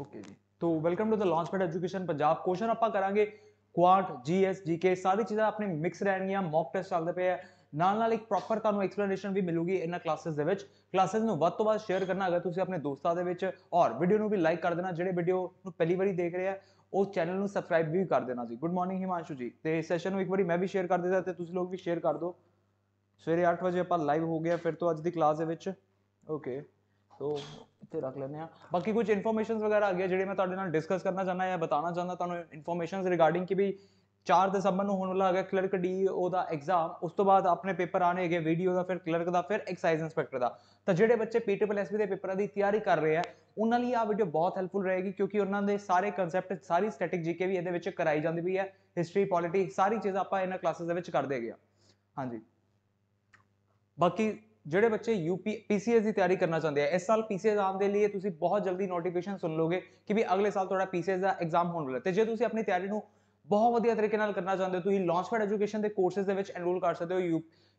Okay ਜੀ ਤੋ welcome to the Launchpad education Punjab question ਆਪਾਂ ਕਰਾਂਗੇ ਕੁਆਟ ਜੀਐਸ ਜੀਕੇ ਸਾਰੀ ਚੀਜ਼ਾਂ ਆਪਣੇ ਮਿਕਸ ਰਹਿਣਗੀਆਂ ਮੌਕ ਟੈਸਟ ਚੱਲਦੇ ਪਏ ਆ ਨਾਲ ਨਾਲ ਇੱਕ ਪ੍ਰੋਪਰ ਤੁਹਾਨੂੰ ਐਕਸਪਲੇਨੇਸ਼ਨ ਵੀ ਮਿਲੂਗੀ ਇਹਨਾਂ ਕਲਾਸਿਸ ਦੇ ਵਿੱਚ ਕਲਾਸਿਸ ਨੂੰ ਵੱਧ ਤੋਂ ਵੱਧ ਸ਼ੇਅਰ ਕਰਨਾ ਅਗਰ ਤੁਸੀਂ ਆਪਣੇ ਦੋਸਤਾਂ ਦੇ ਵਿੱਚ ਔਰ ਵੀਡੀਓ ਨੂੰ ਵੀ ਲਾਈਕ ਕਰ ਦੇਣਾ ਜਿਹੜੇ ਵੀਡੀਓ ਨੂੰ ਪਹਿਲੀ ਵਾਰੀ ਦੇਖ ਰਹੇ ਆ ਉਹ ਚੈਨਲ ਨੂੰ ਸਬਸਕ੍ਰਾਈਬ ਵੀ ਕਰ ਦੇਣਾ ਜੀ ਗੁੱਡ ਮਾਰਨਿੰਗ ਹਿਮਾਂਸ਼ੂ ਜੀ ਤੇ ਸੈਸ਼ਨ ਨੂੰ ਇੱਕ ਵਾਰੀ ਮੈਂ ਵੀ ਸ਼ੇਅਰ ਕਰ ਦਿੱਤਾ ਤੇ ਤੁਸੀਂ ਲੋਕ ਵੀ ਸ਼ੇਅਰ ਕਰ ਦਿਓ ਸਵੇਰੇ 8 ਵਜੇ ਆਪਾਂ ਲਾਈਵ ਹੋ ਗਿਆ ਫਿਰ ਤੋਂ ਅੱਜ ਦੀ ਕਲਾਸ ਦੇ ਵਿੱਚ ਓਕੇ ਸੋ ਇੱਥੇ ਰੱਖ ਲੈਂਦੇ ਆ ਬਾਕੀ ਕੁਝ ਇਨਫੋਰਮੇਸ਼ਨਸ ਵਗੈਰਾ ਆ ਗਿਆ ਜਿਹੜੇ ਮੈਂ ਤੁਹਾਡੇ ਨਾਲ ਡਿਸਕਸ ਕਰਨਾ ਚਾਹੁੰਦਾ ਜਾਂ ਬਤਾਉਣਾ ਚਾਹੁੰਦਾ ਤੁਹਾਨੂੰ ਇਨਫੋਰਮੇਸ਼ਨਸ ਰਿਗਾਰਡਿੰਗ ਕਿ ਵੀ 4 ਦਸੰਬਰ ਨੂੰ ਹੋਣ ਵਾਲਾ ਹੈਗਾ ਕਲਰਕ ਡੀ ਉਹਦਾ ਐਗਜ਼ਾਮ ਉਸ ਤੋਂ ਬਾਅਦ ਆਪਣੇ ਪੇਪਰ ਆਣੇ ਹੈਗੇ ਵੀਡੀਓ ਦਾ ਫਿਰ ਕਲਰਕ ਦਾ ਫਿਰ ਐਕਸਾਈਜ਼ ਇਨਸਪੈਕਟਰ ਦਾ ਤਾਂ ਜਿਹੜੇ ਬੱਚੇ ਪੀਟੀਪਲ ਦੇ ਪੇਪਰਾਂ ਦੀ ਤਿਆਰੀ ਕਰ ਰਹੇ ਆ ਉਹਨਾਂ ਲਈ ਆ ਵੀਡੀਓ ਬਹੁਤ ਹੈਲਪਫੁਲ ਰਹੇਗੀ ਕਿਉਂਕਿ ਉਹਨਾਂ ਦੇ ਸਾਰੇ ਕਨਸੈਪਟ ਸਾਰੀ ਸਟੈਟਿਕ ਜੀਕੇ ਵੀ ਇਹਦੇ ਵਿੱਚ ਕਰਾਈ ਜਾਂਦੀ ਵੀ ਹੈ ਹਿਸਟਰੀ ਪੋਲਿਟੀ ਸਾਰੀ ਚੀਜ਼ ਆਪਾਂ ਇਹਨਾਂ ਕਲਾਸਿਸ ਦੇ ਵਿੱਚ ਕਰਦੇ ਹੈਗੇ ਹਾਂਜੀ ਬਾਕੀ ਜਿਹੜੇ ਬੱਚੇ ਯੂਪੀ ਪੀਸੀਐਸ ਦੀ ਤਿਆਰੀ ਕਰਨਾ ਚਾਹੁੰਦੇ ਆ ਇਸ ਸਾਲ ਪੀਸੀਐਸ ਆਉਣ ਦੇ ਲਈ ਤੁਸੀਂ ਬਹੁਤ ਜਲਦੀ ਨੋਟੀਫਿਕੇਸ਼ਨ ਸੁਣ ਲੋਗੇ ਕਿ ਵੀ ਅਗਲੇ ਸਾਲ ਤੁਹਾਡਾ ਪੀਸੀਐਸ ਦਾ ਐਗਜ਼ਾਮ ਹੋਣ ਵਾਲਾ ਤੇ ਜੇ ਤੁਸੀਂ ਆਪਣੀ ਤਿਆਰੀ ਨੂੰ ਬਹੁਤ ਵਧੀਆ ਤਰੀਕੇ ਨਾਲ ਕਰਨਾ ਚਾਹੁੰਦੇ ਹੋ ਤੁਸੀਂ ਲਾਂਚਪੈਡ ਐਜੂਕੇਸ਼ਨ ਦੇ ਕੋਰਸਸ ਦੇ ਵਿੱਚ ਐਨਰੋਲ ਕਰ ਸਕਦੇ ਹੋ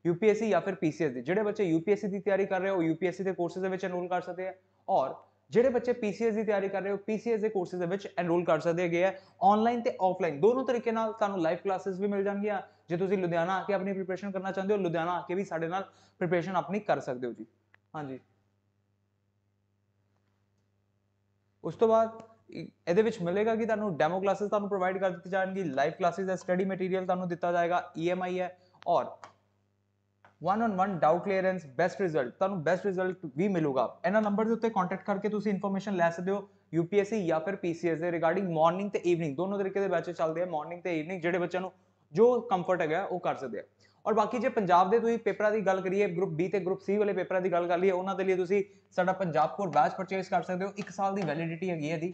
ਯੂਪੀਐਸਸੀ ਜਾਂ ਫਿਰ ਪੀਸੀਐਸ ਦੇ ਜਿਹੜੇ ਬੱਚੇ ਯੂਪੀਐਸਸੀ ਦੀ ਤਿਆਰੀ ਕਰ ਰਹੇ ਹੋ ਯੂਪੀਐਸਸੀ ਦੇ ਕੋਰਸਸ ਦੇ ਵਿੱਚ ਐਨਰੋਲ ਕਰ ਸਕਦੇ ਆ ਔਰ ਜਿਹੜੇ ਬੱਚੇ ਪੀਸੀਐਸ ਦੀ ਤਿਆਰੀ ਕਰ ਰਹੇ ਹੋ ਪੀਸੀਐਸ ਦੇ ਕੋਰਸਸ ਦੇ ਵਿੱਚ ਐਨਰੋਲ ਕਰ ਸਕਦੇ ਹੈਗੇ ਆ ਆਨਲਾਈਨ ਤੇ ਆਫਲਾਈਨ ਦੋਨੋਂ ਤਰੀਕੇ ਨਾਲ ਤੁਹਾਨੂੰ ਲਾਈਵ ਕਲਾਸਿਸ ਵੀ ਮਿਲ ਜਾਣਗੀਆਂ ਜੇ ਤੁਸੀਂ ਲੁਧਿਆਣਾ ਆ ਕੇ ਆਪਣੀ ਪ੍ਰੀਪਰੇਸ਼ਨ ਕਰਨਾ ਚਾਹੁੰਦੇ ਹੋ ਲੁਧਿਆਣਾ ਆ ਕੇ ਵੀ ਸਾਡੇ ਨਾਲ ਪ੍ਰੀਪਰੇਸ਼ਨ ਆਪਣੀ ਕਰ ਸਕਦੇ ਹੋ ਜੀ ਹਾਂਜੀ ਉਸ ਤੋਂ ਬਾਅਦ ਇਹਦੇ ਵਿੱਚ ਮਿਲੇਗਾ ਕਿ ਤੁਹਾਨੂੰ ਡੈਮੋ ਕਲਾਸਿਸ ਤੁਹਾਨੂੰ ਪ੍ਰੋਵਾਈਡ ਕਰ ਦਿੱਤੀ ਜਾਣਗੀ ਲਾਈਵ ਕਲਾਸਿਸ ਦਾ ਸਟੱਡੀ ਮਟੀਰੀਅਲ ਤੁਹਾਨੂੰ ਦਿੱਤਾ ਜਾਏਗਾ ਈਐਮਆਈ e ਹੈ ਔਰ 1 on 1 doubt clearance best result ਤੁਹਾਨੂੰ ਬੈਸਟ ਰਿਜ਼ਲਟ ਵੀ ਮਿਲੂਗਾ ਇਹਨਾਂ ਨੰਬਰ ਦੇ ਉੱਤੇ ਕੰਟੈਕਟ ਕਰਕੇ ਤੁਸੀਂ ਇਨਫੋਰਮੇਸ਼ਨ ਲੈ ਸਕਦੇ ਹੋ ਯੂਪੀਐਸਸੀ ਜਾਂ ਫਿਰ ਪੀਸੀਐਸ ਦੇ ਰਿਗਾਰਡਿੰਗ ਮਾਰਨਿੰਗ ਤੇ ਈਵਨਿੰਗ ਦੋਨੋਂ ਤਰੀਕੇ ਦੇ ਬੈਚ ਚੱਲਦੇ ਆ ਮਾਰਨਿੰਗ ਤੇ ਈਵਨਿੰਗ ਜਿਹੜੇ ਬੱਚਿਆਂ ਨੂੰ ਜੋ ਕੰਫਰਟ ਹੈਗਾ ਉਹ ਕਰ ਸਕਦੇ ਆ ਔਰ ਬਾਕੀ ਜੇ ਪੰਜਾਬ ਦੇ ਤੁਸੀਂ ਪੇਪਰਾਂ ਦੀ ਗੱਲ ਕਰੀਏ ਗਰੁੱਪ B ਤੇ ਗਰੁੱਪ C ਵਾਲੇ ਪੇਪਰਾਂ ਦੀ ਗੱਲ ਕਰ ਲਈਏ ਉਹਨਾਂ ਦੇ ਲਈ ਤੁਸੀਂ ਸਾਡਾ ਪੰਜਾਬ ਕੋਰ ਬੈਚ ਪਰਚੇਸ ਕਰ ਸਕਦੇ ਹੋ 1 ਸਾਲ ਦੀ ਵੈਲਿਡਿਟੀ ਹੈਗੀ ਇਹਦੀ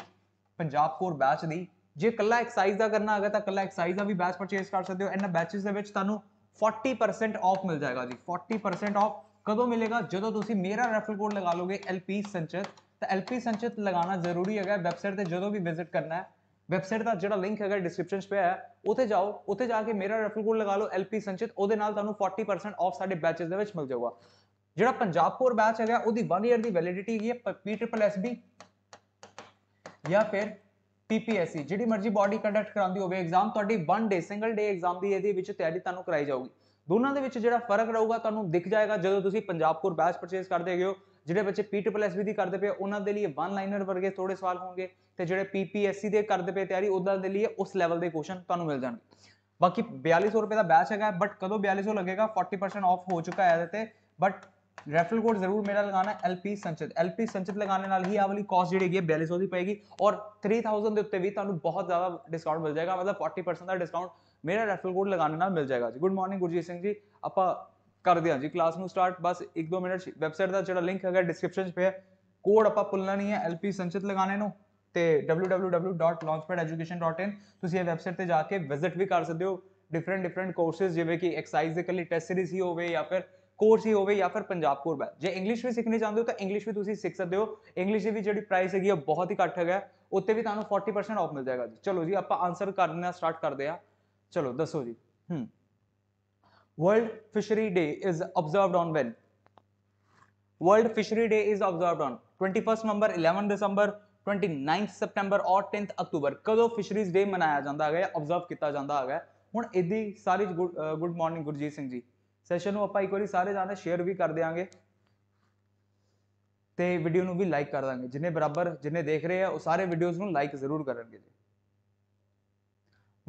ਪੰਜਾਬ ਕੋਰ ਬੈਚ ਦੀ ਜੇ ਕੱਲਾ ਐਕਸਰਸਾਈਜ਼ ਦਾ ਕਰਨਾ ਹੈਗਾ ਤਾਂ ਕੱਲਾ ਐਕਸਰਸਾਈਜ਼ ਦਾ ਵੀ ਬੈਚ ਪਰਚੇਸ ਕਰ ਸਕਦੇ ਹੋ ਇਹਨਾਂ ਬੈਚਸ ਦੇ ਵਿੱਚ ਤੁਹਾਨੂੰ 40% ਆਫ ਮਿਲ ਜਾਏਗਾ ਜੀ 40% ਆਫ ਕਦੋਂ ਮਿਲੇਗਾ ਜਦੋਂ ਤੁਸੀਂ ਮੇਰਾ ਰੈਫਰਲ ਕੋਡ ਲਗਾ ਲੋਗੇ LP ਸੰਚਿਤ ਤਾਂ LP ਸੰਚਿਤ ਲਗਾਉਣਾ ਜ਼ਰੂਰੀ ਹੈਗਾ ਵੈਬਸਾਈਟ ਤੇ ਜਦੋਂ ਵੀ ਵਿਜ਼ਿਟ ਕਰਨਾ ਹੈ ਵੈਬਸਾਈਟ ਦਾ ਜਿਹੜਾ ਲਿੰਕ ਹੈਗਾ ਡਿਸਕ੍ਰਿਪਸ਼ਨ 'ਚ ਪਿਆ ਹੈ ਉੱਥੇ ਜਾਓ ਉੱਥੇ ਜਾ ਕੇ ਮੇਰਾ ਰੈਫਰਲ ਕੋਡ ਲਗਾ ਲਓ ਐਲਪੀ ਸੰਚਿਤ ਉਹਦੇ ਨਾਲ ਤੁਹਾਨੂੰ 40% ਆਫ ਸਾਡੇ ਬੈਚਸ ਦੇ ਵਿੱਚ ਮਿਲ ਜਾਊਗਾ ਜਿਹੜਾ ਪੰਜਾਬ ਕੋਰ ਬੈਚ ਹੈਗਾ ਉਹਦੀ 1 ਇਅਰ ਦੀ ਵੈਲਿਡਿਟੀ ਹੈਗੀ ਹੈ ਬੀ ਜਾਂ ਫਿਰ ਪੀਪੀਐਸਸੀ ਜਿਹੜੀ ਮਰਜ਼ੀ ਬਾਡੀ ਕੰਡਕਟ ਕਰਾਉਂਦੀ ਹੋਵੇ ਐਗਜ਼ਾਮ ਤੁਹਾਡੀ 1 ਡੇ ਸਿੰਗਲ ਡੇ ਐਗਜ਼ਾਮ ਦੀ ਇਹਦੇ ਵਿੱਚ ਤਿਆਰੀ ਤੁਹਾਨੂੰ ਕਰਾਈ ਜਾਊਗੀ ਦੋਨਾਂ ਦੇ ਵਿੱਚ ਜਿਹੜਾ ਫਰਕ ਰਹੂਗਾ ਤੁਹਾਨੂੰ ਦਿਖ ਜਾਏਗਾ ਜਦੋਂ ਤੁਸੀਂ ਪੰਜਾਬ ਕੋਰ ਬੈਚ ਪਰਚੇਸ ਕਰਦੇ ਹੋ ਜਿਹੜੇ ਬੱਚੇ P2SSB ਦੀ ਕਰਦੇ ਪਏ ਉਹਨਾਂ ਦੇ ਲਈ ਵਨ ਲਾਈਨਰ ਵਰਗੇ ਥੋੜੇ ਸਵਾਲ ਹੋਣਗੇ ਤੇ ਜਿਹੜੇ ਪੀਪੀਐਸਸੀ ਦੇ ਕਰਦੇ ਪਏ ਤਿਆਰੀ ਉਹਨਾਂ ਦੇ ਲਈ ਉਸ ਲੈਵਲ ਦੇ ਕੁਐਸਚਨ ਤੁਹਾਨੂੰ ਮਿਲ ਜਾਣਗੇ ਬਾਕੀ 4200 ਰੁਪਏ ਦਾ ਬੈਚ ਹੈਗਾ ਬਟ ਕਦੋਂ 4200 ਲੱਗੇਗਾ 40% ਆਫ ਹੋ ਚੁੱਕਾ ਹੈ ਇਹਦੇ ਤੇ ਬਟ ਰੈਫਰਲ ਕੋਡ ਜ਼ਰੂਰ ਮੇਰਾ ਲਗਾਣਾ ਐਲਪੀ ਸੰਚਿਤ ਐਲਪੀ ਸੰਚਿਤ ਲਗਾਣੇ ਨਾਲ ਹੀ ਆ ਵਾਲੀ ਕਾਸਟ ਜਿਹੜੀ ਹੈ 4200 ਦੀ ਪਏਗੀ ਔਰ 3000 ਦੇ ਉੱਤੇ ਵੀ ਤੁਹਾਨੂੰ ਬਹੁਤ ਜ਼ਿਆਦਾ ਡਿਸਕਾਊਂਟ ਮਿਲ ਜਾਏਗਾ ਮਤਲਬ 40% ਦਾ ਡਿਸਕਾਊਂਟ ਮੇਰਾ ਰੈਫਰਲ ਕੋਡ ਲਗਾਣੇ ਨਾਲ ਮਿਲ ਜਾਏਗਾ ਜੀ ਗੁੱਡ ਮਾਰਨਿੰਗ ਗੁਰਜੀਤ ਸਿੰਘ ਜੀ ਆਪਾਂ ਕਰਦੇ ਹਾਂ ਜੀ ਕਲਾਸ ਨੂੰ ਸਟਾਰਟ ਬਸ 1-2 ਮਿੰਟ ਵੈਬਸਾਈਟ ਦਾ ਜਿਹੜਾ ਲਿੰਕ ਹੈਗਾ ਡਿਸਕ੍ਰਿਪਸ਼ਨ 'ਚ ਪਿਆ ਕੋਡ ਆਪਾਂ ਭੁੱਲਣਾ ਨਹੀਂ ਹੈ ਐਲਪੀ ਸੰਚਿਤ ਲਗਾਣੇ ਨੂੰ ਤੇ www.launchpadeducation.in ਤੁਸੀਂ ਇਹ ਵੈਬਸਾਈਟ ਤੇ ਜਾ ਕੇ ਵਿਜ਼ਿਟ ਵੀ ਕਰ ਸਕਦੇ ਹੋ ਡਿਫਰੈਂਟ ਡਿਫਰੈਂਟ ਕੋਰਸਸ ਜਿਵੇਂ ਕਿ ਐਕਸਰਸਾਈਜ਼ ਦੇ ਟੈਸਟ ਸੀਰੀਜ਼ ਹੀ ਹੋਵੇ ਜਾਂ ਫਿਰ ਕੋਰਸ ਹੀ ਹੋਵੇ ਜਾਂ ਫਿਰ ਪੰਜਾਬ ਕੋਰ ਬੈ ਜੇ ਇੰਗਲਿਸ਼ ਵੀ ਸਿੱਖਣੀ ਚਾਹੁੰਦੇ ਹੋ ਤਾਂ ਇੰਗਲਿਸ਼ ਵੀ ਤੁਸੀਂ ਸਿੱਖ ਸਕਦੇ ਹੋ ਇੰਗਲਿਸ਼ ਦੀ ਵੀ ਜਿਹੜੀ ਪ੍ਰਾਈਸ ਹੈਗੀ ਉਹ ਬਹੁਤ ਹੀ ਘੱਟ ਹੈਗਾ ਉੱਤੇ ਵੀ ਤੁਹਾਨੂੰ 40% ਆਫ ਮਿਲ ਜਾਏਗਾ ਜੀ ਚਲੋ ਜੀ ਆਪਾਂ ਆਨਸਰ ਕਰਨਾ ਸਟਾਰਟ ਕਰਦੇ ਆ ਚਲੋ ਦੱਸੋ ਜੀ ਹੂੰ World Fishery Day is observed on when? World Fishery Day is observed on 21st November 11 December 29th September ਔਰ 10th ਅਕਤੂਬਰ ਕਦੋਂ ਫਿਸ਼ਰੀਜ਼ ਡੇ ਮਨਾਇਆ ਜਾਂਦਾ ਹੈਗਾ ਆਬਜ਼ਰਵ ਕੀਤਾ ਜਾਂਦਾ ਹੈਗਾ ਹੁਣ ਇਦੀ ਸਾਰੀ good morning Gurjeet Singh ji session ਨੂੰ ਆਪਾਂ ਇੱਕ ਵਾਰੀ ਸਾਰੇ ਜਾਣੇ ਸ਼ੇਅਰ ਵੀ ਕਰ ਦੇਾਂਗੇ ਤੇ ਵੀਡੀਓ ਨੂੰ ਵੀ ਲਾਈਕ ਕਰ ਦਾਂਗੇ ਜਿੰਨੇ ਬਰਾਬਰ ਜਿੰਨੇ ਦੇਖ ਰਹੇ ਆ ਉਹ ਸਾਰੇ ਵੀਡੀਓਜ਼ ਨੂੰ ਲਾਈਕ ਜ਼ਰੂਰ ਕਰਨਗੇ ਜੀ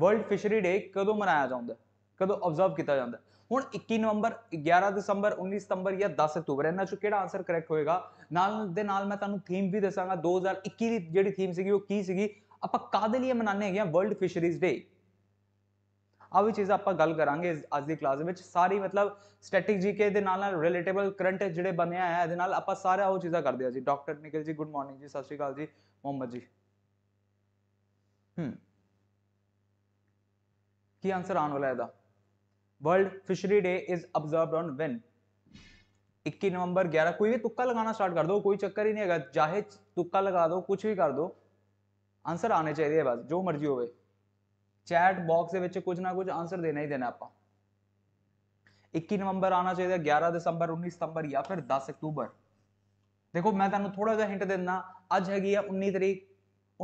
ਵਰਲਡ ਫਿਸ਼ਰੀ ਡੇ ਕਦੋਂ ਮਨਾਇਆ ਜਾਂਦਾ ਕਦੋਂ ਆਬਜ਼ਰਵ ਕੀਤਾ ਜਾਂਦਾ ਹੁਣ 21 ਨਵੰਬਰ 11 ਦਸੰਬਰ 19 ਸਤੰਬਰ ਜਾਂ 10 ਅਕਤੂਬਰ ਇਹਨਾਂ ਚੋਂ ਕਿਹੜਾ ਆਨਸਰ ਕਰੈਕਟ ਹੋਏਗਾ ਨਾਲ ਦੇ ਨਾਲ ਮੈਂ ਤੁਹਾਨੂੰ ਥੀਮ ਵੀ ਦੱਸਾਂਗਾ 2021 ਦੀ ਜਿਹੜੀ ਥੀਮ ਸੀਗੀ ਉਹ ਕੀ ਸੀਗੀ ਆਪਾਂ ਕਾਦੇ ਲਈ ਮਨਾਉਂਦੇ ਹੈਗੇ ਆ ਵਰਲਡ ਫਿਸ਼ਰੀਜ਼ ਡੇ ਆ ਵੀ ਚੀਜ਼ ਆਪਾਂ ਗੱਲ ਕਰਾਂਗੇ ਅੱਜ ਦੀ ਕਲਾਸ ਵਿੱਚ ਸਾਰੀ ਮਤਲਬ ਸਟੈਟਿਕ ਜੀਕੇ ਦੇ ਨਾਲ ਨਾਲ ਰਿਲੇਟੇਬਲ ਕਰੰਟ ਜਿਹੜੇ ਬਣਿਆ ਆ ਇਹਦੇ ਨਾਲ ਆਪਾਂ ਸਾਰਾ ਉਹ ਚੀਜ਼ਾਂ ਕਰਦੇ ਆ ਜੀ ਡਾਕਟਰ ਨਿਕਲ ਜੀ ਗੁੱਡ ਮਾਰਨਿੰਗ ਜੀ ਸਤਿ ਸ਼੍ਰੀ ਅਕਾਲ ਜੀ ਮੁਹੰਮਦ ਜੀ ਹੂੰ ਕੀ ਆਨਸਰ ਆਉਣ ਵਾਲਾ ਹੈ ਇਹਦਾ world fishery day is observe on when 21 November 11 कोई भी तुक्का लगाना स्टार्ट कर दो कोई चक्कर ही नहीं है चाहे तुक्का लगा दो कुछ भी कर दो आंसर आने चाहिए बस जो मर्जी हो चैट बॉक्स के कुछ ना कुछ आंसर देना ही देना आप 21 नवंबर आना चाहिए 11 दिसंबर 19 सितंबर या फिर 10 अक्टूबर देखो मैं तुम्हें थोड़ा जहा हिंट दिना अज हैगी उन्नीस तरीक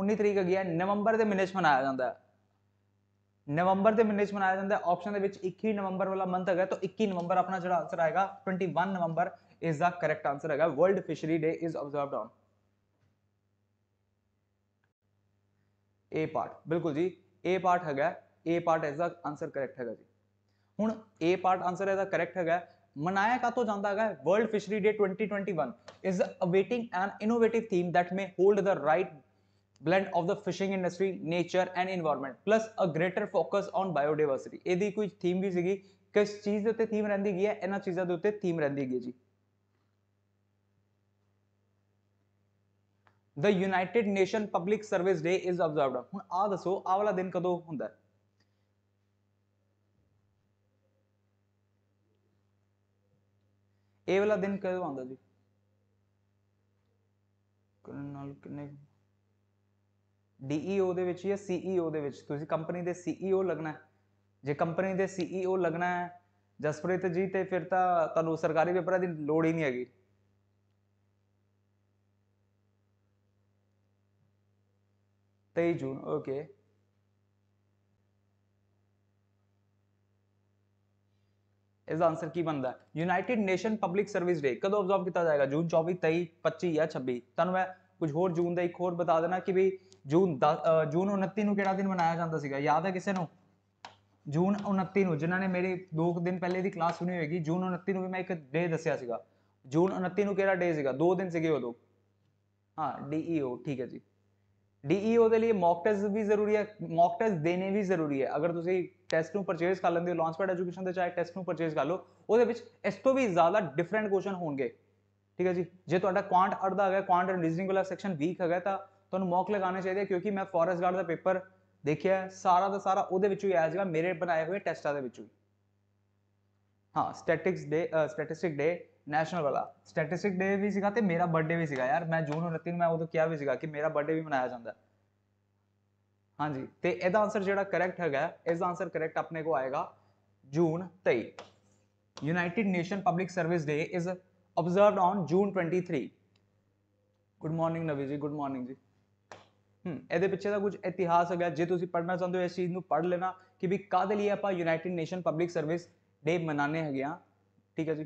उन्नीस तरीक हैगी नवंबर के महीने च मनाया जाता है नवंबर के महीने मनाया जाता है ऑप्शन इक्की नवंबर वाला मंथ है तो इक्की नवंबर अपना जो आंसर आएगा twenty one November is the correct answer है world fishery day is observe on A part बिल्कुल जी ए पार्ट है A part is the answer correct है जी हूँ A part answer is the है मनाया का तो जाता है world fishery day 2021 is awaiting an innovative theme that may hold the right blend of the fishing industry nature and environment plus a greater focus on biodiversity ਇਹਦੀ ਕੋਈ theme ਵੀ ਸੀਗੀ ਕਿਸ ਚੀਜ਼ ਦੇ ਉੱਤੇ ਥੀਮ ਰਹਿੰਦੀ ਗਈ ਹੈ ਇਹਨਾਂ ਚੀਜ਼ਾਂ ਦੇ ਉੱਤੇ ਥੀਮ ਰਹਿੰਦੀ ਹੈਗੀ ਜੀ the United Nation public service day is observed ਹੁਣ ਆ ਦੱਸੋ ਆ ਵਾਲਾ ਦਿਨ ਕਦੋਂ ਹੁੰਦਾ ਹੈ ਇਹ ਵਾਲਾ ਦਿਨ ਕਦੋਂ ਆਉਂਦਾ ਜੀ ਕਰਨ ਨਾਲ ਕਿੰਨੇ ਡੀਈਓ ਦੇ ਵਿੱਚ ਜਾਂ ਸੀਈਓ ਦੇ ਵਿੱਚ ਤੁਸੀਂ ਕੰਪਨੀ ਦੇ ਸੀਈਓ ਲੱਗਣਾ ਜੇ ਕੰਪਨੀ ਦੇ ਸੀਈਓ ਲੱਗਣਾ ਹੈ ਜਸਪ੍ਰੀਤ ਜੀ ਤੇ ਫਿਰ ਤਾਂ ਤੁਹਾਨੂੰ ਸਰਕਾਰੀ ਪੇਪਰਾਂ ਦੀ ਲੋੜ ਹੀ ਨਹੀਂ ਹੈਗੀ ਤੇਈ ਜੂਨ ਓਕੇ ਇਸ ਦਾ ਆਨਸਰ ਕੀ ਬਣਦਾ United Nation public service day ਕਦੋਂ ਆਬਜ਼ਰਵ ਕੀਤਾ ਜਾਏਗਾ ਜੂਨ 24 23 25 ਜਾਂ 26 ਤੁਹਾਨੂੰ ਮੈਂ ਕੁਝ ਹੋਰ ਜੂਨ ਦਾ ਇੱਕ ਹੋਰ ਬਤਾ ਦੇਣਾ ਕਿ ਵੀ ਜੂਨ 10 ਜੂਨ 29 ਨੂੰ ਕਿਹੜਾ ਦਿਨ ਮਨਾਇਆ ਜਾਂਦਾ ਸੀਗਾ ਯਾਦ ਹੈ ਕਿਸੇ ਨੂੰ ਜੂਨ 29 ਨੂੰ ਜਿਨ੍ਹਾਂ ਨੇ ਮੇਰੀ 2 ਦਿਨ ਪਹਿਲੇ ਦੀ ਕਲਾਸ ਸੁਣੀ ਹੋਏਗੀ ਜੂਨ 29 ਨੂੰ ਵੀ ਮੈਂ ਇੱਕ ਡੇ ਦੱਸਿਆ ਸੀਗਾ ਜੂਨ 29 ਨੂੰ ਕਿਹੜਾ ਡੇ ਸੀਗਾ 2 ਦਿਨ ਸੀਗੇ ਉਦੋਂ ਹਾਂ ਡੀਈਓ e ਠੀਕ ਹੈ ਜੀ ਡੀਈਓ e ਦੇ ਲਈ ਮੌਕ ਟੈਸਟ ਵੀ ਜ਼ਰੂਰੀ ਹੈ ਮੌਕ ਟੈਸਟ ਦੇਣੇ ਵੀ ਜ਼ਰੂਰੀ ਹੈ ਅਗਰ ਤੁਸੀਂ ਟੈਸਟ ਨੂੰ ਪਰਚੇਸ ਕਰ ਲੈਂਦੇ ਹੋ ਲਾਂਚਪੈਡ ਐਜੂਕੇਸ਼ਨ ਦੇ ਚਾਹੇ ਟੈਸਟ ਨੂੰ ਪਰਚੇਸ ਕਰ ਲਓ ਉਹਦੇ ਵਿੱਚ ਇਸ ਤੋਂ ਵੀ ਜ਼ਿਆਦਾ ਡਿਫਰੈਂਟ ਕੁਐਸਚਨ ਹੋਣਗੇ ਠੀਕ ਹੈ ਜੀ ਜੇ ਤੁਹਾਡਾ ਕੁਆਂਟ ਅੜਦਾ ਹੈਗਾ ਕੁਆਂਟ ਐਂਡ ਰੀਜ਼ਨਿੰਗ ਵਾਲਾ ਸੈਕਸ਼ਨ ਵੀਕ ਹੈਗਾ ਤਾਂ तो मॉक लगाने चाहिए क्योंकि मैं फॉरस्ट गार्ड का पेपर देखिए सारा का सारा वो आया जाएगा मेरे बनाए हुए टैसटा हाँ statics day statistic day national वाला स्टैटिस्टिक डे भी सी मेरा बर्थडे भी यार मैं जून उन्नती मैं उदो क्या भी कि मेरा बर्थडे भी मनाया जाता है हाँ जी तो यद आंसर जो करैक्ट है इसका आंसर करैक्ट अपने को आएगा जून तेई United Nation public service day is observe on June twenty three good morning Navi ji good morning जी ਹੂੰ ਇਹਦੇ ਪਿੱਛੇ ਦਾ ਕੁਝ ਇਤਿਹਾਸ ਹੈਗਾ ਜੇ ਤੁਸੀਂ ਪੜ੍ਹਨਾ ਚਾਹੁੰਦੇ ਹੋ ਇਸ ਚੀਜ਼ ਨੂੰ ਪੜ੍ਹ ਲੈਣਾ ਕਿ ਵੀ ਕਾਦੇ ਲਈ ਆਪਾਂ United Nation public service day ਮਨਾਣੇ ਹੈਗੇ ਆ ਠੀਕ ਹੈ ਜੀ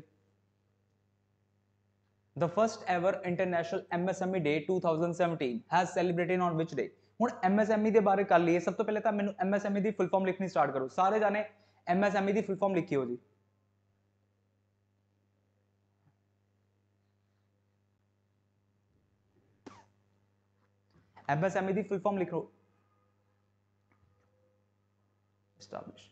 The first ever international MSME day 2017 has celebrated on which day ਹੁਣ MSME ਦੇ ਬਾਰੇ ਕਰ ਲਈਏ ਸਭ ਤੋਂ ਪਹਿਲੇ ਤਾਂ ਮੈਨੂੰ MSME ਦੀ ਫੁੱਲ ਫਾਰਮ ਲਿਖਣੀ ਸਟਾਰਟ ਕਰੋ ਸਾਰੇ ਜਾਣੇ MSME ਦੀ ਫੁੱਲ ਫਾਰਮ ਲਿਖੀ ਹੋ ਜੀ एम्फेसेमिदी फुल फॉर्म लिखो एस्टैब्लिश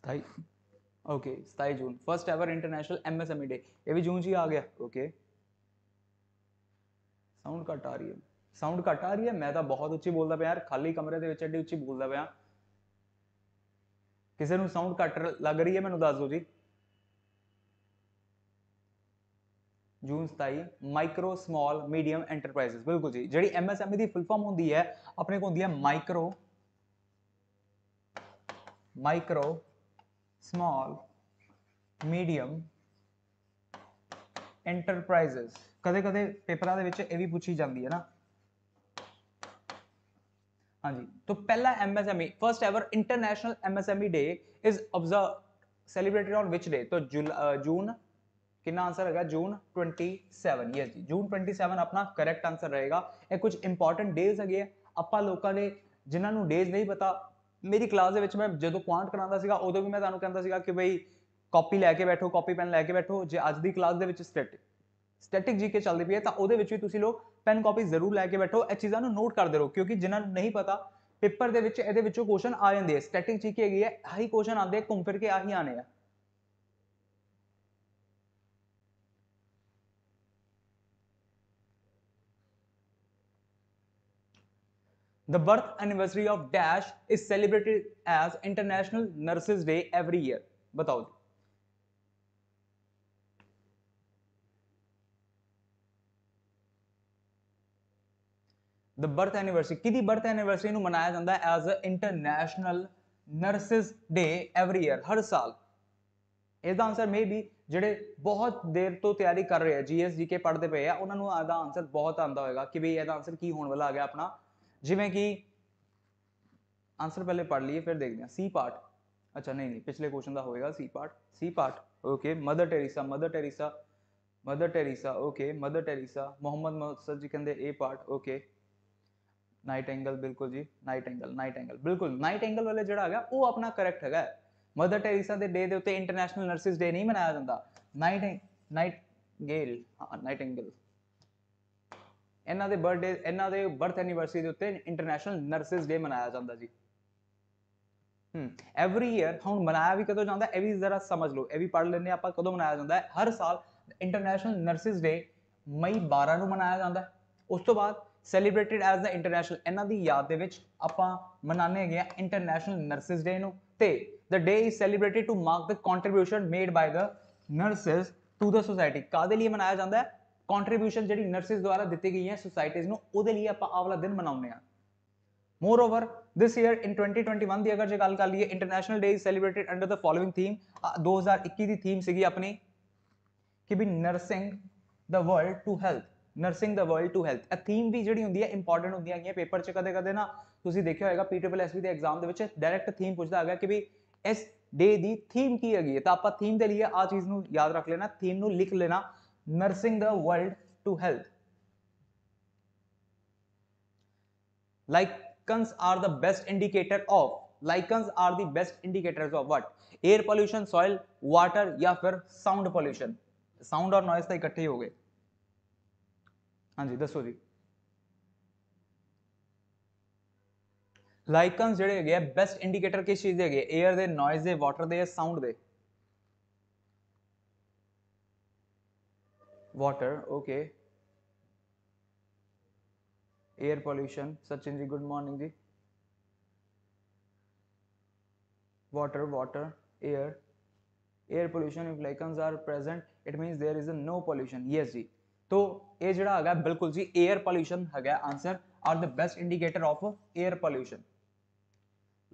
स्थाई ओके स्थाई June first ever international MSME day ये भी जून जी आ गया ओके साउंड कट आ रही है साउंड ਘਟ आ रही है मैं तो बहुत ਉੱਚੀ बोलता पाया ਯਾਰ ਖਾਲੀ ਕਮਰੇ ਦੇ ਵਿੱਚ ਐਡੀ ਉੱਚੀ ਬੋਲਦਾ ਪਿਆ ਕਿਸੇ ਨੂੰ ਸਾਊਂਡ ਘਟ ਲੱਗ ਰਹੀ ਹੈ ਮੈਨੂੰ ਦੱਸ June 27 micro small medium enterprises ਬਿਲਕੁਲ ਜੀ ਜਿਹੜੀ ਐਮਐਸਐਮਈ e ਦੀ ਫੁੱਲ ਫਾਰਮ ਹੁੰਦੀ ਹੈ ਆਪਣੇ ਕੋਲ ਹੁੰਦੀ ਹੈ micro micro small medium enterprises ਕਦੇ-ਕਦੇ ਪੇਪਰਾਂ ਦੇ ਵਿੱਚ ਇਹ ਵੀ ਪੁੱਛੀ ਜਾਂਦੀ ਹੈ ਨਾ ਹਾਂਜੀ ਤੋਂ ਪਹਿਲਾ MSME first ever international MSME day is observe celebrated on which day ਤੋਂ ਜੂਨ ਕਿੰਨਾ ਆਨਸਰ ਹੈਗਾ ਜੂਨ 27 ਯੈਸ ਜੀ ਜੂਨ 27 ਆਪਣਾ ਕਰੈਕਟ ਆਨਸਰ ਰਹੇਗਾ ਇਹ ਕੁਝ ਇੰਪੋਰਟੈਂਟ ਡੇਜ਼ ਹੈਗੇ ਆਪਾਂ ਲੋਕਾਂ ਨੇ ਜਿਨ੍ਹਾਂ ਨੂੰ ਡੇਜ਼ ਨਹੀਂ ਪਤਾ ਮੇਰੀ ਕਲਾਸ ਦੇ ਵਿੱਚ ਮੈਂ ਜਦੋਂ ਕੁਆਂਟ ਕਰਾਉਂਦਾ ਸੀਗਾ ਉਦੋਂ ਵੀ ਮੈਂ ਤੁਹਾਨੂੰ ਕਹਿੰਦਾ ਸੀਗਾ ਕਿ ਬਈ ਕਾਪੀ ਲੈ ਕੇ ਬੈਠੋ ਕਾਪੀ ਪੈਨ ਲੈ ਕੇ ਬੈਠੋ ਜੇ ਅੱਜ ਦੀ ਕਲਾਸ ਦੇ ਵਿੱਚ ਸਟੈਟਿਕ ਸਟੈਟਿਕ ਜੀਕੇ ਚੱਲਦੀ ਪਈ ਹੈ ਤਾਂ ਉਹਦੇ ਵਿੱਚ ਵੀ ਤੁਸੀਂ ਲੋਕ ਪੈਨ ਕਾਪੀ ਜ਼ਰੂਰ ਲੈ ਕੇ ਬੈਠੋ ਇਹ ਚੀਜ਼ਾਂ ਨੂੰ ਨੋਟ ਕਰਦੇ ਰਹੋ ਕਿਉਂਕਿ ਜਿਨ੍ਹਾਂ ਨੂੰ ਨਹੀਂ ਪਤਾ ਪੇਪਰ ਦੇ ਵਿੱਚ ਇਹਦੇ ਵਿੱਚੋਂ ਕੁਐਸਚਨ ਆ ਜਾਂਦੇ ਆ ਸਟੈਟਿਕ ਜੀਕੇ ਹੈਗੀ ਹੈ ਆਹੀ ਕੁਐਸਚਨ ਆਉਂਦੇ ਘੁੰਮ ਫਿਰ ਕੇ ਆਹੀ ਆਣੇ ਆ The birth anniversary of Dash is celebrated as International Nurses Day every year. बताओ जी द ਬਰਥ ਐਨੀਵਰਸਰੀ ਕਿਹਦੀ ਬਰਥ ਐਨੀਵਰਸਰੀ ਨੂੰ ਮਨਾਇਆ ਜਾਂਦਾ ਹੈ as a international nurses day every year ਹਰ ਸਾਲ ਇਹਦਾ ਆਨਸਰ ਮੇ ਬੀ ਜਿਹੜੇ ਬਹੁਤ ਦੇਰ ਤੋਂ ਤਿਆਰੀ ਕਰ ਰਹੇ ਆ ਜੀਐਸਜੀ ਕੇ ਪੜ੍ਹਦੇ ਪਏ ਆ ਉਹਨਾਂ ਨੂੰ ਇਹਦਾ ਆਨਸਰ ਬਹੁਤ ਆਂਦਾ ਹੋਏਗਾ ਕਿ ਵੀ ਇਹਦਾ ਆਨਸਰ ਕੀ ਹੋਣ ਵਾਲਾ ਆ ਗਿਆ ਆਪਣਾ जिमें कि आंसर पहले पढ़ लिए फिर देखते हैं सी पार्ट अच्छा नहीं नहीं पिछले क्वेश्चन का होएगा C part C part okay mother Teresa mother Teresa mother Teresa okay mother Teresa Mohammad मोहसद जी कहते A part okay Nightingale बिल्कुल जी नाइट एंगल नाइट एंगल बिल्कुल नाइट एंगल वाले जोड़ा है वो अपना करैक्ट है मदर टेरिसा के डे के उत्ते इंटरनेशनल नर्सिस डे नहीं मनाया जाता नाइट नाइट गेल हाँ नाइट एंगल ਇਹਨਾਂ ਦੇ ਬਰਥਡੇ ਇਹਨਾਂ ਦੇ ਬਰਥ ਐਨੀਵਰਸਰੀ ਦੇ ਉੱਤੇ ਇੰਟਰਨੈਸ਼ਨਲ ਨਰਸਿਸ ਡੇ ਮਨਾਇਆ ਜਾਂਦਾ ਜੀ ਹਮ ਐਵਰੀ ਈਅਰ ਹੁਣ ਮਨਾਇਆ ਵੀ ਕਦੋਂ ਜਾਂਦਾ ਇਹ ਵੀ ਜ਼ਰਾ ਸਮਝ ਲਓ ਇਹ ਵੀ ਪੜ੍ਹ ਲੈਂਦੇ ਆਪਾਂ ਕਦੋਂ ਮਨਾਇਆ ਜਾਂਦਾ ਹੈ ਹਰ ਸਾਲ ਇੰਟਰਨੈਸ਼ਨਲ ਨਰਸਿਸ ਡੇ ਮਈ 12 ਨੂੰ ਮਨਾਇਆ ਜਾਂਦਾ ਉਸ ਤੋਂ ਬਾਅਦ ਸੈਲੀਬ੍ਰੇਟਡ ਐਜ਼ ਦਾ ਇੰਟਰਨੈਸ਼ਨਲ ਇਹਨਾਂ ਦੀ ਯਾਦ ਦੇ ਵਿੱਚ ਆਪਾਂ ਮਨਾਨੇ ਹੈਗੇ ਆ ਇੰਟਰਨੈਸ਼ਨਲ ਨਰਸਿਸ ਡੇ ਨੂੰ ਤੇ the day is celebrated to mark the contribution made by the nurses to the society ਕਾਦੇ ਲਈ ਮਨਾਇਆ ਜਾਂਦਾ ਹੈ ਕੰਟਰੀਬਿਊਸ਼ਨ ਜਿਹੜੀ ਨਰਸਿਸ ਦੁਆਰਾ ਦਿੱਤੀ ਗਈ ਹੈ ਸੋਸਾਇਟੀਜ਼ ਨੂੰ ਉਹਦੇ ਲਈ ਆਪਾਂ ਆਵਲਾ ਦਿਨ ਮਨਾਉਂਦੇ ਆ ਮੋਰਓਵਰ ਥਿਸ ਇਅਰ ਇਨ 2021 ਦੀ ਅਗਰ ਜੇ ਗੱਲ ਕਰ ਲਈਏ international day is celebrated under the following theme 2021 ਦੀ ਥੀਮ ਸੀਗੀ ਆਪਣੀ ਕਿ ਵੀ nursing the world to health nursing the world to health ਇਹ ਥੀਮ ਵੀ ਜਿਹੜੀ ਹੁੰਦੀ ਹੈ ਇੰਪੋਰਟੈਂਟ ਹੁੰਦੀਆਂ ਹੈਗੀਆਂ ਪੇਪਰ 'ਚ ਕਦੇ-ਕਦੇ ਨਾ ਤੁਸੀਂ ਦੇਖਿਆ ਹੋਏਗਾ ਪੀਟੀਪੀਐਸਬੀ ਦੇ ਐਗਜ਼ਾਮ ਦੇ ਵਿੱਚ ਡਾਇਰੈਕਟ ਥੀਮ ਪੁੱਛਦਾ ਹੈਗਾ ਕਿ ਵੀ ਇਸ ਡੇ ਦੀ ਥੀਮ ਕੀ ਹੈਗੀ ਤਾਂ ਆਪਾਂ ਥੀਮ ਦੇ ਲਈ ਆ ਚੀਜ਼ ਨੂੰ ਯਾਦ ਰੱਖ ਲੈਣਾ ਥੀਮ ਨੂੰ ਲਿਖ ਲੈਣਾ nursing the world to health. Lichens are the best indicator of lichens are the best indicators of what? Air pollution, soil, water या फिर sound pollution. Sound और noise तो इकट्ठे ही हो गए हाँ जी दसो जी ਲਾਈਕਨਸ ਜਿਹੜੇ ਹੈਗੇ ਆ ਬੈਸਟ ਇੰਡੀਕੇਟਰ ਕਿਸ ਚੀਜ਼ ਦੇ ਹੈਗੇ 에ਅਰ ਦੇ ਨੋਇਜ਼ ਦੇ ਵਾਟਰ ਦੇ ਸਾਊਂਡ ਦੇ water okay air pollution Sachin ji good morning जी water water air air pollution if like are present it means there is a no pollution yes जी तो ये जरा है बिल्कुल जी एयर पोल्यूशन है answer are the best indicator of air pollution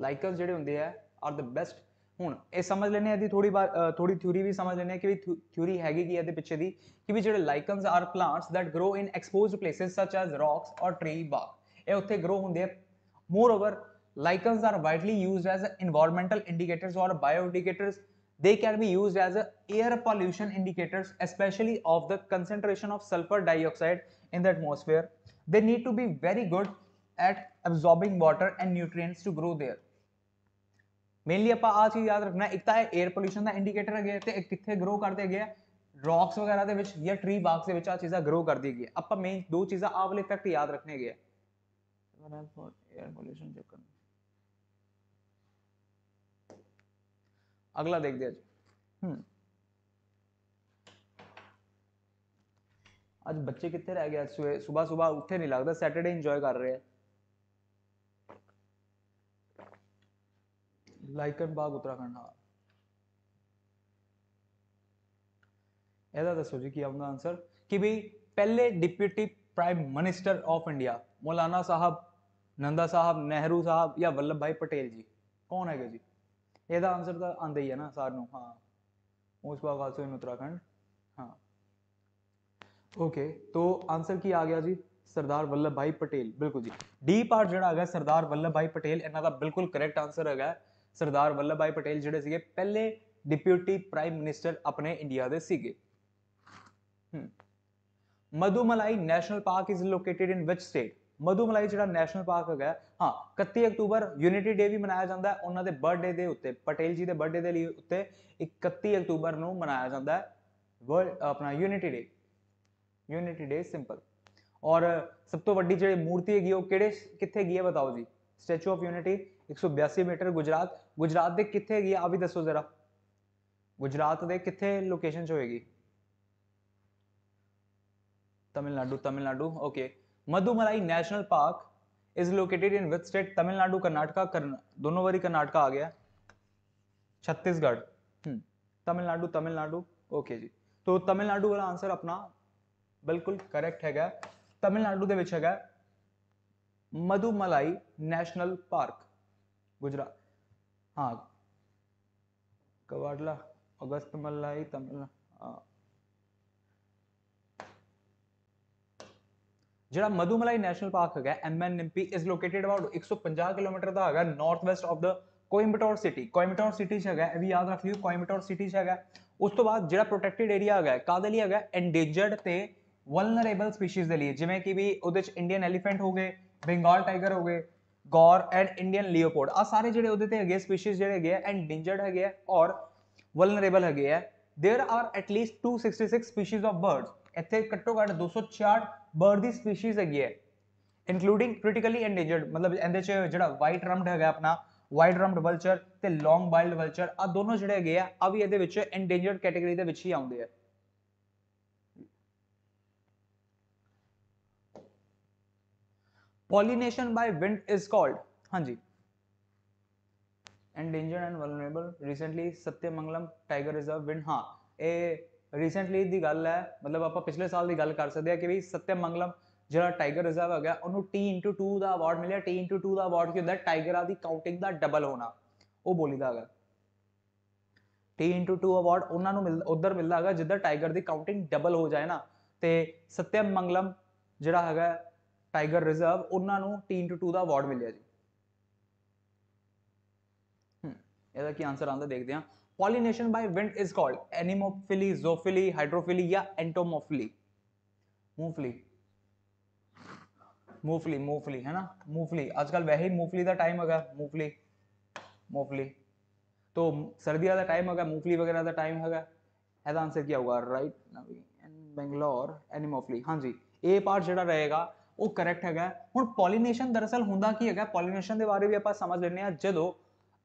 lichen जो होंगे आर द बेस्ट हूँ यह समझ लें थोड़ी बार थोड़ी थ्यूरी भी समझ लें कि थ्यू थ्यूरी हैगी की है पिछले की कि भी जो lichen are plants that grow in exposed places such as rocks और ट्री बाग ये उत्तर ग्रो होंगे moreover lichen are widely use as a environmental indicators और bio indicators they can be use as air pollution indicators especially of the concentration of sulphur dioxide in the atmosphere they need to be very good at absorbing water and nutrient to grow there mainly आप आ चीज़ याद रखना एक तो है air pollution का इंडकेटर है तो एक कितने ग्रो करते गए रॉक्स वगैरह के ट्री बाग्स के आ चीज़ा ग्रो कर दी गई आप मेन दो चीज़ा आ वाले इफेक्ट याद रखने गए अगला देख दिया अच्छ हम्म। बच्चे कितने रह गए सुबह सुबह उठे नहीं लगता सैटरडे इंजॉय कर रहे हैं लाइकन बाग उत्तराखंड हाँ ऐसा दसो जी की अपना आंसर कि भी पहले deputy prime minister of India मौलाना साहब नंदा साहब नेहरू साहब या वल्लभ भाई पटेल जी कौन है जी ਇਹਦਾ ਆਨਸਰ ਤਾਂ ਆਂਦਾ ਹੀ ਹੈ ਨਾ ਸਾਰਿਆਂ हाँ most bark also in Uttarakhand हाँ ओके तो आंसर की आ गया जी सरदार वल्लभ भाई पटेल बिल्कुल जी डी पार्ट जरा सरदार वल्लभ भाई पटेल इन्हों का बिल्कुल करैक्ट आंसर है ਸਰਦਾਰ ਵੱਲਭ ਭਾਈ ਪਟੇਲ ਜਿਹੜੇ ਸੀਗੇ ਪਹਿਲੇ ਡਿਪਟੀ ਪ੍ਰਾਈਮ ਮਿਨਿਸਟਰ ਆਪਣੇ ਇੰਡੀਆ ਦੇ ਸੀਗੇ Mudumalai national park is located in which state Mudumalai ਜਿਹੜਾ ਨੈਸ਼ਨਲ ਪਾਰਕ ਹੈਗਾ ਹਾਂ 31 ਅਕਤੂਬਰ ਯੂਨਿਟੀ ਡੇ ਵੀ ਮਨਾਇਆ ਜਾਂਦਾ ਹੈ ਉਹਨਾਂ ਦੇ ਬਰਥਡੇ ਦੇ ਉੱਤੇ ਪਟੇਲ ਜੀ ਦੇ ਬਰਥਡੇ ਦੇ ਲਈ ਉੱਤੇ 31 ਅਕਤੂਬਰ ਨੂੰ ਮਨਾਇਆ ਜਾਂਦਾ ਹੈ ਵਰਲਡ ਆਪਣਾ unity day unity day simple ਔਰ ਸਭ ਤੋਂ ਵੱਡੀ ਜਿਹੜੀ ਮੂਰਤੀ ਹੈਗੀ ਉਹ ਕਿਹੜੇ ਕਿੱਥੇ ਗਈ ਹੈ ਬਤਾਓ ਜੀ statue of unity 182 metre Gujarat Gujarat ਦੇ ਕਿੱਥੇ ਹੈਗੀ ਆ भी दसो जरा गुजरात ਦੇ ਕਿੱਥੇ लोकेशन च होएगी Tamil Nadu Tamil Nadu okay Mudumalai national park is located in with state Tamil Nadu Karnataka दोनों बारी कर्नाटका आ गया छत्तीसगढ़ हम्म, तमिलनाडु तमिलनाडु ओके जी तो तमिलनाडु वाला आंसर अपना बिल्कुल करेक्ट हैगा तमिलनाडु के मधुमलाई ਹੈਗਾ पार्क ગુજરા હા કવાડલા ઓગસ્ટમલાઈ તમલ જڑا મધુમલાઈ નેશનલ પાર્ક હગે એમએન નેમ્પિ is located about 150 kilometre the હગે north west of the Coimbatore city Coimbatore city છે હગે אבי યાદ રાખ લે કોયમટૂર સિટી છે હગે ઉસ તો બાદ જڑا પ્રોટેક્ટેડ એરિયા હગે કાદલી હગે ઇન્ડિજર્ડ તે વલ્નરેબલ સ્પીસીસ દે લિયે જમે કી ભી ઉદેચ ઇન્ડિયન এলিફન્ટ હોગે બંગાલ टाइगर હોગે ਗੌਰ ਐਂਡ ਇੰਡੀਅਨ ਲੀਓਪੋਰਡ ਆ ਸਾਰੇ ਜਿਹੜੇ ਉਹਦੇ ਤੇ ਹੈਗੇ ਸਪੀਸੀਜ਼ ਜਿਹੜੇ ਹੈਗੇ ਐ ਐਂਡੇਂਜਰਡ ਹੈਗੇ ਐ ਔਰ ਵਲਨਰੇਬਲ ਹੈਗੇ uh there are at least 266 species of birds ਇੱਥੇ ਘੱਟੋ ਘੱਟ 260 ਬਰਡ ਦੀ ਸਪੀਸੀਜ਼ ਹੈਗੀ ਐ ਇਨਕਲੂਡਿੰਗ ਕ੍ਰਿਟੀਕਲੀ ਐਂਡੇਂਜਰਡ ਮਤਲਬ ਇਹਦੇ ਚ ਜਿਹੜਾ ਵਾਈਟ ਰੰਪਡ ਹੈਗਾ ਆਪਣਾ ਵਾਈਡ ਰੰਪਡ ਵਲਚਰ ਤੇ ਲੌਂਗ ਬਾਈਲਡ ਵਲਚਰ ਆ ਦੋਨੋਂ ਜਿਹੜੇ ਹੈਗੇ ਆ ਆ ਵੀ ਇਹਦੇ ਵਿੱਚ ਐਂਡੇਂਜਰਡ ਕੈਟਾਗਰੀ ਦੇ ਵਿੱਚ ਹੀ ਆਉਂਦੇ ਆ pollination by wind is called ਹਾਂਜੀ endangered and vulnerable recently satyamangalam tiger reserve wind ਹਾਂ ਇਹ ਰੀਸੈਂਟਲੀ ਦੀ ਗੱਲ ਹੈ ਮਤਲਬ ਆਪਾਂ ਪਿਛਲੇ ਸਾਲ ਦੀ ਗੱਲ ਕਰ ਸਕਦੇ ਆ ਕਿ ਵੀ ਸਤਿਆਮੰਗਲਮ ਜਿਹੜਾ ਟਾਈਗਰ ਰਿਜ਼ਰਵ ਹੈਗਾ ਉਹਨੂੰ T2 ਦਾ ਅਵਾਰਡ ਮਿਲਿਆ T2 ਦਾ ਅਵਾਰਡ ਕੀ ਹੁੰਦਾ ਟਾਈਗਰਾਂ ਦੀ ਕਾਊਂਟਿੰਗ ਦਾ ਡਬਲ ਹੋਣਾ ਉਹ ਬੋਲੀਦਾ ਹੈਗਾ T2 ਅਵਾਰਡ ਉਹਨਾਂ ਨੂੰ ਮਿਲਦਾ ਉਧਰ ਮਿਲਦਾ ਹੈਗਾ ਜਿੱਦਾਂ ਟਾਈਗਰ ਦੀ ਕਾਊਂਟਿੰਗ ਡਬਲ ਹੋ ਜਾਏ ਨਾ ਤੇ ਸਤਿਆਮੰਗਲਮ ਜਿਹੜਾ ਹੈਗਾ टाइगर रिजर्व उन्होंने टीन टू टू का अवार्ड मिले जी यदा की आंसर आता देखते हैं pollination by wind is called anemophily zoophily hydrophily या एंटोमोफिली मूफली मूफली मूफली है ना मूफली आजकल वह ही मूफली का टाइम है मूफली मूफली तो सर्दियों का टाइम है मूफली वगैरह का टाइम है यदा आंसर क्या होगा राइट बेंगलोर एनिमोफली हाँ जी ए पार्ट जरा रहेगा ਉਹ ਕਰੈਕਟ ਹੈਗਾ ਹੁਣ ਪੋਲੀਨੇਸ਼ਨ ਦਰਅਸਲ ਹੁੰਦਾ ਕੀ ਹੈਗਾ ਪੋਲੀਨੇਸ਼ਨ ਦੇ ਬਾਰੇ ਵੀ ਆਪਾਂ ਸਮਝ ਲੈਣੇ ਆ ਜਦੋਂ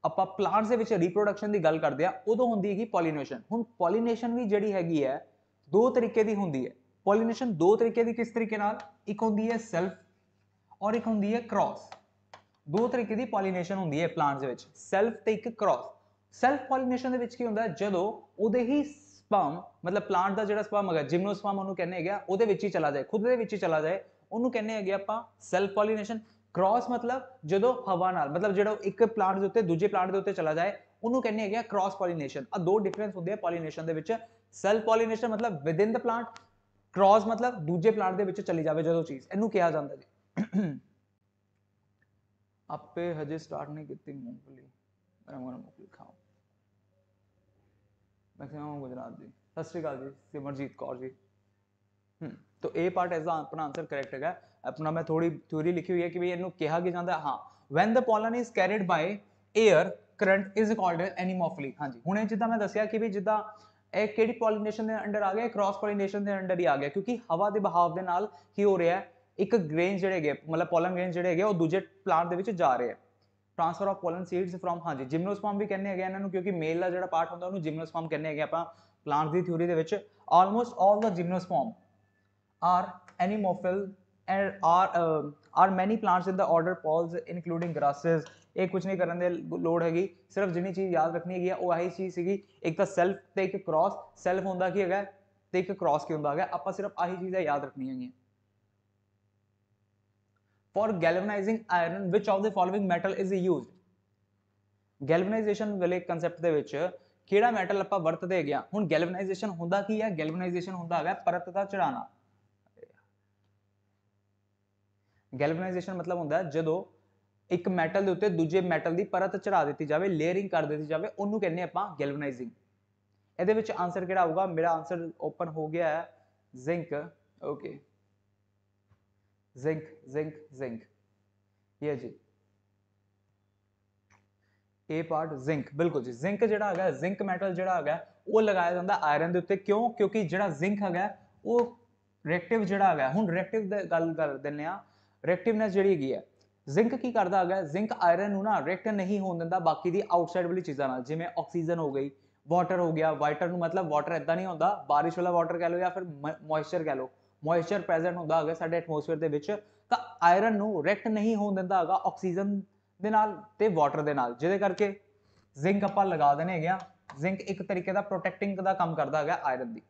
ਆਪਾਂ ਪਲਾਂਟਸ ਦੇ ਵਿੱਚ ਰੀਪਰੋਡਕਸ਼ਨ ਦੀ ਗੱਲ ਕਰਦੇ ਆ ਉਦੋਂ ਹੁੰਦੀ ਹੈਗੀ ਪੋਲੀਨੇਸ਼ਨ ਹੁਣ ਪੋਲੀਨੇਸ਼ਨ ਵੀ ਜਿਹੜੀ ਹੈਗੀ ਹੈ ਦੋ ਤਰੀਕੇ ਦੀ ਹੁੰਦੀ ਹੈ ਪੋਲੀਨੇਸ਼ਨ ਦੋ ਤਰੀਕੇ ਦੀ ਕਿਸ ਤਰੀਕੇ ਨਾਲ ਇੱਕ ਹੁੰਦੀ ਹੈ ਸੈਲਫ ਔਰ ਇੱਕ ਹੁੰਦੀ ਹੈ ਕ੍ਰੋਸ ਦੋ ਤਰੀਕੇ ਦੀ ਪੋਲੀਨੇਸ਼ਨ ਹੁੰਦੀ ਹੈ ਪਲਾਂਟਸ ਦੇ ਵਿੱਚ ਸੈਲਫ ਤੇ ਇੱਕ ਕ੍ਰੋਸ ਸੈਲਫ ਪੋਲੀਨੇਸ਼ਨ ਦੇ ਵਿੱਚ ਕੀ ਹੁੰਦਾ ਜਦੋਂ ਉਹਦੇ ਹੀ ਸਪਰਮ ਮਤਲਬ ਪਲਾਂਟ ਦਾ ਜਿਹੜਾ ਸਪਰਮ ਹੈਗਾ ਜਿਮਨੋਸਪਰਮ ਉਹਨੂੰ ਕਹਿੰਦੇ ਹੈਗਾ ਉਹਦੇ ਵਿੱਚ ਹੀ ਚਲਾ ਜਾਏ ਖੁਦ ਦੇ ਵਿੱਚ ਹੀ ਚਲਾ ਜਾਏ ਉਹਨੂੰ ਕਹਿੰਦੇ ਹੈਗੇ ਆਪਾਂ ਸੈਲਫ ਪੋਲੀਨੇਸ਼ਨ ਕ੍ਰਾਸ ਮਤਲਬ ਜਦੋਂ ਹਵਾ ਨਾਲ ਮਤਲਬ ਜਿਹੜਾ ਇੱਕ ਪਲਾਂਟ ਦੇ ਉੱਤੇ ਦੂਜੇ ਪਲਾਂਟ ਦੇ ਉੱਤੇ ਚਲਾ ਜਾਏ ਉਹਨੂੰ ਕਹਿੰਦੇ ਹੈਗੇ ਆ ਕ੍ਰਾਸ ਪੋਲੀਨੇਸ਼ਨ ਆ ਦੋ ਡਿਫਰੈਂਸ ਹੁੰਦੇ ਆ ਪੋਲੀਨੇਸ਼ਨ ਦੇ ਵਿੱਚ ਸੈਲਫ ਪੋਲੀਨੇਸ਼ਨ ਮਤਲਬ within the plant cross ਮਤਲਬ ਦੂਜੇ ਪਲਾਂਟ ਦੇ ਵਿੱਚ ਚਲੀ ਜਾਵੇ ਜਦੋਂ ਚੀਜ਼ ਇਹਨੂੰ ਕਿਹਾ ਜਾਂਦਾ ਜੀ ਆਪੇ ਹਜੇ ਸਟਾਰਟ ਨਹੀਂ ਕੀਤੀ ਮੂੰਗਫਲੀ ਮੈਂ ਮੋਨ ਮੈਂ ਕਿਹਾ ਮੈਕਸਿਮਮ ਗੁਜਰਾਤ ਦੀ ਸਤਿ ਸ਼੍ਰੀ ਅਕਾਲ ਜੀ ਸਿਮਰਜੀਤ ਕੌਰ ਜੀ ਹੂੰ ਤੋ ਇਹ ਪਾਰਟ ਇਸ ਦਾ ਆਪਣਾ ਆਨਸਰ ਕਰੈਕਟ ਹੈਗਾ ਆਪਣਾ ਮੈਂ ਥੋੜੀ ਥਿਊਰੀ ਲਿਖੀ ਹੋਈ ਹੈ ਕਿ ਵੀ ਇਹਨੂੰ ਕਿਹਾ ਕਿ ਜਾਂਦਾ ਹਾਂ when the pollen is carried by air current is called anemophily ਹਾਂਜੀ ਹੁਣ ਇਹ ਜਿੱਦਾਂ ਮੈਂ ਦੱਸਿਆ ਕਿ ਵੀ ਜਿੱਦਾਂ ਇਹ ਕਿਹੜੀ ਪੋਲੀਨੇਸ਼ਨ ਦੇ ਅੰਡਰ ਆ ਗਿਆ ਕ੍ਰਾਸ ਪੋਲੀਨੇਸ਼ਨ ਦੇ ਅੰਡਰ ਹੀ ਆ ਗਿਆ ਕਿਉਂਕਿ ਹਵਾ ਦੇ ਬਹਾਵ ਦੇ ਨਾਲ ਕੀ ਹੋ ਰਿਹਾ ਇੱਕ ਗ੍ਰੇਨ ਜਿਹੜੇ ਹੈਗੇ ਮਤਲਬ ਪੋਲਨ ਗ੍ਰੇਨ ਜਿਹੜੇ ਹੈਗੇ ਉਹ ਦੂਜੇ ਪਲਾਂਟ ਦੇ ਵਿੱਚ ਜਾ ਰਹੇ ਹੈ transfer of pollen seeds from ਹਾਂਜੀ ਜਿਮਨੋਸਪਰਮ ਵੀ ਕਹਿੰਦੇ ਹੈਗੇ ਇਹਨਾਂ ਨੂੰ ਕਿਉਂਕਿ ਮੇਲ ਦਾ ਜਿਹੜਾ ਪਾਰਟ ਹੁੰਦਾ ਉਹਨੂੰ ਜਿਮਨੋਸਪਰਮ ਕਹਿੰਦੇ ਹੈਗੇ ਆਪਾਂ ਪਲਾਂਟ ਦੀ ਥਿਊਰੀ ਦੇ ਵਿੱਚ ਆਲਮੋਸਟ ਆਲ ਦਾ gymnosperm are anemophile and are uh, are many plants in the order poles including grasses एक कुछ नहीं करने लोड हैगी सिर्फ जिनी चीज़ याद रखनी हैगी वह ही चीज़ सी एक तो सैल्फ तो एक क्रॉस सैल्फ होंगे की है तो एक क्रॉस की होंगे है आप सिर्फ आही चीज़ें याद रखनी है for galvanising iron which of the following metal is use galvanisation वाले कंसैप्ट कि मैटल आप वरतते हैं हूँ गैलवनाइजेशन होंगे की है गैलवनाइजेशन होंगे है परत का चढ़ाना ਗੈਲਵਨਾਈਜੇਸ਼ਨ ਮਤਲਬ ਹੁੰਦਾ ਜਦੋਂ ਇੱਕ ਮੈਟਲ ਦੇ ਉੱਤੇ ਦੂਜੇ ਮੈਟਲ ਦੀ ਪਰਤ ਚੜਾ ਦਿੱਤੀ ਜਾਵੇ ਲੇਅਰਿੰਗ ਕਰ ਦਿੱਤੀ ਜਾਵੇ ਉਹਨੂੰ ਕਹਿੰਦੇ ਆਪਾਂ ਗੈਲਵਨਾਈਜ਼ਿੰਗ ਇਹਦੇ ਵਿੱਚ ਆਨਸਰ ਕਿਹੜਾ ਆਊਗਾ ਮੇਰਾ ਆਨਸਰ ਓਪਨ ਹੋ ਗਿਆ ਹੈ zinc okay zinc zinc zinc ਇਹ ਜੀ ਇਹ ਪਾਰਟ ਜ਼ਿੰਕ ਬਿਲਕੁਲ ਜੀ ਜ਼ਿੰਕ ਜਿਹੜਾ ਹੈਗਾ ਜ਼ਿੰਕ ਮੈਟਲ ਜਿਹੜਾ ਹੈਗਾ ਉਹ ਲਗਾਇਆ ਜਾਂਦਾ ਆਇਰਨ ਦੇ ਉੱਤੇ ਕਿਉਂ ਕਿਉਂਕਿ ਜਿਹੜਾ ਜ਼ਿੰਕ ਹੈਗਾ ਉਹ ਰਿਐਕਟਿਵ ਜਿਹੜਾ ਹੈਗਾ ਹੁਣ ਰਿਐਕਟਿਵ ਦੀ ਗੱਲ ਕਰ ਦਿੰਨੇ ਆ ਰਿਐਕਟਿਵਨੈਸ ਜਿਹੜੀ ਹੈਗੀ ਹੈ ਜ਼ਿੰਕ ਕੀ ਕਰਦਾ ਹੈਗਾ ਜ਼ਿੰਕ ਆਇਰਨ ਨੂੰ ਨਾ ਰਿਐਕਟ ਨਹੀਂ ਹੋਣ ਦਿੰਦਾ ਬਾਕੀ ਦੀ ਆਊਟਸਾਈਡ ਵਾਲੀ ਚੀਜ਼ਾਂ ਨਾਲ ਜਿਵੇਂ ਆਕਸੀਜਨ ਹੋ ਗਈ ਵਾਟਰ ਹੋ ਗਿਆ ਵਾਟਰ ਨੂੰ ਮਤਲਬ ਵਾਟਰ ਇਦਾਂ ਨਹੀਂ ਹੁੰਦਾ بارش ਵਾਲਾ ਵਾਟਰ ਕਹ ਲਓ ਜਾਂ ਫਿਰ ਮੋਇਸਚਰ ਕਹ ਲਓ ਮੋਇਸਚਰ ਪ੍ਰੈਜ਼ੈਂਟ ਹੁੰਦਾ ਹੈਗਾ ਸਾਡੇ ਐਟਮੋਸਫੇਅਰ ਦੇ ਵਿੱਚ ਤਾਂ ਆਇਰਨ ਨੂੰ ਰਿਐਕਟ ਨਹੀਂ ਹੋਣ ਦਿੰਦਾ ਹੈਗਾ ਆਕਸੀਜਨ ਦੇ ਨਾਲ ਤੇ ਵਾਟਰ ਦੇ ਨਾਲ ਜਿਹਦੇ ਕਰਕੇ ਜ਼ਿੰਕ ਆਪਾਂ ਲਗਾ ਦਨੇ ਹੈਗੇ ਆ ਜ਼ਿੰਕ ਇੱਕ ਤਰੀਕੇ ਦਾ ਪ੍ਰੋਟੈਕਟਿੰਗ ਦਾ ਕੰਮ ਕਰਦਾ ਹੈਗਾ ਆਇਰਨ ਦੀ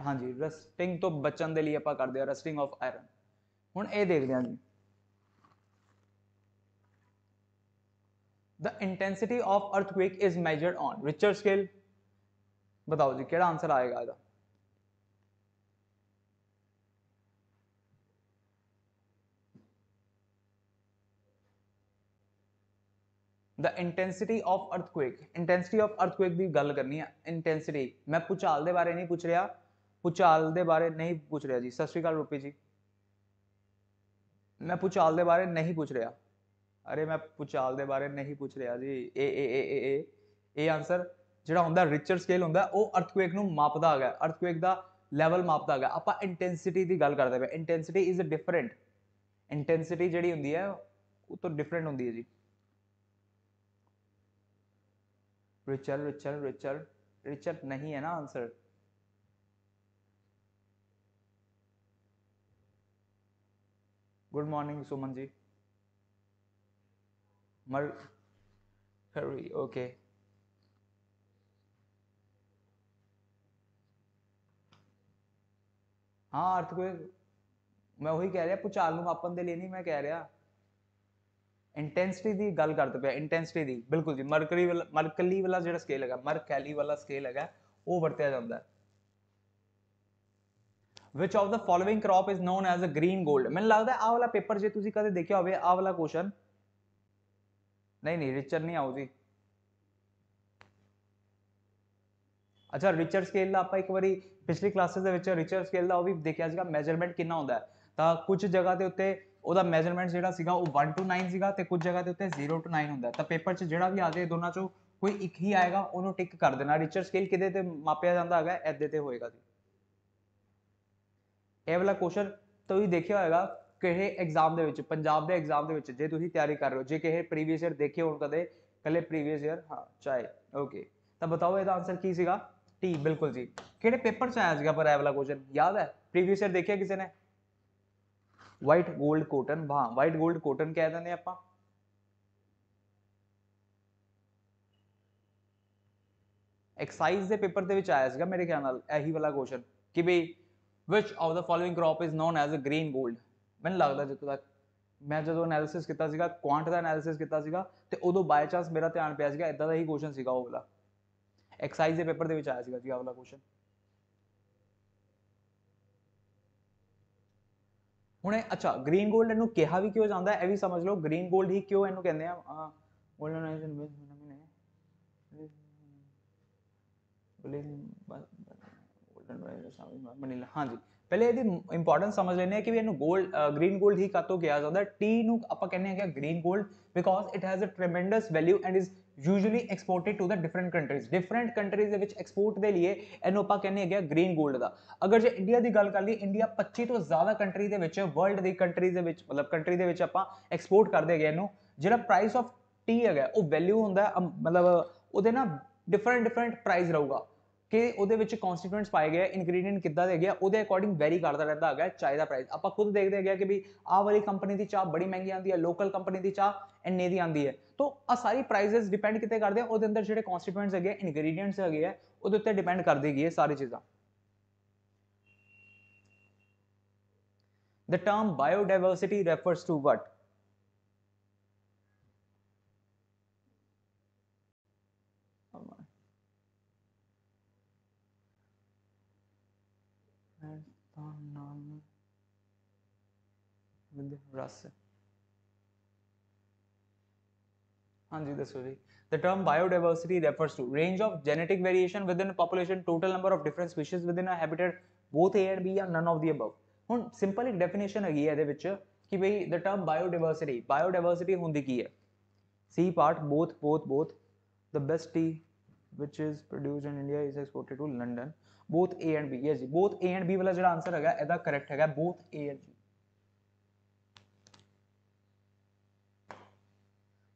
हाँ जी रस्टिंग तो बचन दे लिए कर दिया रस्टिंग ऑफ आयरन हूँ ये देखते हैं जी the intensity of earthquake is measured on Richter scale बताओ जी कड़ा आंसर आएगा यदा the intensity of earthquake intensity of earthquake की गल करनी है इंटेंसिटी मैं भूचाल के बारे नहीं पूछ रहा ਪੁਚਾਲ ਦੇ ਬਾਰੇ ਨਹੀਂ ਪੁੱਛ ਰਿਹਾ ਜੀ ਸਤਿ ਸ਼੍ਰੀ ਅਕਾਲ ਰੂਪੀ ਜੀ ਮੈਂ ਪੁਚਾਲ ਦੇ ਬਾਰੇ ਨਹੀਂ ਪੁੱਛ ਰਿਹਾ ਅਰੇ ਮੈਂ ਪੁਚਾਲ ਦੇ ਬਾਰੇ ਨਹੀਂ ਪੁੱਛ ਰਿਹਾ ਜੀ ਇਹ ਇਹ ਇਹ ਇਹ ਇਹ ਆਨਸਰ ਜਿਹੜਾ ਹੁੰਦਾ ਰਿਚਰ ਸਕੇਲ ਹੁੰਦਾ ਉਹ ਅਰਥਕੁਏਕ ਨੂੰ ਮਾਪਦਾ ਹੈਗਾ ਅਰਥਕੁਏਕ ਦਾ ਲੈਵਲ ਮਾਪਦਾ ਹੈਗਾ ਆਪਾਂ ਇੰਟੈਂਸਿਟੀ ਦੀ ਗੱਲ ਕਰਦੇ ਪਏ ਇੰਟੈਂਸਿਟੀ ਇਜ਼ ਡਿਫਰੈਂਟ ਇੰਟੈਂਸਿਟੀ ਜਿਹੜੀ ਹੁੰਦੀ ਹੈ ਉਹ ਤੋਂ ਡਿਫਰੈਂਟ ਹੁੰਦੀ ਹੈ ਜੀ ਰਿਚਰ ਰਿਚਰ ਰਿਚਰ ਰਿਚਰ ਨਹੀਂ ਹੈ ਨਾ answer good morning Suman ji मर फेब्रुवरी ओके हाँ अर्थ को मैं वही कह रहा भूचाल मापन के लिए नहीं मैं कह रहा इंटेंसिटी की गल करते पे इंटेंसिटी की बिल्कुल जी मरकरी वाला मरकली वाला जो स्केल है मरकैली वाला स्केल है वह वरत्या जाता है which of the following crop is known as a green gold ਮੈਨੂੰ ਲੱਗਦਾ ਆਹ ਵਾਲਾ ਪੇਪਰ ਜੇ ਤੁਸੀਂ ਕਦੇ ਦੇਖਿਆ ਹੋਵੇ ਆਹ ਵਾਲਾ ਕੁਐਸਚਨ ਨਹੀਂ ਨਹੀਂ ਰਿਚਰ ਨਹੀਂ ਆਉਦੀ ਅੱਛਾ ਰਿਚਰ ਸਕੇਲ ਦਾ ਆਪਾਂ ਇੱਕ ਵਾਰੀ ਪਿਛਲੀ ਕਲਾਸਿਸ ਦੇ ਵਿੱਚ ਰਿਚਰ ਸਕੇਲ ਦਾ ਉਹ ਵੀ ਦੇਖਿਆ ਸੀਗਾ ਮੈਜ਼ਰਮੈਂਟ ਕਿੰਨਾ ਹੁੰਦਾ ਤਾਂ ਕੁਝ ਜਗ੍ਹਾ ਦੇ ਉੱਤੇ ਉਹਦਾ ਮੈਜ਼ਰਮੈਂਟ ਜਿਹੜਾ ਸੀਗਾ ਉਹ 1 ਟੂ 9 ਸੀਗਾ ਤੇ ਕੁਝ ਜਗ੍ਹਾ ਦੇ ਉੱਤੇ 0 ਟੂ 9 ਹੁੰਦਾ ਤਾਂ ਪੇਪਰ 'ਚ ਜਿਹੜਾ ਵੀ ਆ ਜਾਏ ਦੋਨਾਂ 'ਚੋਂ ਕੋਈ ਇੱਕ ਹੀ ਆਏਗਾ ਉਹਨੂੰ ਟਿਕ ਕਰ ਦੇਣਾ ਰਿਚਰ ਸਕੇਲ ਕਿਦੇ ਤੇ ਮਾਪਿਆ ਜਾਂਦਾ ਹੈਗਾ ਐਦੇ ਤੇ ਹੋਏਗਾ ਜੀ ਇਹ ਵਾਲਾ ਕੁਐਸਚਨ ਤੁਸੀਂ ਦੇਖਿਆ ਹੋਵੇਗਾ ਕਿਹੜੇ ਐਗਜ਼ਾਮ ਦੇ ਵਿੱਚ ਪੰਜਾਬ ਦੇ ਐਗਜ਼ਾਮ ਦੇ ਵਿੱਚ ਜੇ ਤੁਸੀਂ ਤਿਆਰੀ ਕਰ ਰਹੇ ਹੋ ਜੇ ਕਿਹੇ ਪ੍ਰੀਵੀਅਸ ਈਅਰ ਦੇਖੇ ਹੋਣ ਕਦੇ ਕੱਲੇ ਪ੍ਰੀਵੀਅਸ ਈਅਰ ਹਾਂ ਚਾਹੇ ਓਕੇ ਤਾਂ ਬਤਾਓ ਇਹਦਾ ਆਨਸਰ ਕੀ ਸੀਗਾ ਟੀ ਬਿਲਕੁਲ ਜੀ ਕਿਹੜੇ ਪੇਪਰ ਚ ਆਇਆ ਸੀਗਾ ਪਰ ਇਹ ਵਾਲਾ ਕੁਐਸਚਨ ਯਾਦ ਹੈ ਪ੍ਰੀਵੀਅਸ ਈਅਰ ਦੇਖਿਆ ਕਿਸੇ ਨੇ ਵਾਈਟ 골ਡ ਕੋਟਨ ਹਾਂ ਵਾਈਟ 골ਡ ਕੋਟਨ ਕਹਿ ਦਿੰਦੇ ਆਪਾਂ ਐਕਸਾਈਜ਼ ਦੇ ਪੇਪਰ ਦੇ ਵਿੱਚ ਆਇਆ ਸੀਗਾ ਮੇਰੇ ਖਿਆਲ ਨਾਲ ਇਹੀ ਵਾਲਾ ਕੁਐਸਚਨ ਕਿ ਬਈ which of the following crop is known as a green gold ਮੈਨੂੰ ਲੱਗਦਾ ਜਿੱਥੋਂ ਤੱਕ ਮੈਂ ਜਦੋਂ ਐਨਾਲਿਸਿਸ ਕੀਤਾ ਸੀਗਾ ਕੁਆਂਟ ਦਾ ਐਨਾਲਿਸਿਸ ਕੀਤਾ ਸੀਗਾ ਤੇ ਉਦੋਂ ਬਾਈ ਚਾਂਸ ਮੇਰਾ ਧਿਆਨ ਪਿਆ ਸੀਗਾ ਇਦਾਂ ਦਾ ਹੀ ਕੁਐਸਚਨ ਸੀਗਾ ਉਹ ਵਾਲਾ ਐਕਸਾਈਜ਼ ਦੇ ਪੇਪਰ ਦੇ ਵਿੱਚ ਆਇਆ ਸੀਗਾ ਜੀ ਆਹ ਵਾਲਾ ਕੁਐਸਚਨ ਹੁਣ ਅੱਛਾ ਗ੍ਰੀਨ 골ਡ ਇਹਨੂੰ ਕਿਹਾ ਵੀ ਕਿਉਂ ਜਾਂਦਾ ਇਹ ਵੀ ਸਮਝ ਲਓ ਗ੍ਰੀਨ 골ਡ ਹੀ ਕਿਉਂ ਇਹਨੂੰ ਕਹਿੰਦੇ ਆ ਆਰਗੇਨਾਈਜੇਸ਼ਨ ਵਿੱਚ ਨੇ ਬਲੇ ਮਨੀਲਾ ਹਾਂਜੀ ਪਹਿਲੇ ਇਹਦੀ ਇੰਪੋਰਟੈਂਸ ਸਮਝ ਲੈਨੇ ਆ ਕਿ ਵੀ ਇਹਨੂੰ 골ਡ ਗ੍ਰੀਨ 골ਡ ਹੀ ਕਾਤੋਂ ਕਿਹਾ ਜਾਂਦਾ ਟੀ ਨੂੰ ਆਪਾਂ ਕਹਿੰਦੇ ਆ ਕਿ ਗ੍ਰੀਨ 골ਡ because it has a tremendous value and is usually exported to the different countries different countries ਦੇ ਵਿੱਚ ਐਕਸਪੋਰਟ ਦੇ ਲਈ ਇਹਨੂੰ ਆਪਾਂ ਕਹਿੰਦੇ ਹੈਗੇ ਗ੍ਰੀਨ 골ਡ ਦਾ ਅਗਰ ਜੇ ਇੰਡੀਆ ਦੀ ਗੱਲ ਕਰ ਲਈ ਇੰਡੀਆ 25 ਤੋਂ ਜ਼ਿਆਦਾ ਕੰਟਰੀ ਦੇ ਵਿੱਚ ਵਰਲਡ ਦੀ ਕੰਟਰੀ ਦੇ ਵਿੱਚ ਮਤਲਬ ਕੰਟਰੀ ਦੇ ਵਿੱਚ ਆਪਾਂ ਐਕਸਪੋਰਟ ਕਰਦੇ ਹੈਗੇ ਇਹਨੂੰ ਜਿਹੜਾ ਪ੍ਰਾਈਸ ਆਫ ਟੀ ਹੈਗਾ ਉਹ ਵੈਲਿਊ ਹੁੰਦਾ ਮਤਲਬ ਉਹਦੇ ਨਾਲ ਡਿਫਰੈਂਟ ਡਿਫਰੈਂਟ ਪ੍ਰਾਈਸ ਰਹੂਗਾ ਕਿ ਉਹਦੇ ਵਿੱਚ ਕੰਸਟੀਟੂਐਂਟਸ ਪਾਏ ਗਏ ਇਨਗਰੀਡੀਐਂਟ ਕਿੱਦਾਂ ਦੇ ਗਿਆ ਉਹਦੇ ਅਕੋਰਡਿੰਗ ਵੈਰੀ ਕਰਦਾ ਰਹਿੰਦਾ ਹੈਗਾ ਚਾਹ ਦਾ ਪ੍ਰਾਈਸ ਆਪਾਂ ਖੁਦ ਦੇਖਦੇ ਹੈਗੇ ਕਿ ਵੀ ਆਹ ਵਾਲੀ ਕੰਪਨੀ ਦੀ ਚਾਹ ਬੜੀ ਮਹਿੰਗੀ ਆਂਦੀ ਹੈ ਲੋਕਲ ਕੰਪਨੀ ਦੀ ਚਾਹ ਇੰਨੇ ਦੀ ਆਂਦੀ ਹੈ ਤੋਂ ਆ ਸਾਰੀ ਪ੍ਰਾਈਸਸ ਡਿਪੈਂਡ ਕਿਤੇ ਕਰਦੇ ਆ ਉਹਦੇ ਅੰਦਰ ਜਿਹੜੇ ਕੰਸਟੀਟੂਐਂਟਸ ਹੈਗੇ ਇਨਗਰੀਡੀਐਂਟਸ ਹੈਗੇ ਆ ਉਹਦੇ ਉੱਤੇ ਡਿਪੈਂਡ ਕਰਦੀ ਗਈ ਹੈ ਸਾਰੀ ਚੀਜ਼ਾਂ The term biodiversity refers to what? बंदे रास्ते हाँ जी दसो जी The term biodiversity refers to range of genetic variation within a population, total number of different species within a habitat, both A and B or none of the above. ਹੁਣ simple ਇੱਕ definition ਹੈਗੀ ਹੈ ਇਹਦੇ ਵਿੱਚ ਕਿ ਬਈ ਦ term biodiversity biodiversity ਹੁੰਦੀ ਕੀ ਹੈ C part both both both the best ਟੀ which is produced in India is exported to London both A and B yes both A and B ਵਾਲਾ ਜਿਹੜਾ ਆਨਸਰ ਹੈਗਾ ਇਹਦਾ ਕਰੈਕਟ ਹੈਗਾ both A and B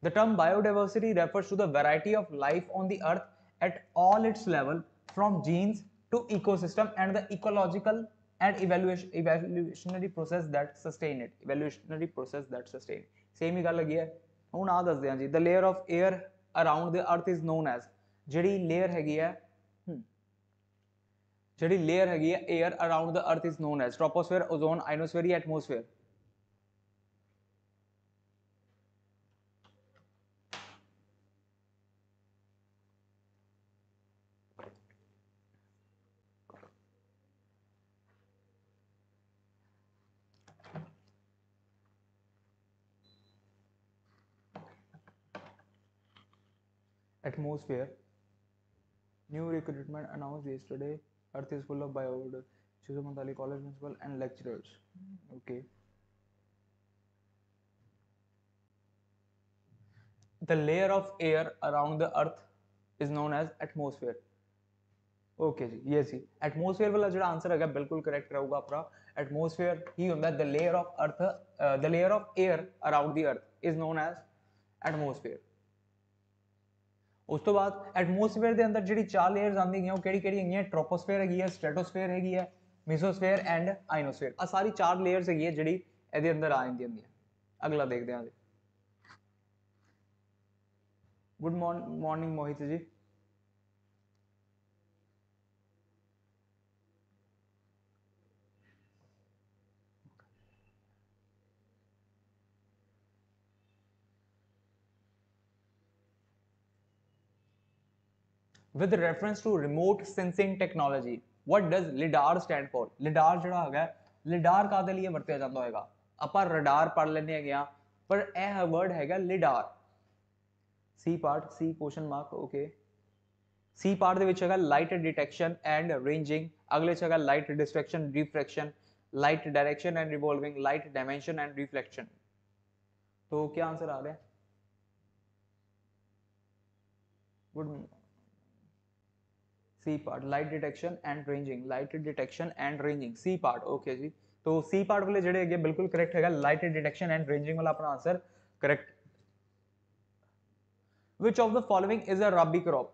The term biodiversity refers to the variety of life on the earth at all its level from genes to ecosystem and the ecological and evaluation evolutionary process that sustain it evolutionary process that sustain same hi gal lagi hai hun aa dasde han ji the layer of air around the earth is known as jehdi layer hai gi hai jehdi layer hai gi hai air around the earth is known as troposphere ozone ionosphere atmosphere atmosphere. New recruitment announced yesterday. Earth is full of biorhythm. Shizumantali college principal and lecturers. Okay. The layer of air around the earth is known as atmosphere. Okay जी ये C atmosphere वाला जो answer है बिल्कुल correct रहेगा अपना atmosphere ही होता है the layer of earth the layer of air around the earth is known as atmosphere ਉਸ ਤੋਂ ਬਾਅਦ ਐਟਮੋਸਫੇਅਰ ਦੇ ਅੰਦਰ ਜਿਹੜੀ ਚਾਰ ਲੇਅਰਸ ਆਉਂਦੀਆਂ ਉਹ ਕਿਹੜੀ ਕਿਹੜੀ ਹੈਗੀਆਂ ਟ੍ਰੋਪੋਸਫੇਅਰ ਹੈਗੀ ਹੈ ਸਟ੍ਰੈਟੋਸਫੇਅਰ ਹੈਗੀ ਹੈ ਮੀਸੋਸਫੇਅਰ ਐਂਡ ਆਇਨੋਸਫੇਅਰ ਆ ਸਾਰੀ ਚਾਰ ਲੇਅਰਸ ਹੈਗੀ ਹੈ ਜਿਹੜੀ ਇਹਦੇ ਅੰਦਰ ਆ ਜਾਂਦੀਆਂ ਹੁੰਦੀਆਂ ਅਗਲਾ ਦੇਖਦੇ ਹਾਂ ਜੀ good morning Mohit ji with reference to remote sensing technology what does lidar stand for lidar जो है लिडार का लिए वरत्या जाता है आप रडार पढ़ लें पर यह वर्ड हैगा lidar C part C question mark okay C part के लाइट डिटेक्शन एंड रेंजिंग अगले है light distraction refraction light direction and revolving light dimension and reflection तो क्या आंसर आ रहा है good morning C part light detection and ranging light detection and ranging C part okay जी तो C part वाले जेडे है बिल्कुल करेक्ट है लाइट डिटेक्शन एंड रेंजिंग वाला अपना answer correct which of the following is a rabi crop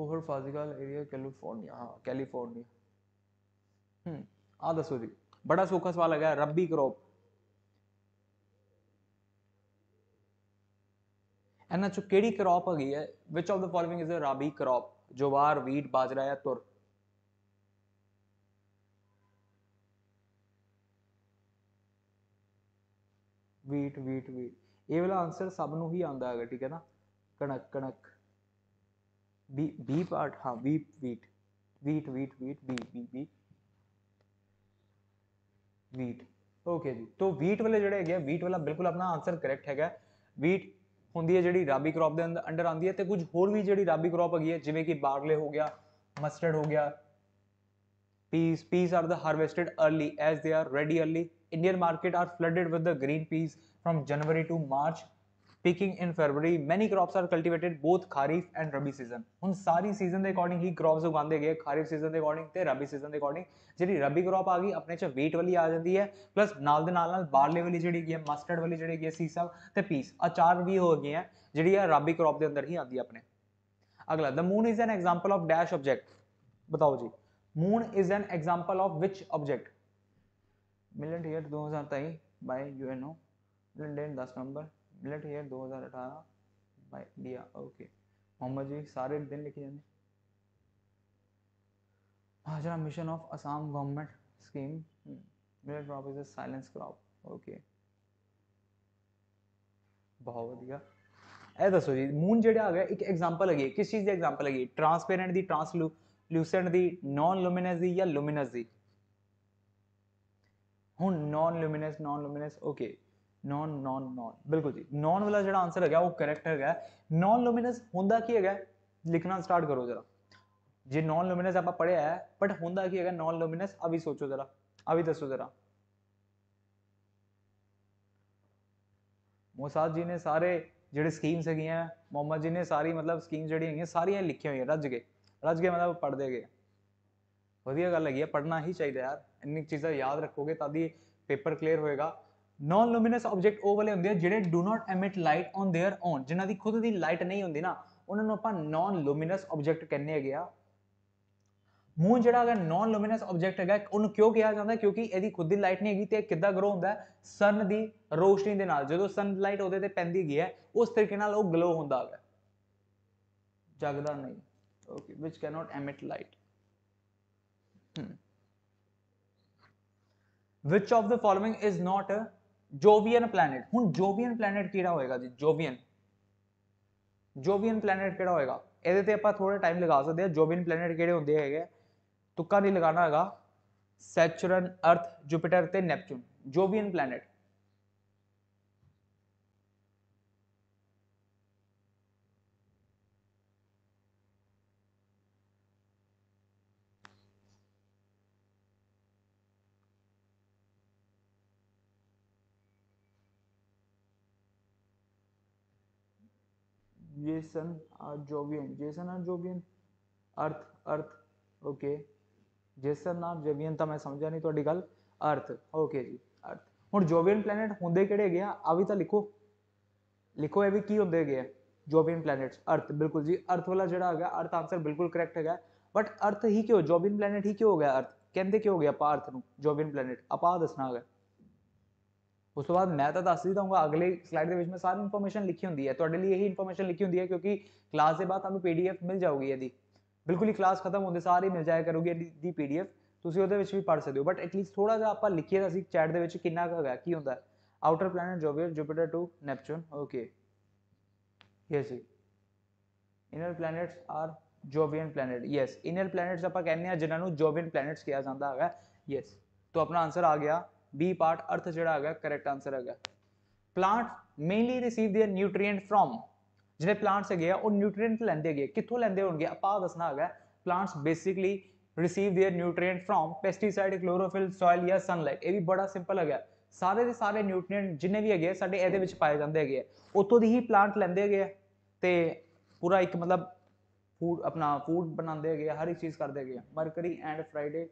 बोहर फाजिकल एरिया कैलिफोर्निया हाँ कैलिफोर्निया हम्म आ हाँ, दसो जी बड़ा सोखा सवाल है रबी क्रॉप है ना जो केड़ी क्रॉप हैगी है which of the following is a rabi crop jowar wheat bajra या तुर वीट वीट वीट ਇਹ ਵਾਲਾ ਆਨਸਰ ਸਭ ਨੂੰ ਹੀ ਆਉਂਦਾ ਹੈਗਾ ਠੀਕ ਹੈ ਨਾ ਕਣਕ ਕਣਕ ਬੀ ਬੀ ਪਾਰਟ ਹਾਂ ਵੀ wheat wheat wheat wheat B B B wheat okay जी तो वीट वाले जोड़े गया वीट वाला बिल्कुल अपना आंसर करेक्ट है वीट होंगी है जी राबी क्रॉप के अंदर अंडर आती है तो कुछ होर भी जी राबी क्रॉप हैगी है जिमें कि बारले हो गया मस्टर्ड हो गया peas peas are the harvested early as they are ready early Indian market are flooded with the green peas from January to March picking in February many crops are cultivated both kharif and rabi season हूँ सारी season के according ही crops उगाते गए खरीफ season के according ते rabi season के according जी rabi crop आ गई अपने च वेट वाली आ जाती है प्लस नाल दे नाल नाल वाली जी है मस्टर्ड वाली जी है सीसा ते पीस चार भी हो गई है जी रबी क्रॉप के अंदर ही आती है अपने अगला the moon is an example of dash object बताओ जी moon is an example of which object million year दो हजार तेई by U N O London दस नंबर ब्लड ईयर 2018 बाय दिया ओके मोहम्मद जी सारे दिन लिखे जाने bajra mission of Assam government scheme millet crop is a silence crop okay ਬਹੁਤ ਵਧੀਆ ਇਹ ਦੱਸੋ ਜੀ ਮੂਨ ਜਿਹੜਾ ਆ ਗਿਆ ਇੱਕ ਐਗਜ਼ਾਮਪਲ ਹੈਗੀ ਕਿਸ ਚੀਜ਼ ਦੀ ਐਗਜ਼ਾਮਪਲ ਹੈਗੀ ਟ੍ਰਾਂਸਪੇਰੈਂਟ ਦੀ ਟ੍ਰਾਂਸਲੂਸੈਂਟ ਦੀ ਨਾਨ ਲੂਮੀਨਸ ਦੀ ਜਾਂ ਲੂਮੀਨਸ ਦੀ ਹੁਣ non luminous non luminous okay non non non बिल्कुल जी नॉन वाला जो आंसर है वो करेक्ट है नॉन लुमिनस हों की है लिखना स्टार्ट करो जरा जी नॉन लुमिनस आप पढ़िया है बट हों की है नॉन लुमिनस अभी सोचो जरा अभी दसो जरा मोसाद जी ने सारे जो स्कीम्स है मोहम्मद जी ने सारी मतलब स्कीम्स जी सारिया लिखी हुई रज गए रज गए मतलब पढ़ दे गए वजिए गल है पढ़ना ही चाहिए यार इन चीज़ें याद रखोगे तभी पेपर क्लीयर होएगा ਨਾਨ ਲੂਮੀਨਸ ਆਬਜੈਕਟ ਉਹ ਵਾਲੇ ਹੁੰਦੇ ਆ ਜਿਹੜੇ do not emit light on their own ਜਿਨ੍ਹਾਂ ਦੀ ਖੁਦ ਦੀ ਲਾਈਟ ਨਹੀਂ ਹੁੰਦੀ ਨਾ ਉਹਨਾਂ ਨੂੰ ਆਪਾਂ ਨਾਨ ਲੂਮੀਨਸ ਆਬਜੈਕਟ ਕਹਿੰਦੇ ਹੈਗੇ ਆ ਮੂਨ ਜਿਹੜਾ ਹੈਗਾ ਨਾਨ ਲੂਮੀਨਸ ਆਬਜੈਕਟ ਹੈਗਾ ਉਹਨੂੰ ਕਿਉਂ ਕਿਹਾ ਜਾਂਦਾ ਕਿਉਂਕਿ ਇਹਦੀ ਖੁਦ ਦੀ ਲਾਈਟ ਨਹੀਂ ਹੈਗੀ ਤੇ ਕਿੱਦਾਂ ਗਰੋ ਹੁੰਦਾ ਹੈ ਸਨ ਦੀ ਰੋਸ਼ਨੀ ਦੇ ਨਾਲ ਜਦੋਂ ਸਨ ਲਾਈਟ ਉਹਦੇ ਤੇ ਪੈਂਦੀ ਹੈਗੀ ਹੈ ਉਸ ਤਰੀਕੇ ਨਾਲ ਉਹ ਗਲੋ ਹੁੰਦਾ ਹੈਗਾ ਜਗਦਾ ਨਹੀਂ okay which not emit light which of the following is not a Jovian planet हूँ जोवियन प्लैनेट कि होगा जी जोवियन जोवियन प्लैनेट कि होएगा ये आप थोड़े टाइम लगा सकते हैं जोवियन प्लैनेट कि होंगे है तुक्का नहीं लगाना है Saturn Earth Jupiter Neptune Jovian planet Jason are Jovian Jason are Jovian Earth Earth okay Jason are Jovian तो मैं समझा नहीं थोड़ी गल अर्थ ओके जी अर्थ हूँ जोवियन प्लैनेट होंगे किड़े है तो लिखो लिखो ये की होंगे है जोबियन प्लैनेट अर्थ बिल्कुल जी अर्थ वाला जो है अर्थ आंसर बिल्कुल करैक्ट है बट अर्थ ही क्यों जोबिन प्लैनेट ही क्यों हो गया अर्थ कहते क्यों हो गया अपा अर्थ में जोबिन प्लैनेट आप दसना है ਉਸ ਤੋਂ ਬਾਅਦ ਮੈਂ ਤਾਂ ਦੱਸ ਹੀ ਦਊਂਗਾ ਅਗਲੇ ਸਲਾਈਡ ਦੇ ਵਿੱਚ ਮੈਂ ਸਾਰੀ ਇਨਫੋਰਮੇਸ਼ਨ ਲਿਖੀ ਹੁੰਦੀ ਹੈ ਤੁਹਾਡੇ ਲਈ ਇਹੀ ਇਨਫੋਰਮੇਸ਼ਨ ਲਿਖੀ ਹੁੰਦੀ ਹੈ ਕਿਉਂਕਿ ਕਲਾਸ ਦੇ ਬਾਅਦ ਤੁਹਾਨੂੰ ਪੀਡੀਐਫ ਮਿਲ ਜਾਊਗੀ ਇਹਦੀ ਬਿਲਕੁਲ ਹੀ ਕਲਾਸ ਖਤਮ ਹੁੰਦੇ ਸਾਰੇ ਮਿਲ ਜਾਇਆ ਕਰੂਗੀ ਦੀ ਪੀਡੀਐਫ ਤੁਸੀਂ ਉਹਦੇ ਵਿੱਚ ਵੀ ਪੜ੍ਹ ਸਕਦੇ ਹੋ ਬਟ ਐਟਲੀਸਟ ਥੋੜਾ ਜਿਹਾ ਆਪਾਂ ਲਿਖੀਏ ਤਾਂ ਅਸੀਂ ਚੈਟ ਦੇ ਵਿੱਚ ਕਿੰਨਾ ਹੈਗਾ ਕੀ ਹੁੰਦਾ outer planet Jovian Jupiter to Neptune okay yes ਜੀ inner planets are Jovian planet yes inner planets ਆਪਾਂ ਕਹਿੰਦੇ ਆ ਜਿਨ੍ਹਾਂ ਨੂੰ ਜੋਵੀਅਨ ਪਲੈਨਟਸ ਕਿਹਾ ਜਾਂਦਾ ਹੈਗਾ ਯੈਸ ਤੋਂ ਆਪਣਾ ਆਨਸਰ ਆ ਗਿਆ बी पार्ट अर्थ जड़ा आ गया करेक्ट आंसर आ गया plant mainly receive their nutrient from ਜਿਹੜੇ ਪਲਾਂਟਸ ਹੈਗੇ ਆ ਉਹ ਨਿਊਟ੍ਰੀਐਂਟ ਲੈਂਦੇ ਹੈਗੇ ਕਿੱਥੋਂ ਲੈਂਦੇ ਹੋਣਗੇ ਆਪਾਂ ਦੱਸਣਾ ਹੈਗਾ plants basically receive their nutrient from pesticide chlorophyll soil ਜਾਂ ਸਨਲਾਈਟ ਇਹ ਵੀ ਬੜਾ ਸਿੰਪਲ ਹੈਗਾ ਸਾਰੇ ਦੇ ਸਾਰੇ ਨਿਊਟ੍ਰੀਐਂਟ ਜਿੰਨੇ ਵੀ ਹੈਗੇ ਸਾਡੇ ਇਹਦੇ ਵਿੱਚ ਪਾਏ ਜਾਂਦੇ ਹੈਗੇ ਉਤੋਂ ਦੀ ਹੀ ਪਲਾਂਟ ਲੈਂਦੇ ਹੈਗੇ ਤੇ ਪੂਰਾ ਇੱਕ ਮਤਲਬ ਫੂਡ ਆਪਣਾ ਫੂਡ ਬਣਾਉਂਦੇ ਹੈਗੇ ਹਰ ਇੱਕ ਚੀਜ਼ ਕਰਦੇ ਹੈਗੇ Mercury and Friday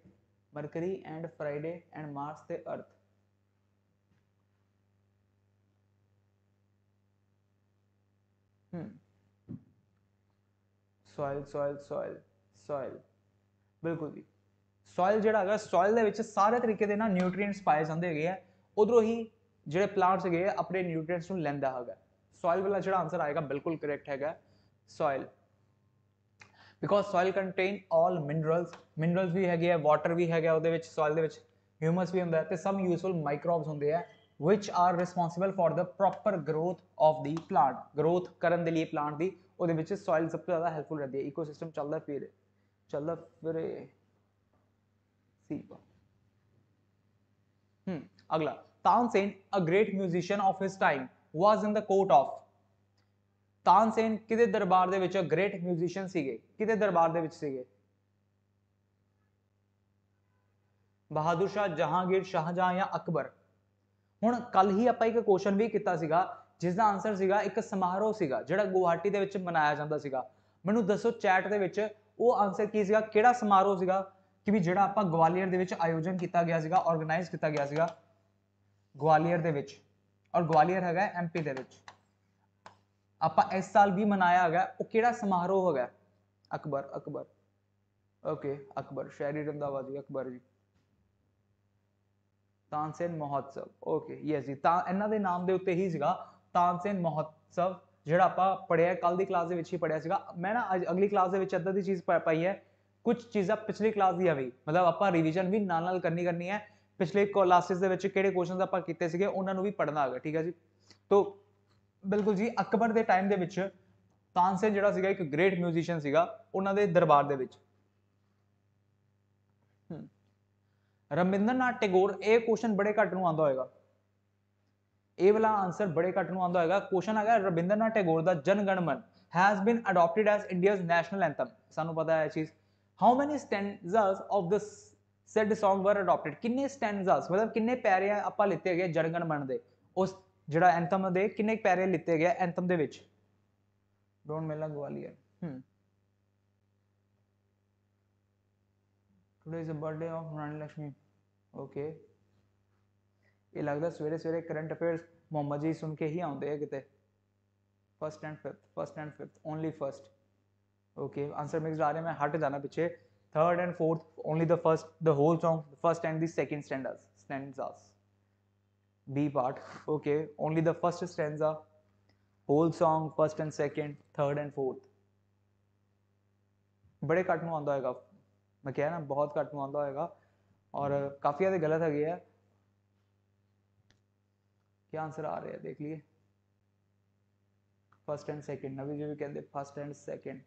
Mercury and Friday and Mars ਤੇ Earth soil soil soil soil ਬਿਲਕੁਲ ਜੀ ਸੋਇਲ ਜਿਹੜਾ ਹੈਗਾ ਸੋਇਲ ਦੇ ਵਿੱਚ ਸਾਰੇ ਤਰੀਕੇ ਦੇ ਨਾਲ ਨਿਊਟ੍ਰੀਐਂਟਸ ਪਾਏ ਜਾਂਦੇ ਹੈਗੇ ਆ ਉਧਰੋਂ ਹੀ ਜਿਹੜੇ ਪਲਾਂਟਸ ਹੈਗੇ ਆਪਣੇ ਨਿਊਟ੍ਰੀਐਂਟਸ ਨੂੰ ਲੈਂਦਾ ਹੈਗਾ ਸੋਇਲ ਵਾਲਾ ਜਿਹੜਾ ਆਨਸਰ ਆਏਗਾ ਬਿਲਕੁਲ ਕਰੈਕਟ ਹੈਗਾ soil because soil contain all minerals minerals ਵੀ ਹੈਗੇ ਆ ਵਾਟਰ ਵੀ ਹੈਗਾ ਉਹਦੇ ਵਿੱਚ ਸੋਇਲ ਦੇ ਵਿੱਚ ਹਿਊਮਸ ਵੀ ਹੁੰਦਾ ਤੇ ਸਮ ਯੂਸਫੁਲ ਮਾਈਕਰੋਬਸ ਹੁੰਦੇ ਆ which are responsible for the proper growth of the plant growth करने के लिए प्लांट की उस सॉयल सब तो ज़्यादा हेल्पफुल रहती है इकोसिस्टम चलता फिर चलता फिर अगला Tansen a great musician of his time was in the court of Tansen कि दरबार के ग्रेट म्यूजिशियन कि दरबार के बहादुर शाह जहांगीर शाहजहां या अकबर ਹੁਣ ਕੱਲ ਹੀ ਆਪਾਂ ਇੱਕ ਕੁਐਸਚਨ ਵੀ ਕੀਤਾ ਸੀਗਾ ਜਿਸ ਦਾ ਆਨਸਰ ਸੀਗਾ ਇੱਕ ਸਮਾਰੋਹ ਸੀਗਾ ਜਿਹੜਾ ਗੁਹਾਟੀ ਦੇ ਵਿੱਚ ਮਨਾਇਆ ਜਾਂਦਾ ਸੀਗਾ ਮੈਨੂੰ ਦੱਸੋ ਚੈਟ ਦੇ ਵਿੱਚ ਉਹ ਆਨਸਰ ਕੀ ਸੀਗਾ ਕਿਹੜਾ ਸਮਾਰੋਹ ਸੀਗਾ ਕਿ ਵੀ ਜਿਹੜਾ ਆਪਾਂ ਗਵਾਲੀਅਰ ਦੇ ਵਿੱਚ ਆਯੋਜਨ ਕੀਤਾ ਗਿਆ ਸੀਗਾ ਆਰਗੇਨਾਈਜ਼ ਕੀਤਾ ਗਿਆ ਸੀਗਾ ਗਵਾਲੀਅਰ ਦੇ ਵਿੱਚ ਔਰ ਗਵਾਲੀਅਰ ਹੈਗਾ ਐਮਪੀ ਦੇ ਵਿੱਚ ਆਪਾਂ ਇਸ ਸਾਲ ਵੀ ਮਨਾਇਆ ਹੈਗਾ ਉਹ ਕਿਹੜਾ ਸਮਾਰੋਹ ਹੈਗਾ ਅਕਬਰ ਅਕਬਰ ਓਕੇ ਅਕਬਰ ਸ਼ਾਇਰੀ ਰੰਦਾਵਾ ਜੀ ਅਕਬਰ ਜੀ ਤਾਨਸੇਨ ਮਹੋਤਸਵ ਓਕੇ ਯੈਸ ਜੀ ਤਾਂ ਇਹਨਾਂ ਦੇ ਨਾਮ ਦੇ ਉੱਤੇ ਹੀ ਸੀਗਾ ਤਾਨਸੇਨ ਮਹੋਤਸਵ ਜਿਹੜਾ ਆਪਾਂ ਪੜਿਆ ਕੱਲ ਦੀ ਕਲਾਸ ਦੇ ਵਿੱਚ ਹੀ ਪੜਿਆ ਸੀਗਾ ਮੈਂ ਨਾ ਅੱਜ ਅਗਲੀ ਕਲਾਸ ਦੇ ਵਿੱਚ ਅੱਧਾ ਦੀ ਚੀਜ਼ ਪਾਈ ਹੈ ਕੁਝ ਚੀਜ਼ਾਂ ਪਿਛਲੀ ਕਲਾਸ ਦੀਆਂ ਵੀ ਮਤਲਬ ਆਪਾਂ ਰਿਵੀਜ਼ਨ ਵੀ ਨਾਲ ਨਾਲ ਕਰਨੀ ਕਰਨੀ ਹੈ ਪਿਛਲੇ ਕਲਾਸਿਸ ਦੇ ਵਿੱਚ ਕਿਹੜੇ ਕੁਐਸਚਨਸ ਆਪਾਂ ਕੀਤੇ ਸੀਗੇ ਉਹਨਾਂ ਨੂੰ ਵੀ ਪੜਨਾ ਹੈਗਾ ਠੀਕ ਹੈ ਜੀ ਤੋ ਬਿਲਕੁਲ ਜੀ ਅਕਬਰ ਦੇ ਟਾਈਮ ਦੇ ਵਿੱਚ ਤਾਨਸੇਨ ਜਿਹੜਾ ਸੀਗਾ ਇੱਕ ਗ੍ਰੇਟ ਮਿਊਜ਼ੀਸ਼ੀਅਨ ਸੀਗਾ ਉਹਨਾਂ ਦੇ ਦਰਬਾਰ ਦੇ ਵਿੱਚ ਰਮਿੰਦਰਨਾਥ ਟੈਗੋਰ ਇਹ ਕੁਐਸਚਨ ਬੜੇ ਘੱਟ ਨੂੰ ਆਂਦਾ ਹੋਏਗਾ ਇਹ ਵਾਲਾ ਆਨਸਰ ਬੜੇ ਘੱਟ ਨੂੰ ਆਂਦਾ ਹੋਏਗਾ ਕੁਐਸਚਨ ਹੈਗਾ ਰਵਿੰਦਰਨਾਥ ਟੈਗੋਰ ਦਾ Jana Gana Mana has been adopted as India's national anthem ਸਾਨੂੰ ਪਤਾ ਹੈ ਇਹ ਚੀਜ਼ how many stanzas of this said Song were adopted ਕਿੰਨੇ ਸਟੈਂਜ਼ਾਸ ਮਤਲਬ ਕਿੰਨੇ ਪੈਰੇ ਆਪਾਂ ਲਿੱਤੇ ਗਏ ਜਨਗਣ ਮਨ ਦੇ ਉਸ ਜਿਹੜਾ ਐਂਥਮ ਦੇ ਕਿੰਨੇ ਪੈਰੇ ਲਿੱਤੇ ਗਏ ਐਂਥਮ ਦੇ ਵਿੱਚ ਡੋਨ ਮੇਲਾ ਗਵਾਲੀਅਰ ਹਮ today is the birthday of Rani Lakshmi okay ਇਹ ਲੱਗਦਾ सवेरे सवेरे करंट ਅਫੇਅਰਸ मोहम्मद जी सुन के ही आते हैं कितने first and fifth first and fifth only first okay answer mix आ रहे हैं मैं हट जाना पीछे third and fourth only the first the whole song first and the second stanzas stanzas B part okay only the first stanza whole song first and second third and fourth बड़े घट में आता होगा मैं कह रहा बहुत घट में आता होगा और काफी ज्यादा गलत आ गया है क्या आंसर आ रहे हैं देख लिए first and second Navi ji भी कहते फर्स्ट एंड सेकंड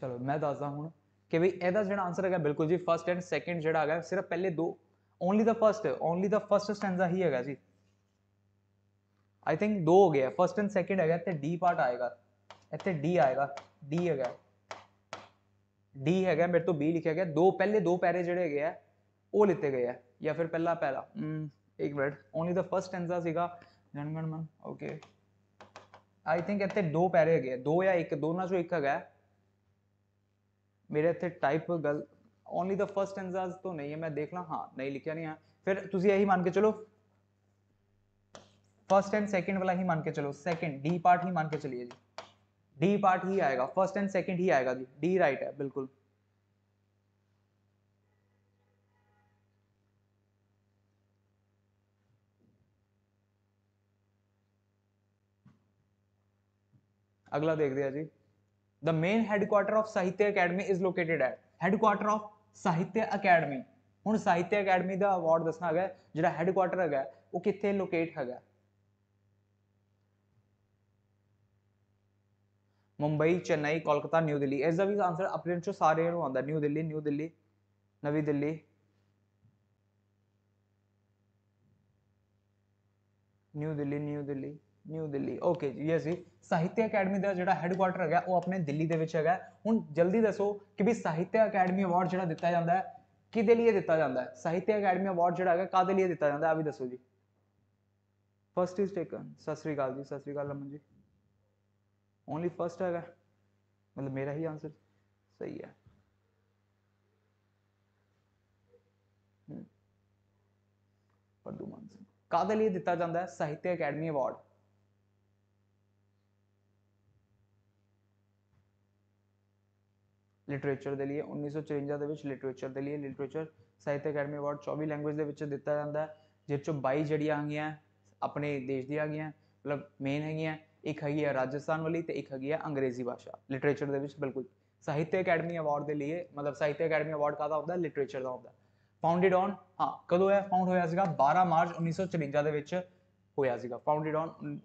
चलो मैं दसदा हूँ कि भाई यदा आंसर है बिल्कुल जी फर्स्ट एंड सेकंड जो है सिर्फ पहले दो only the first only the first stanza ही है जी आई थिंक दो हो गया फर्स्ट एंड सेकंड है डी पार्ट आएगा इतने डी आएगा डी है डी है गया मेरे तो बी लिखा गया दो पहले दो पैरे जड़े गए वो लिते गए या फिर पहला पहला एक minute only the first answer सीगा जनगण मन ओके आई थिंक इतने दो पैरे है गए दो या एक दो ना चो एक है मेरे इतने टाइप गल ओनली द फर्स्ट एंसर तो नहीं है मैं देख ला हाँ नहीं लिखा नहीं है फिर तुम यही मान के चलो फर्स्ट एंड सेकंड वाला ही मान के चलो सेकंड डी पार्ट ही मान के चलिए जी डी पार्ट ही आएगा फर्स्ट एंड सेकंड ही आएगा जी डी राइट है बिल्कुल अगला देख दिया जी the main headquarter of Sahitya Akademi is located at headquarter of Sahitya Akademi हूँ साहित्य अकेडमी का अवार्ड दसना ਦੱਸਾਂਗਾ जो ਹੈੱਡਕੁਆਟਰ है ਉਹ कितने लोकेट है Mumbai Chennai Kolkata New Delhi as the answer अपने चो सारे आंदा न्यू दिल्ली न्यू दिल्ली नवी Delhi New Delhi New Delhi New Delhi okay ਜੀ ਇਹ ਸੀ ਸਾਹਿਤਯ ਅਕੈਡਮੀ ਦਾ ਜਿਹੜਾ ਹੈੱਡਕੁਆਰਟਰ ਹੈਗਾ ਉਹ ਆਪਣੇ ਦਿੱਲੀ ਦੇ ਵਿੱਚ ਹੈਗਾ ਹੁਣ ਜਲਦੀ ਦੱਸੋ ਕਿ ਵੀ ਸਾਹਿਤਯ ਅਕੈਡਮੀ ਅਵਾਰਡ ਜਿਹੜਾ ਦਿੱਤਾ ਜਾਂਦਾ ਹੈ ਕਿਹਦੇ ਲਈ ਦਿੱਤਾ ਜਾਂਦਾ ਹੈ ਸਾਹਿਤਯ ਅਕੈਡਮੀ ਅਵਾਰਡ ਜਿਹੜਾ ਹੈਗਾ ਕਾਦੇ ਲਈ ਦਿੱਤਾ ਜਾਂਦਾ ਹੈ ਆ ਵੀ ਦੱਸੋ ਜੀ ਫਰਸਟ ਇਜ਼ ਟੇਕਨ ਸਤਿ ਸ੍ਰੀ ਅਕਾਲ ਜੀ ਸਤਿ ਸ੍ਰੀ ਅਕਾਲ ਅਮਨ ਜੀ ओनली फर्स्ट आ गया मतलब मेरा ही आंसर सही है परदुमान हम्म। लिए दिता जाता है साहित्य अकैडमी अवार्ड लिटरेचर के लिए उन्नीस सौ लिटरेचर के लिए लिटरेचर साहित्य अकैडमी अवार्ड चौबी लैंग्वेज दिता जाता है जिस बई जड़िया है अपने देश दी मतलब मेन है ਇੱਕ ਹੈਗੀ ਹੈ ਰਾਜਸਥਾਨ ਵਾਲੀ ਤੇ ਇੱਕ ਹੈਗੀ ਹੈ ਅੰਗਰੇਜ਼ੀ ਭਾਸ਼ਾ ਲਿਟਰੇਚਰ ਦੇ ਵਿੱਚ ਬਿਲਕੁਲ ਸਾਹਿਤ ਅਕੈਡਮੀ ਅਵਾਰਡ ਦੇ ਲਈ ਮਤਲਬ ਸਾਹਿਤ ਅਕੈਡਮੀ ਅਵਾਰਡ ਕਾਦਾ ਹੁੰਦਾ ਲਿਟਰੇਚਰ ਦਾ ਹੁੰਦਾ ਫਾਊਂਡਡ ਔਨ ਹਾਂ ਕਦੋਂ ਇਹ ਫਾਊਂਡ ਹੋਇਆ ਸੀਗਾ 12 ਮਾਰਚ 1954 ਦੇ ਵਿੱਚ ਹੋਇਆ ਸੀਗਾ ਫਾਊਂਡਡ ਔਨ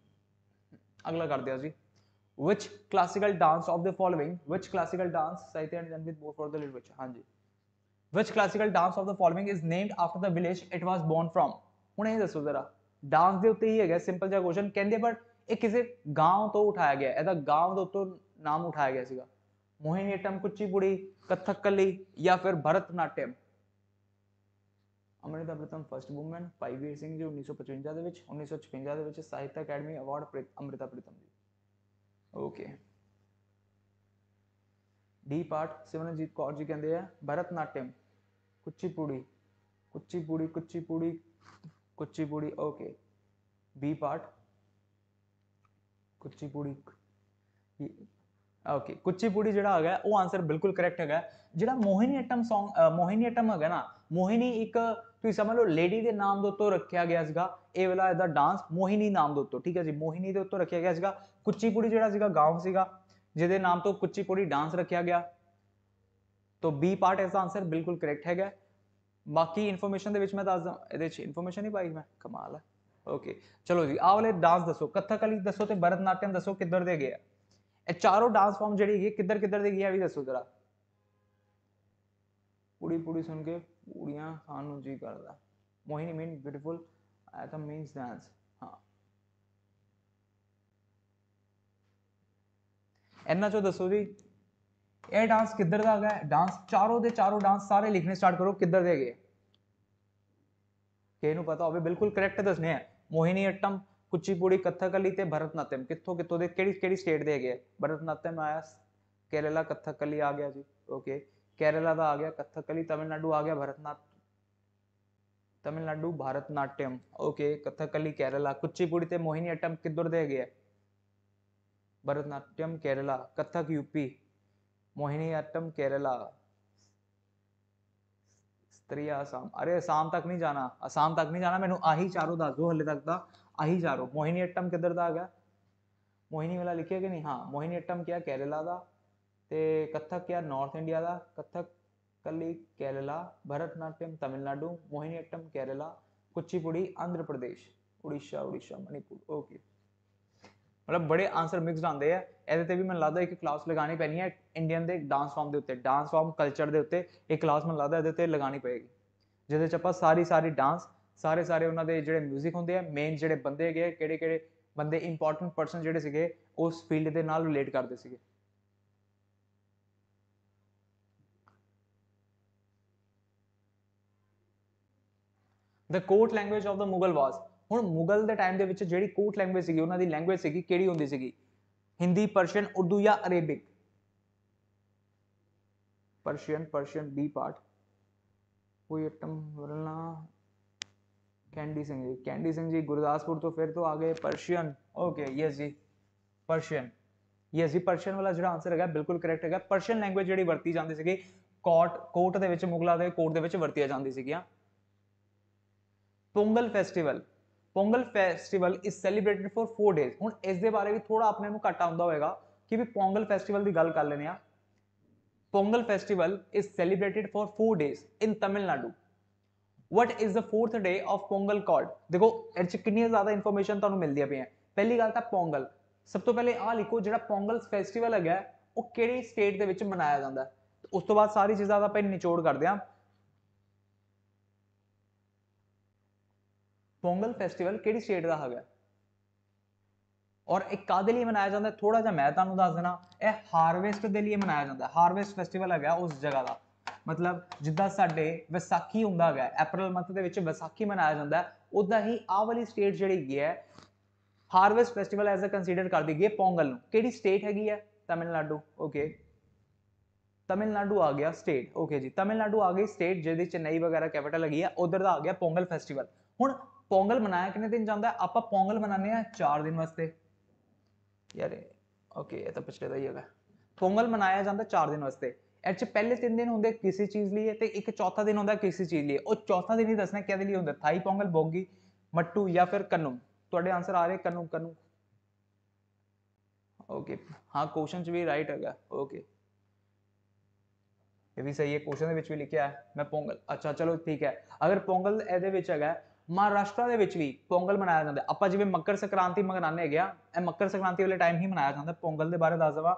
ਅਗਲਾ ਕਰਦੇ ਆ ਜੀ which classical dance of the following which classical dance Saitya and Janvit both for the literature ਹਾਂਜੀ which classical dance of the following is named after the village it was born from ਹੁਣ ਇਹ ਦੱਸੋ ਜ਼ਰਾ dance ਦੇ ਉੱਤੇ ਹੀ ਹੈਗਾ simple ਜਿਹਾ question ਕਹਿੰਦੇ ਪਰ ਇਹ ਕਿਸੇ گاؤں ਤੋਂ ਉਠਾਇਆ ਗਿਆ ਇਹਦਾ گاؤں ਦੇ ਉੱਤੋਂ ਨਾਮ ਉਠਾਇਆ ਗਿਆ ਸੀਗਾ ਮੋਹਿਨੀਅਟਮ ਕੁਚੀਪੁੜੀ ਕਥਕਲੀ ਜਾਂ ਫਿਰ ਭਰਤਨਾਟਿਅਮ ਅਮਰਿਤਾ ਪ੍ਰੀਤਮ ਫਰਸਟ ਔਮਨ ਭਾਈ ਵੀਰ ਸਿੰਘ ਜੀ 1955 ਦੇ ਵਿੱਚ 1956 ਦੇ ਵਿੱਚ ਸਾਹਿਤ academy award Amrita Pritam ji okay D part Simranjeet Kaur ji ਕਹਿੰਦੇ ਆ Bharatanatyam Kuchipudi Kuchipudi Kuchipudi Kuchipudi okay B part Kuchipudi okay Kuchipudi ਜਿਹੜਾ ਹੈਗਾ ਉਹ ਆਨਸਰ ਬਿਲਕੁਲ ਕਰੈਕਟ ਹੈਗਾ ਜਿਹੜਾ ਮੋਹਿਨੀ ਆਟਮ Song ਮੋਹਿਨੀ ਆਟਮ ਹੈਗਾ ਨਾ ਮੋਹਿਨੀ ਇੱਕ ਤੁਸੀਂ ਸਮਝ ਲਓ ਲੇਡੀ ਦੇ ਨਾਮ ਦੇ ਉੱਤੇ ਰੱਖਿਆ ਗਿਆ ਸੀਗਾ ਇਹ ਵਾਲਾ ਇਹਦਾ ਡਾਂਸ ਮੋਹਿਨੀ ਨਾਮ ਦੇ ਉੱਤੇ ਠੀਕ ਹੈ ਜੀ ਮੋਹਿਨੀ ਦੇ ਉੱਤੇ ਰੱਖਿਆ ਗਿਆ ਸੀਗਾ ਕੁਚੀਪੂੜੀ ਜਿਹੜਾ ਸੀਗਾ ਗਾਉਂ ਸੀਗਾ ਜਿਹਦੇ ਨਾਮ ਤੋਂ ਕੁਚੀਪੂੜੀ ਡਾਂਸ ਰੱਖਿਆ ਗਿਆ ਤੋ ਬੀ ਪਾਰਟ ਇਸ ਦਾ ਆਨਸਰ ਬਿਲਕੁਲ ਕਰੈਕਟ ਹੈਗਾ ਬਾਕੀ ਇਨਫੋਰਮੇਸ਼ਨ ਦੇ ਵਿੱਚ ਮੈਂ ਦੱਸ ਦਾਂ ਇਹਦੇ ਵਿੱਚ ਇਨਫੋਰਮੇਸ਼ਨ ਹੀ ਪਾਈ ਮੈਂ ਕਮਾਲ ਹੈ ओके चलो जी आ वाले डांस दसो कथकली दसो तो भरतनाट्यम दसो किधर दे गया ये चारों डांस फॉर्म जड़ी है किधर किधर दे गया भी दसो जरा पूड़ी पूड़ी सुन के पूड़ियां खानो जी करदा Mohini mean beautiful I think dance हां एना चो दसो जी ए डांस किधर दा गया डांस चारों दे चारों डांस सारे लिखने स्टार्ट करो किधर दे गए केनु पता हो बिल्कुल करेक्ट दसने है मोहिनी अट्टम कुचीपुड़ी कथकली भरतनाट्यम कितों कितों के कि स्टेट दे गया भरतनाट्यम आया केरला कथकली आ गया जी ओके केरला का आ गया कथकली तमिलनाडु आ गया भरतनाट तमिलनाडु भरतनाट्यम ओके कथकली केरला कुचीपुड़ी मोहिनी अट्टम किधर दे गया भरतनाट्यम केरला कथक यूपी मोहिनी अट्टम केरला त्रिया आसाम अरे आसाम तक नहीं जाना आसाम तक नहीं जाना मैं आही चारो दस दो हले तक का आही चारो मोहिनी अट्टम किधर का आ मोहिनी वाला लिखे कि नहीं हाँ मोहिनी अट्टम क्या केरला का कथक क्या नॉर्थ इंडिया का कथक कली केरला भरतनाट्यम तमिलनाडु मोहिनी अट्टम केरला कुचिपुड़ी आंध्र प्रदेश उड़ीसा उड़ीसा मणिपुर ओके ਮਤਲਬ ਬੜੇ ਆਨਸਰ ਮਿਕਸਡ ਆਉਂਦੇ ਆ ਇਹਦੇ ਤੇ ਵੀ ਮੈਨੂੰ ਲੱਗਦਾ ਇੱਕ ਕਲਾਸ ਲਗਾਣੀ ਪੈਣੀ ਹੈ ਇੰਡੀਅਨ ਦੇ ਡਾਂਸ ਫਾਰਮ ਦੇ ਉੱਤੇ ਡਾਂਸ ਫਾਰਮ ਕਲਚਰ ਦੇ ਉੱਤੇ ਇੱਕ ਕਲਾਸ ਮੈਨੂੰ ਲੱਗਦਾ ਇਹਦੇ ਤੇ ਲਗਾਣੀ ਪਏਗੀ ਜਿਹਦੇ ਚ ਆਪਾਂ ਸਾਰੀ ਸਾਰੀ ਡਾਂਸ ਸਾਰੇ ਸਾਰੇ ਉਹਨਾਂ ਦੇ ਜਿਹੜੇ 뮤직 ਹੁੰਦੇ ਆ ਮੇਨ ਜਿਹੜੇ ਬੰਦੇ ਹੈਗੇ ਕਿਹੜੇ ਕਿਹੜੇ ਬੰਦੇ ਇੰਪੋਰਟੈਂਟ ਪਰਸਨ ਜਿਹੜੇ ਸੀਗੇ ਉਸ ਫੀਲਡ ਦੇ ਨਾਲ ਰਿਲੇਟ ਕਰਦੇ ਸੀਗੇ The court language of the Mughal was हूँ मुगल के टाइम के जी कूट लैंगुएज थी उन्होंने लैंगुएज थी कि होंगी सी हिंदी परशियन उर्दू या Arabic Persian Persian B part कोई आइटम वरना कैंडी सिंह जी कैंडी सिंह जी गुरदासपुर तो फिर तो आ गए परशियन ओके यस जी परशियन यस जी परशियन वाला जो आंसर है बिल्कुल करैक्ट है परशियन लैंग्एज जी वरती जाती थी कोट कोर्ट के मुगलों के कोर्ट के वरती जाती सगिया Pongal festival Pongal festival is celebrated for four days हूँ इस बारे भी थोड़ा अपने घट आता होगा कि भी पोंगल फैसटिवल की गल कर लें Pongal festival is celebrated for four days in Tamil Nadu what is the fourth day of Pongal called देखो इस कि ज़्यादा इनफोरमेशन तुम्हें मिलती पी पहली गलता पोंगल सब तो पहले आ लिखो जो पोंगल फैसटिवल है वह कि स्टेट के मनाया जाता है तो उस तो बाद सारी चीज़ा आप निचोड़ करते हैं ਪੋਂਗਲ ਫੈਸਟੀਵਲ ਕਿਹੜੀ ਸਟੇਟ ਦਾ ਹੈਗਾ ਔਰ ਇਹ ਕਾਦੇ ਲਈ ਮਨਾਇਆ ਜਾਂਦਾ ਥੋੜਾ ਜਿਹਾ ਮੈਂ ਤੁਹਾਨੂੰ ਦੱਸ ਦੇਣਾ ਇਹ ਹਾਰਵੈਸਟ ਦੇ ਲਈ ਮਨਾਇਆ ਜਾਂਦਾ ਹਾਰਵੈਸਟ ਫੈਸਟੀਵਲ ਹੈਗਾ ਉਸ ਜਗ੍ਹਾ ਦਾ ਮਤਲਬ ਜਿੱਦਾਂ ਸਾਡੇ ਵਿਸਾਖੀ ਹੁੰਦਾ ਹੈਗਾ April ਮੰਥ ਦੇ ਵਿੱਚ ਵਿਸਾਖੀ ਮਨਾਇਆ ਜਾਂਦਾ ਉਦਾਂ ਹੀ ਆਹ ਵਾਲੀ ਸਟੇਟ ਜਿਹੜੀ ਹੈ harvest festival as a consider ਕਰਦੀ ਗਈ ਪੋਂਗਲ ਨੂੰ ਕਿਹੜੀ ਸਟੇਟ ਹੈਗੀ ਹੈ ਤਾਮਿਲਨਾਡੂ ਓਕੇ ਤਾਮਿਲਨਾਡੂ ਆ ਗਿਆ ਸਟੇਟ ਓਕੇ ਜੀ ਤਾਮਿਲਨਾਡੂ ਆ ਗਈ ਸਟੇਟ ਜਿਹਦੇ ਚੇਨਈ ਵਗੈਰਾ ਕੈਪੀਟਲ ਹੈਗੀ ਹੈ ਉਧਰ ਦਾ ਆ ਗਿਆ ਪੋਂਗਲ ਫੈਸਟੀਵਲ ਹੁਣ ਪੋਂਗਲ ਮਨਾਇਆ ਕਿੰਨੇ ਦਿਨ ਜਾਂਦਾ ਆਪਾਂ ਪੋਂਗਲ ਮਨਾਨੇ ਆ 4 ਦਿਨ ਵਾਸਤੇ ਯਾਰ ਓਕੇ ਇਹ ਤਾਂ ਪਿਛਲੇ ਦਾ ਹੀ ਹੈਗਾ ਪੋਂਗਲ ਮਨਾਇਆ ਜਾਂਦਾ 4 ਦਿਨ ਵਾਸਤੇ ਇਹ ਚ ਪਹਿਲੇ 3 ਦਿਨ ਹੁੰਦੇ ਕਿਸੇ ਚੀਜ਼ ਲਈ ਤੇ ਇੱਕ ਚੌਥਾ ਦਿਨ ਹੁੰਦਾ ਕਿਸੇ ਚੀਜ਼ ਲਈ ਉਹ ਚੌਥਾ ਦਿਨ ਹੀ ਦੱਸਣਾ ਕਿਹਦੇ ਲਈ ਹੁੰਦਾ ਥਾਈ ਪੋਂਗਲ ਬੋਗੀ ਮੱਟੂ ਜਾਂ ਫਿਰ ਕਨੂ ਤੁਹਾਡੇ ਆਨਸਰ ਆ ਰਹੇ ਕਨੂ ਕਨੂ ਓਕੇ ਹਾਂ ਕੁਐਸਚਨ ਚ ਵੀ ਰਾਈਟ ਹੈਗਾ ਓਕੇ ਇਹ ਵੀ ਸਹੀ ਹੈ ਕੁਐਸਚਨ ਦੇ ਵਿੱਚ ਵੀ ਲਿਖਿਆ ਹੈ ਮੈਂ ਪੋਂਗਲ ਅੱਛਾ ਚਲੋ ਠੀਕ ਹੈ ਅਗਰ ਪੋਂਗਲ ਇਹਦੇ ਵਿੱਚ ਹੈਗਾ ਮਹਾਰਾਸ਼ਟਰ ਦੇ ਵਿੱਚ ਵੀ ਪੋਂਗਲ ਮਨਾਇਆ ਜਾਂਦਾ ਆਪਾਂ ਜਿਵੇਂ ਮਕਰ ਸੰਕ੍ਰਾਂਤੀ ਮਨਾਉਂਦੇ ਹੈਗੇ ਇਹ ਮਕਰ ਸੰਕ੍ਰਾਂਤੀ ਵਾਲੇ ਟਾਈਮ ਹੀ ਮਨਾਇਆ ਜਾਂਦਾ ਪੋਂਗਲ ਦੇ ਬਾਰੇ ਦੱਸ ਦਵਾਂ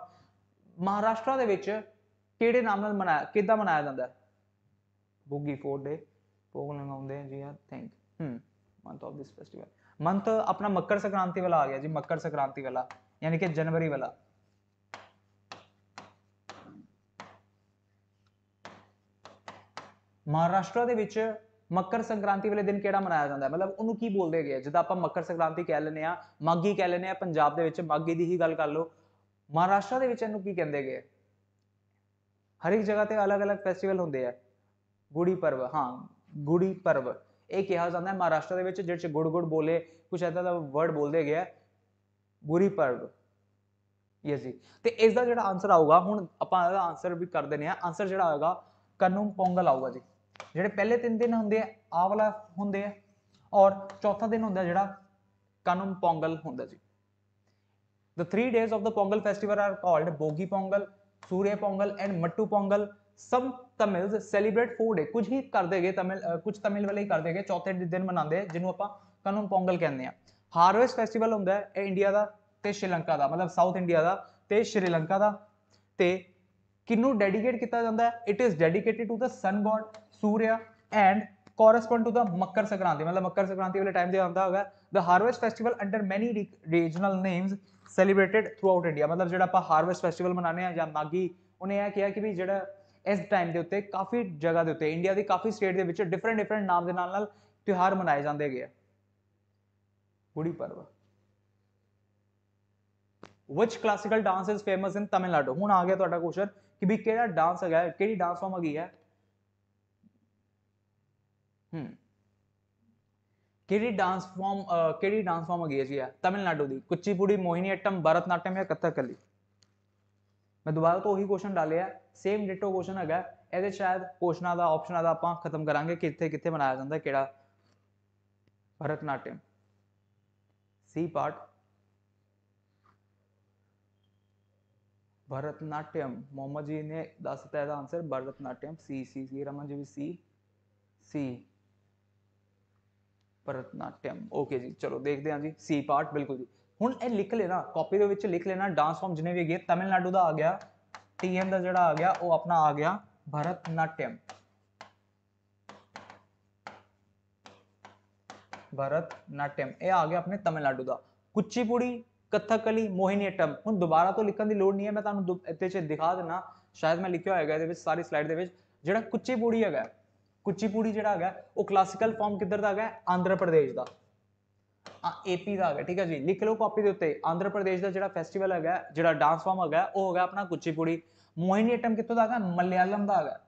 ਮਹਾਰਾਸ਼ਟਰ ਦੇ ਵਿੱਚ ਕਿਹੜੇ ਨਾਮ ਨਾਲ ਮਨਾਇਆ ਕਿੱਦਾਂ ਮਨਾਇਆ ਜਾਂਦਾ ਬੁੱਗੀ ਫੋਡੇ ਡੇ ਪੋਂਗਲ ਮਨਾਉਂਦੇ ਆ ਜੀ ਆ ਥੈਂਕ ਹਮ month of this festival month ਆਪਣਾ ਮਕਰ ਸੰਕ੍ਰਾਂਤੀ ਵਾਲਾ ਆ ਗਿਆ ਜੀ ਮਕਰ ਸੰਕ੍ਰਾਂਤੀ ਵਾਲਾ ਯਾਨੀ ਕਿ ਜਨਵਰੀ ਵਾਲਾ ਮਹਾਰਾਸ਼ਟਰ ਦੇ ਵਿੱਚ ਮੱਕਰ ਸੰਕ੍ਰਾਂਤੀ ਵਾਲੇ ਦਿਨ ਕਿਹੜਾ ਮਨਾਇਆ ਜਾਂਦਾ ਹੈ ਮਤਲਬ ਉਹਨੂੰ ਕੀ ਬੋਲਦੇ ਹੈਗੇ ਜਿੱਦਾਂ ਆਪਾਂ ਮੱਕਰ ਸੰਕ੍ਰਾਂਤੀ ਕਹਿ ਲੈਨੇ ਆ ਮਾਗੀ ਕਹਿ ਲੈਨੇ ਆ ਪੰਜਾਬ ਦੇ ਵਿੱਚ ਮਾਗੀ ਦੀ ਹੀ ਗੱਲ ਕਰ ਲਓ ਮਹਾਰਾਸ਼ਟਰ ਦੇ ਵਿੱਚ ਇਹਨੂੰ ਕੀ ਕਹਿੰਦੇ ਹੈਗੇ ਹਰ ਇੱਕ ਜਗ੍ਹਾ ਤੇ ਅਲੱਗ-ਅਲੱਗ ਫੈਸਟੀਵਲ ਹੁੰਦੇ ਆ ਗੁੜੀ ਪਰਵ ਹਾਂ ਗੁੜੀ ਪਰਵ ਇਹ ਕਿਹਾ ਜਾਂਦਾ ਹੈ ਮਹਾਰਾਸ਼ਟਰ ਦੇ ਵਿੱਚ ਜਿਹੜੇ ਗੁੜ ਗੁੜ ਬੋਲੇ ਕੁਝ ਐਦਾਂ ਦਾ ਵਰਡ ਬੋਲਦੇ ਗਿਆ ਗੁੜੀ ਪਰਵ ਯੈਸ ਜੀ ਤੇ ਇਸ ਦਾ ਜਿਹੜਾ ਆਨਸਰ ਆਊਗਾ ਹੁਣ ਆਪਾਂ ਇਹਦਾ ਆਨਸਰ ਵੀ ਕਰ ਦਿੰਨੇ ਆ ਆਨਸਰ ਜਿਹੜਾ ਆਏਗਾ ਕਨੂਮ ਪੋਂਗਲ ਆਊਗਾ ਜੀ ਜਿਹੜੇ ਪਹਿਲੇ ਤਿੰਨ ਦਿਨ ਹੁੰਦੇ ਆ ਆਵਲਾ ਹੁੰਦੇ ਆ ਔਰ ਚੌਥਾ ਦਿਨ ਹੁੰਦਾ ਜਿਹੜਾ ਕਨਮ ਪੋਂਗਲ ਹੁੰਦਾ ਜੀ The three days of the Pongal festival are called Bogi Pongal, Surya Pongal and Mattu Pongal. Some Tamils celebrate four day. ਕੁਝ ਹੀ ਕਰਦੇ ਗਏ ਤਮਿਲ ਕੁਝ ਤਮਿਲ ਵਾਲੇ ਹੀ ਕਰਦੇ ਚੌਥੇ ਦਿਨ ਮਨਾਉਂਦੇ ਜਿਹਨੂੰ ਆਪਾਂ ਕਨਮ ਪੋਂਗਲ ਕਹਿੰਦੇ ਆ ਹਾਰਵੈਸਟ ਫੈਸਟੀਵਲ ਹੁੰਦਾ ਹੈ ਇਹ ਇੰਡੀਆ ਦਾ ਤੇ ਸ਼੍ਰੀਲੰਕਾ ਦਾ ਮਤਲਬ ਸਾਊਥ ਇੰਡੀਆ ਦਾ ਤੇ ਸ਼੍ਰੀਲੰਕਾ ਦਾ ਤੇ ਕਿਨੂੰ ਡੈਡੀਕੇਟ ਕੀਤਾ ਜਾਂਦਾ ਹੈ it is dedicated to the sun god Surya and correspond to the Makar Sankranti मतलब मकर संक्रांति वाले टाइम जो ਹੁੰਦਾ ਹੋਗਾ the harvest festival under many regional names celebrated throughout India ਮਤਲਬ ਜਿਹੜਾ ਆਪਾਂ harvest festival ਮਨਾਉਂਦੇ ਆ ਜਾਂ ਮਾਗੀ ਉਹਨੇ ਇਹ ਕਿਹਾ ਕਿ ਵੀ ਜਿਹੜਾ ਇਸ ਟਾਈਮ ਦੇ ਉੱਤੇ ਕਾਫੀ ਜਗ੍ਹਾ ਦੇ ਉੱਤੇ ਇੰਡੀਆ ਦੀ ਕਾਫੀ ਸਟੇਟ ਦੇ ਵਿੱਚ ਡਿਫਰੈਂਟ ਡਿਫਰੈਂਟ ਨਾਮ ਦੇ ਨਾਲ ਨਾਲ ਤਿਉਹਾਰ ਮਨਾਏ ਜਾਂਦੇ ਗਏ ਗੁੜੀ ਪਰਵ which classical dance is famous in tamil nadu ਹੁਣ ਆ ਗਿਆ ਤੁਹਾਡਾ ਕੁਐਸਚਨ ਕਿ ਵੀ ਕਿਹੜਾ ਡਾਂਸ ਹੈਗਾ ਕਿਹੜੀ ਡਾਂਸ ਫਾਰਮ ਹੈਗੀ ਹੈ ਹੂੰ ਕਿਹੜੀ ਡਾਂਸ ਫਾਰਮ ਕਿਹੜੀ ਡਾਂਸ ਫਾਰਮ ਹੈਗੀ ਹੈ ਜੀ ਆ ਤਮਿਲਨਾਡੂ ਦੀ ਕੁਚੀਪੁੜੀ ਮੋਹਿਨੀਅਟਮ ਭਰਤਨਾਟਮ ਜਾਂ ਕਥਕਲੀ ਮੈਂ ਦੁਬਾਰਾ ਤੋਂ ਉਹੀ ਕੁਐਸਚਨ ਡਾਲਿਆ ਸੇਮ ਡਿਟੋ ਕੁਐਸਚਨ ਹੈਗਾ ਇਹਦੇ ਸ਼ਾਇਦ ਕੁਐਸਚਨਾਂ ਦਾ ਆਪਸ਼ਨਾਂ ਦਾ ਆਪਾਂ ਖਤਮ ਕਰਾਂਗੇ ਕਿੱਥੇ ਕਿੱਥੇ ਬਣਾਇਆ ਜਾਂਦਾ ਕਿਹੜਾ ਭਰਤਨਾਟਮ सी पार्ट भरतनाट्यम मोहम्मद जी ने दस दिता answer Bharatanatyam C C C Raman ji भी सी सी ਭਰਤਨਾਟਿਅਮ ਓਕੇ ਜੀ ਚਲੋ ਦੇਖਦੇ ਹਾਂ ਜੀ ਸੀ ਪਾਰਟ ਬਿਲਕੁਲ ਜੀ ਹੁਣ ਇਹ ਲਿਖ ਲੈਣਾ ਕਾਪੀ ਦੇ ਵਿੱਚ ਲਿਖ ਲੈਣਾ ਡਾਂਸ ਫਾਰਮ ਜਿਨੇ ਵੀ ਗਏ ਤਾਮਿਲਨਾਡੂ ਦਾ ਆ ਗਿਆ ਟੀਐਮ ਦਾ ਜਿਹੜਾ ਆ ਗਿਆ ਉਹ ਆਪਣਾ ਆ ਗਿਆ ਭਰਤਨਾਟਿਅਮ ਭਰਤਨਾਟਿਅਮ ਇਹ ਆ ਗਿਆ ਆਪਣੇ ਤਾਮਿਲਨਾਡੂ ਦਾ ਕੁਚੀਪੁੜੀ ਕਥਕਲੀ ਮੋਹਿਨੀਅਟਮ ਹੁਣ ਦੁਬਾਰਾ ਤੋਂ ਲਿਖਣ ਦੀ ਲੋੜ ਨਹੀਂ ਹੈ ਮੈਂ ਤੁਹਾਨੂੰ ਇੱਥੇ ਚ ਦਿਖਾ ਦਿੰਨਾ ਸ਼ਾਇਦ ਮੈਂ ਲਿਖਿਆ ਹੋਏਗਾ ਇਹਦੇ ਵਿੱਚ ਸਾਰੀ ਸਲਾਈਡ ਦੇ ਵਿੱਚ ਜਿਹੜਾ ਕੁਚੀਪੁੜੀ ਹੈਗਾ ਕੁਚੀਪੂੜੀ ਜਿਹੜਾ ਹੈਗਾ ਉਹ ਕਲਾਸਿਕਲ ਫਾਰਮ ਕਿੱਧਰ ਦਾ ਹੈਗਾ ਆਂਧਰਾ ਪ੍ਰਦੇਸ਼ ਦਾ ਆ ਏਪੀ ਦਾ ਹੈਗਾ ਠੀਕ ਹੈ ਜੀ ਲਿਖ ਲਓ ਕਾਪੀ ਦੇ ਉੱਤੇ ਆਂਧਰਾ ਪ੍ਰਦੇਸ਼ ਦਾ ਜਿਹੜਾ ਫੈਸਟੀਵਲ ਹੈਗਾ ਜਿਹੜਾ ਡਾਂਸ ਫਾਰਮ ਹੈਗਾ ਉਹ ਹੈਗਾ ਆਪਣਾ ਕੁਚੀਪੂੜੀ ਮੋਹਿਨੀਅਟਮ ਕਿੱਥੋਂ ਦਾ ਹੈਗਾ ਮਲਿਆਲਮ ਦਾ ਹੈਗਾ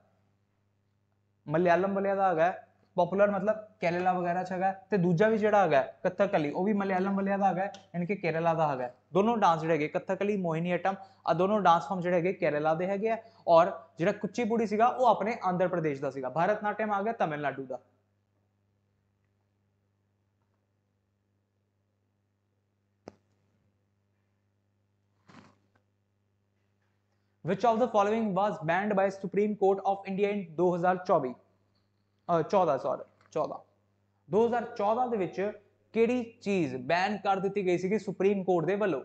ਮਲਿਆਲਮ ਬਲਿਆ ਦਾ ਹੈਗਾ पॉपुलर मतलब केरला वगैरह है तो दूजा भी जोड़ा है कथकली भी मलयालम वाले का है यानी कि केरला का है दोनों डांस जो है कथकली मोहिनी आइटम आ दोनों डांस फॉर्म जोड़े है केरला के है और जो कुचीपुड़ी सगा वो अपने आंध्र प्रदेश का सगा भारतनाट्यम आ गया तमिलनाडु का Which of the following was banned by Supreme Court of India in 2024? 14 sorry 14 2014 ਦੇ ਵਿੱਚ ਕਿਹੜੀ ਚੀਜ਼ ਬੈਨ ਕਰ ਦਿੱਤੀ ਗਈ ਸੀਗੀ ਸੁਪਰੀਮ ਕੋਰਟ ਦੇ ਵੱਲੋਂ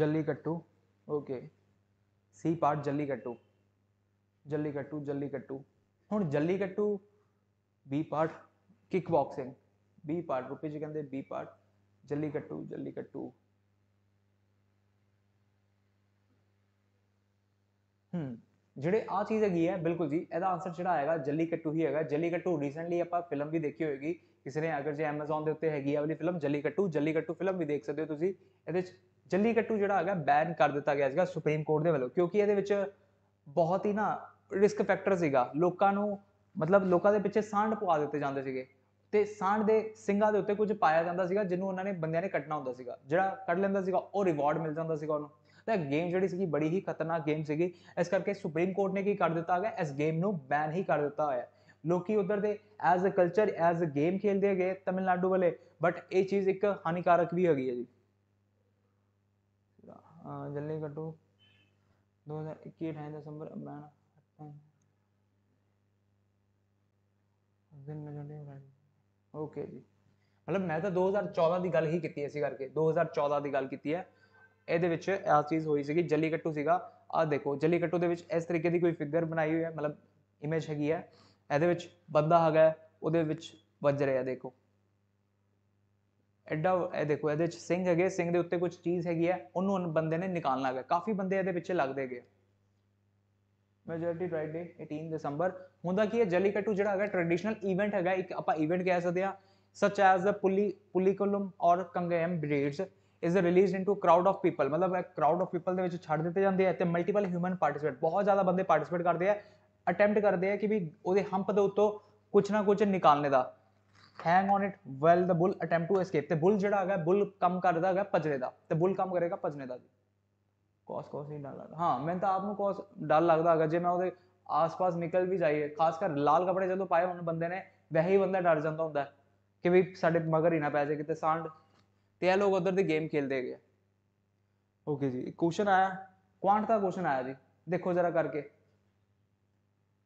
जल्ली कट्टू ओके सी पार्ट जल्ली कट्टू जल्ली कट्टू जल्ली कट्टू ਹੁਣ Jallikattu B part kick boxing B part Roopi ji ਕਹਿੰਦੇ ਬੀ ਪਾਰਟ ਜੱਲੀਕੱਟੂ ਜੱਲੀਕੱਟੂ ਹੂੰ ਜਿਹੜੇ ਆ ਚੀਜ਼ ਹੈਗੀ ਹੈ ਬਿਲਕੁਲ ਜੀ ਇਹਦਾ ਆਨਸਰ ਜਿਹੜਾ ਆਏਗਾ ਜੱਲੀਕੱਟੂ ਹੀ ਹੈਗਾ ਜੱਲੀਕੱਟੂ ਰੀਸੈਂਟਲੀ ਆਪਾਂ ਫਿਲਮ ਵੀ ਦੇਖੀ ਹੋਏਗੀ ਕਿਸੇ ਨੇ ਅਗਰ ਜੇ Amazon ਦੇ ਉੱਤੇ ਹੈਗੀ ਆ ਵਾਲੀ ਫਿਲਮ ਜੱਲੀਕੱਟੂ ਜੱਲੀਕੱਟੂ ਫਿਲਮ ਵੀ ਦੇਖ ਸਕਦੇ ਹੋ ਤੁਸੀਂ ਇਹਦੇ ਵਿੱਚ ਜੱਲੀਕੱਟੂ ਜਿਹੜਾ ਹੈਗਾ ਬੈਨ ਕਰ ਦਿੱਤਾ ਗਿਆ ਸੀਗਾ ਸੁਪਰੀਮ ਕੋਰਟ ਦੇ ਵੱਲੋਂ ਕਿਉਂਕਿ ਇਹਦੇ ਵਿੱਚ ਬਹੁਤ ਹੀ ਨਾ ਰਿਸਕ ਫੈਕਟਰ ਸੀਗਾ ਲੋਕਾਂ ਨੂੰ ਮਤਲਬ ਲੋਕਾਂ ਦੇ ਪਿੱਛੇ ਸਾਂਢ ਪਵਾ ਦਿੱਤੇ ਜਾਂਦੇ ਸੀਗੇ ਤੇ ਸਾਂਢ ਦੇ ਸਿੰਘਾਂ ਦੇ ਉੱਤੇ ਕੁਝ ਪਾਇਆ ਜਾਂਦਾ ਸੀਗਾ ਜਿਹਨੂੰ ਉਹਨਾਂ ਨੇ ਬੰਦਿਆਂ ਨੇ ਕੱਟਣਾ ਹੁੰਦਾ ਸੀਗਾ ਜਿਹੜਾ ਕੱਢ ਲੈਂਦਾ ਸੀਗਾ ਉਹ ਰਿਵਾਰਡ ਮਿਲ ਜਾਂਦਾ ਸੀਗਾ ਉਹਨੂੰ ਤਾਂ ਗੇਮ ਜਿਹੜੀ ਸੀਗੀ ਬੜੀ ਹੀ ਖਤਰਨਾਕ ਗੇਮ ਸੀਗੀ ਇਸ ਕਰਕੇ ਸੁਪਰੀਮ ਕੋਰਟ ਨੇ ਕੀ ਕਰ ਦਿੱਤਾ ਹੈ ਇਸ ਗੇਮ ਨੂੰ ਬੈਨ ਹੀ ਕਰ ਦਿੱਤਾ ਹੋਇਆ ਲੋਕੀ ਉਧਰ ਦੇ as a culture as a game ਖੇਲਦੇ ਗਏ ਤਮਿਲਨਾਡੂ ਵਾਲੇ ਬਟ ਇਹ ਚੀਜ਼ ਇੱਕ ਹਾਨੀਕਾਰਕ ਵੀ ਹੈਗੀ ਹੈ ਜੀ ਜਲਦੀ ਕੱਟੋ 2021 ਦਸੰਬਰ ਮੈਂ ਦਿਨ ਨਜੰਡੇ ਓਕੇ ਜੀ ਮਤਲਬ ਮੈਂ ਤਾਂ 2014 ਦੀ ਗੱਲ ਹੀ ਕੀਤੀ ਸੀ ਕਰਕੇ 2014 ਦੀ ਗੱਲ ਕੀਤੀ ਹੈ ਇਹਦੇ ਵਿੱਚ ਆ ਚੀਜ਼ ਹੋਈ ਸੀਗੀ ਜੱਲੀ ਕੱਟੂ ਸੀਗਾ ਆ ਦੇਖੋ ਜੱਲੀ ਕੱਟੂ ਦੇ ਵਿੱਚ ਇਸ ਤਰੀਕੇ ਦੀ ਕੋਈ ਫਿਗਰ ਬਣਾਈ ਹੋਈ ਹੈ ਮਤਲਬ ਇਮੇਜ ਹੈਗੀ ਹੈ ਇਹਦੇ ਵਿੱਚ ਬੰਦਾ ਹੈਗਾ ਉਹਦੇ ਵਿੱਚ ਵੱਜ ਰਿਹਾ ਦੇਖੋ ਐਡਾ ਇਹ ਦੇਖੋ ਇਹਦੇ ਵਿੱਚ ਸਿੰਘ ਹੈਗੇ ਸਿੰਘ ਦੇ ਉੱਤੇ ਕੁਝ ਚੀਜ਼ ਹੈਗੀ ਹੈ ਉਹਨੂੰ ਬੰਦੇ ਨੇ ਨਿਕਾਲਣਾ ਹੈਗਾ ਕਾਫੀ ਬੰਦੇ ਇਹਦੇ ਪਿੱਛੇ ਲੱਗਦੇ ਹੈਗੇ મેજોરિટી ફ્રાઇડે 18 ਦਸੰਬਰ ਹੁੰਦਾ ਕੀ ਹੈ ਜਲੀਕੱਟੂ ਜਿਹੜਾ ਹੈਗਾ ਟ੍ਰੈਡੀਸ਼ਨਲ ਇਵੈਂਟ ਹੈਗਾ ਇੱਕ ਆਪਾਂ ਇਵੈਂਟ ਕਹਿ ਸਕਦੇ ਆ ਸੱਚ ਐਸ ਦ ਪੁਲੀ ਪੁਲੀਕੁਲਮ ਔਰ Kangeyam breeds is released into crowd of people ਮਤਲਬ ਇੱਕ ਕਰਾਊਡ ਆਫ ਪੀਪਲ ਦੇ ਵਿੱਚ ਛੱਡ ਦਿੱਤੇ ਜਾਂਦੇ ਆ ਤੇ ਮਲਟੀਪਲ ਹਿਊਮਨ ਪਾਰਟਿਸਪੇਟ ਬਹੁਤ ਜ਼ਿਆਦਾ ਬੰਦੇ ਪਾਰਟਿਸਪੇਟ ਕਰਦੇ ਆ ਅਟੈਂਪਟ ਕਰਦੇ ਆ ਕਿ ਵੀ ਉਹਦੇ ਹੰਪ ਦੇ ਉੱਤੋਂ ਕੁਝ ਨਾ ਕੁਝ ਨਿਕਾਲਨੇ ਦਾ hang on it well the bull attempt to escape ਤੇ ਬੁਲ ਜਿਹੜਾ ਹੈਗਾ ਬੁਲ ਕੰਮ ਕਰਦਾ ਹੈਗਾ ਭਜਨੇ ਦਾ ਤੇ ਬੁਲ ਕੰਮ ਕਰੇਗਾ ਭਜਨੇ ਦਾ कॉस कॉस नहीं डाल लगता हाँ मैंने तो आपको कॉस डाल लगता अगर जो मैं ਉਹਦੇ ਆਸ-ਪਾਸ ਨਿਕਲ ਵੀ ਜਾਈਏ ਖਾਸ ਕਰ ਲਾਲ ਕਪੜੇ ਜਦੋਂ ਪਾਏ ਹੋਣ ਬੰਦੇ ਨੇ ਵੈਸੇ ਹੀ ਬੰਦਾ ਡਰ ਜਾਂਦਾ ਹੁੰਦਾ ਕਿ ਵੀ ਸਾਡੇ ਮਗਰ ਹੀ ਨਾ ਪੈ ਜਾਏ ਕਿਤੇ ਸਾਂਡ ਤੇ ਇਹ ਲੋਕ ਉਧਰ ਦੀ ਗੇਮ ओके जी क्वेश्चन आया क्वांट का क्वेश्चन आया जी देखो जरा करके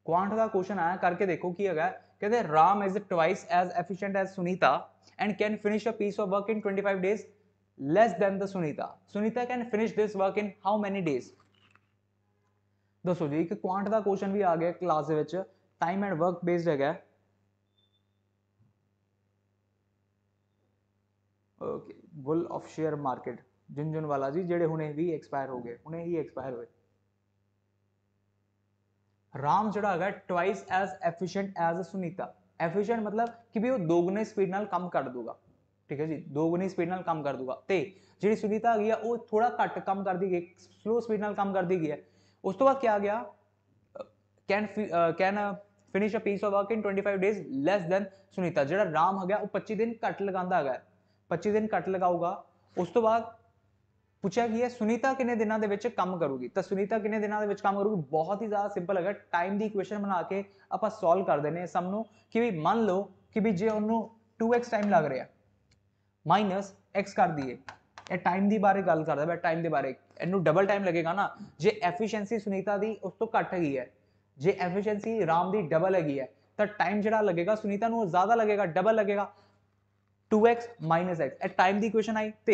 क्वांट का क्वेश्चन आया करके देखो की है कहते Ram is twice as efficient as Sunita and can finish a piece of work in 25 days less than the Sunitha. Sunitha can finish this work in how many days? दोस्तों जी एक क्वांट का क्वेश्चन भी आ गया क्लास के टाइम एंड वर्क बेस्ड है okay bull of share market Jhunjhunwala ji जेडे हुने भी एक्सपायर हो गए हुने ही एक्सपायर हुए राम जोड़ा है twice as efficient as Sunita efficient मतलब कि भी वो दोगुने स्पीड नाल कम कर दूगा ਠੀਕ ਹੈ ਜੀ ਗੁਣੀ ਸਪੀਡ ਨਾਲ ਕੰਮ ਕਰ ਦੂਗਾ ਤੇ ਜਿਹੜੀ ਸੁਨੀਤਾ ਆ ਗਈ ਆ ਉਹ ਥੋੜਾ ਘੱਟ ਕੰਮ ਕਰਦੀ ਗਈ ਸਲੋ ਸਪੀਡ ਨਾਲ ਕੰਮ ਕਰਦੀ ਗਈ ਹੈ ਉਸ ਤੋਂ ਬਾਅਦ ਕੀ ਆ ਗਿਆ can can finish a piece of work in 25 days less than Sunita ਜਿਹੜਾ ਰਾਮ ਹੈਗਾ ਉਹ 25 ਦਿਨ ਘੱਟ ਲਗਾਉਂਦਾ ਹੈਗਾ 25 ਦਿਨ ਘੱਟ ਲਗਾਊਗਾ ਉਸ ਤੋਂ ਬਾਅਦ ਪੁੱਛਿਆ ਗਿਆ ਸੁਨੀਤਾ ਕਿੰਨੇ ਦਿਨਾਂ ਦੇ ਵਿੱਚ ਕੰਮ ਕਰੂਗੀ ਤਾਂ ਸੁਨੀਤਾ ਕਿੰਨੇ ਦਿਨਾਂ ਦੇ ਵਿੱਚ ਕੰਮ ਕਰੂਗੀ ਬਹੁਤ ਹੀ ਜ਼ਿਆਦਾ ਸਿੰਪਲ ਹੈਗਾ ਟਾਈਮ ਦੀ ਇਕੁਏਸ਼ਨ ਬਣਾ ਕੇ ਆਪਾਂ ਸੋਲਵ ਕਰ ਦਿੰਨੇ ਸਭ ਨੂੰ ਕਿ ਵੀ ਮੰਨ ਲਓ ਕਿ ਵੀ ਜੇ ਉਹਨੂੰ 2x ਟਾਈਮ ਲੱਗ ਰਿਹਾ माइनस एक्स कर दिए टाइम की बारे गल कर टाइम के बारे इन डबल टाइम लगेगा ना जो एफिशियंसी सुनीता की उस तो घट हैगी है जो एफिशियंसी राम की डबल हैगी है तो टाइम जरा लगेगा सुनीता ज़्यादा लगेगा डबल लगेगा two x minus x A time की क्वेश्चन आई तो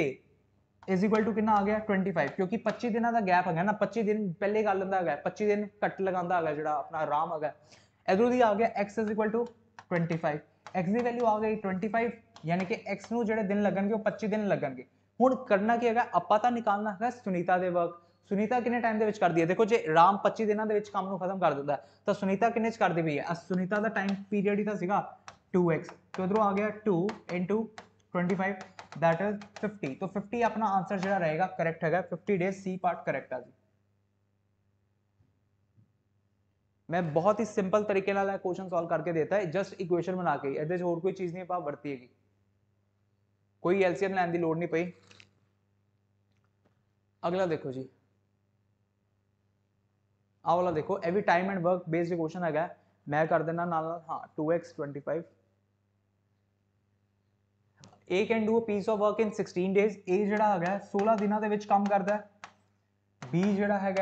इज इक्वल टू कि आ गया ट्वेंटी फाइव क्योंकि पच्ची दिन का गैप है ना पच्ची दिन पहले गल लगा है पच्ची दिन कट लगा है जो अपना राम है इधर आ गया x is equal to twenty five x की वैल्यू आ गई ट्वेंटी फाइव यानी कि एक्स न जो दिन लगन गए पच्ची दिन लगन गए हूँ करना की है आप निकालना है सुनीता के वर्क सुनीता किन्ने टाइम कर दी है देखो जो राम पच्ची दिन काम को खत्म कर देता है तो सुनीता किन्ने कर दी है सुनीता का टाइम पीरियड ही तो टू एक्स तो उधरों आ गया two into twenty five that is fifty तो फिफ्टी अपना आंसर जो रहेगा करैक्ट है fifty days C part correct है जी मैं बहुत ही सिंपल तरीके क्वेश्चन सॉल्व करके देता है जस्ट इक्वेशन बना के ये और कोई चीज़ नहीं पा वरती है कोई एलसीएम लैन की लड़ नहीं पी अगला देखो जी आवला देखो ये भी time and work based question है मैं कर देना हाँ two x twenty five A can do a piece of work in sixteen days A जोड़ा है सोलह दिन काम करता है बी जोड़ा है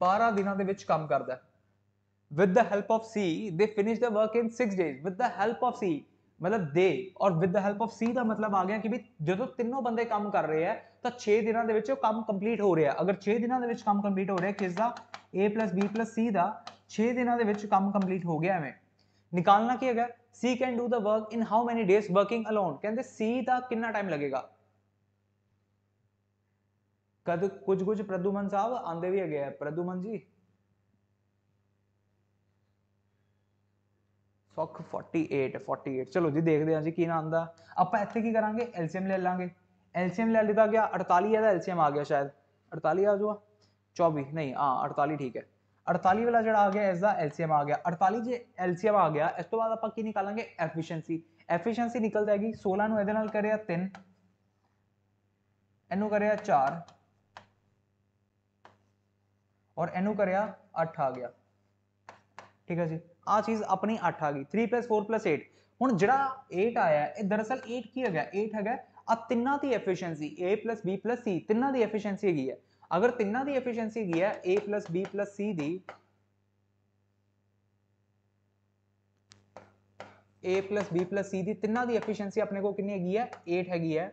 बारह दिन काम करता है with the help of C they finish the work in six days with the help of C मतलब दे और with the help of C का मतलब आ गया कि भाई जो तो तीनों बंदे काम कर रहे हैं तो छे दिन काम कंप्लीट हो रहा है अगर छे दिन काम कंप्लीट हो रहा है किसका A plus B plus C का छे दिन काम कंप्लीट हो गया एवं निकालना की है C can do the work in how many days working alone कहते सी का कि टाइम लगेगा कद कुछ कुछ प्रदुमन साहब आते भी है प्रदुमन जी ਸੁੱਖ 48 48 ਚਲੋ ਜੀ ਦੇਖਦੇ ਹਾਂ ਜੀ ਕੀ ਨਾ ਆਂਦਾ ਆਪਾਂ ਇੱਥੇ ਕੀ ਕਰਾਂਗੇ ਐਲਸੀਐਮ ਲੈ ਲਾਂਗੇ ਐਲਸੀਐਮ ਲੈ ਲਿਆ ਗਿਆ 48 ਦਾ ਐਲਸੀਐਮ ਆ ਗਿਆ ਸ਼ਾਇਦ 48 ਆ ਜੂਗਾ 24 ਨਹੀਂ ਹਾਂ 48 ਠੀਕ ਹੈ 48 ਵਾਲਾ ਜਿਹੜਾ ਆ ਗਿਆ ਇਸ ਦਾ ਐਲਸੀਐਮ ਆ ਗਿਆ 48 ਜੇ ਐਲਸੀਐਮ ਆ ਗਿਆ ਇਸ ਤੋਂ ਬਾਅਦ ਆਪਾਂ ਕੀ ਨਿਕਾਲਾਂਗੇ ਐਫੀਸ਼ੀਐਂਸੀ ਐਫੀਸ਼ੀਐਂਸੀ ਨਿਕਲ ਜਾਏਗੀ 16 ਨੂੰ ਇਹਦੇ ਨਾਲ ਕਰਿਆ 3 ਇਹਨੂੰ ਕਰਿਆ 4 ਔਰ ਇਹਨੂੰ ਕਰਿਆ 8 ਆ ਗਿਆ ਠੀਕ ਹੈ ਜੀ आ चीज़ अपनी अठ आ गई three plus four plus eight हम जो एट आया है दरअसल एट की है एट है आ तिना की efficiency A plus B plus C तिना की एफिशियंसी हैगी है अगर तिना की एफिशियंसी हैगी है A plus B plus C की A plus B plus C की तिना की एफिशियंसी अपने को कि है एट हैगी है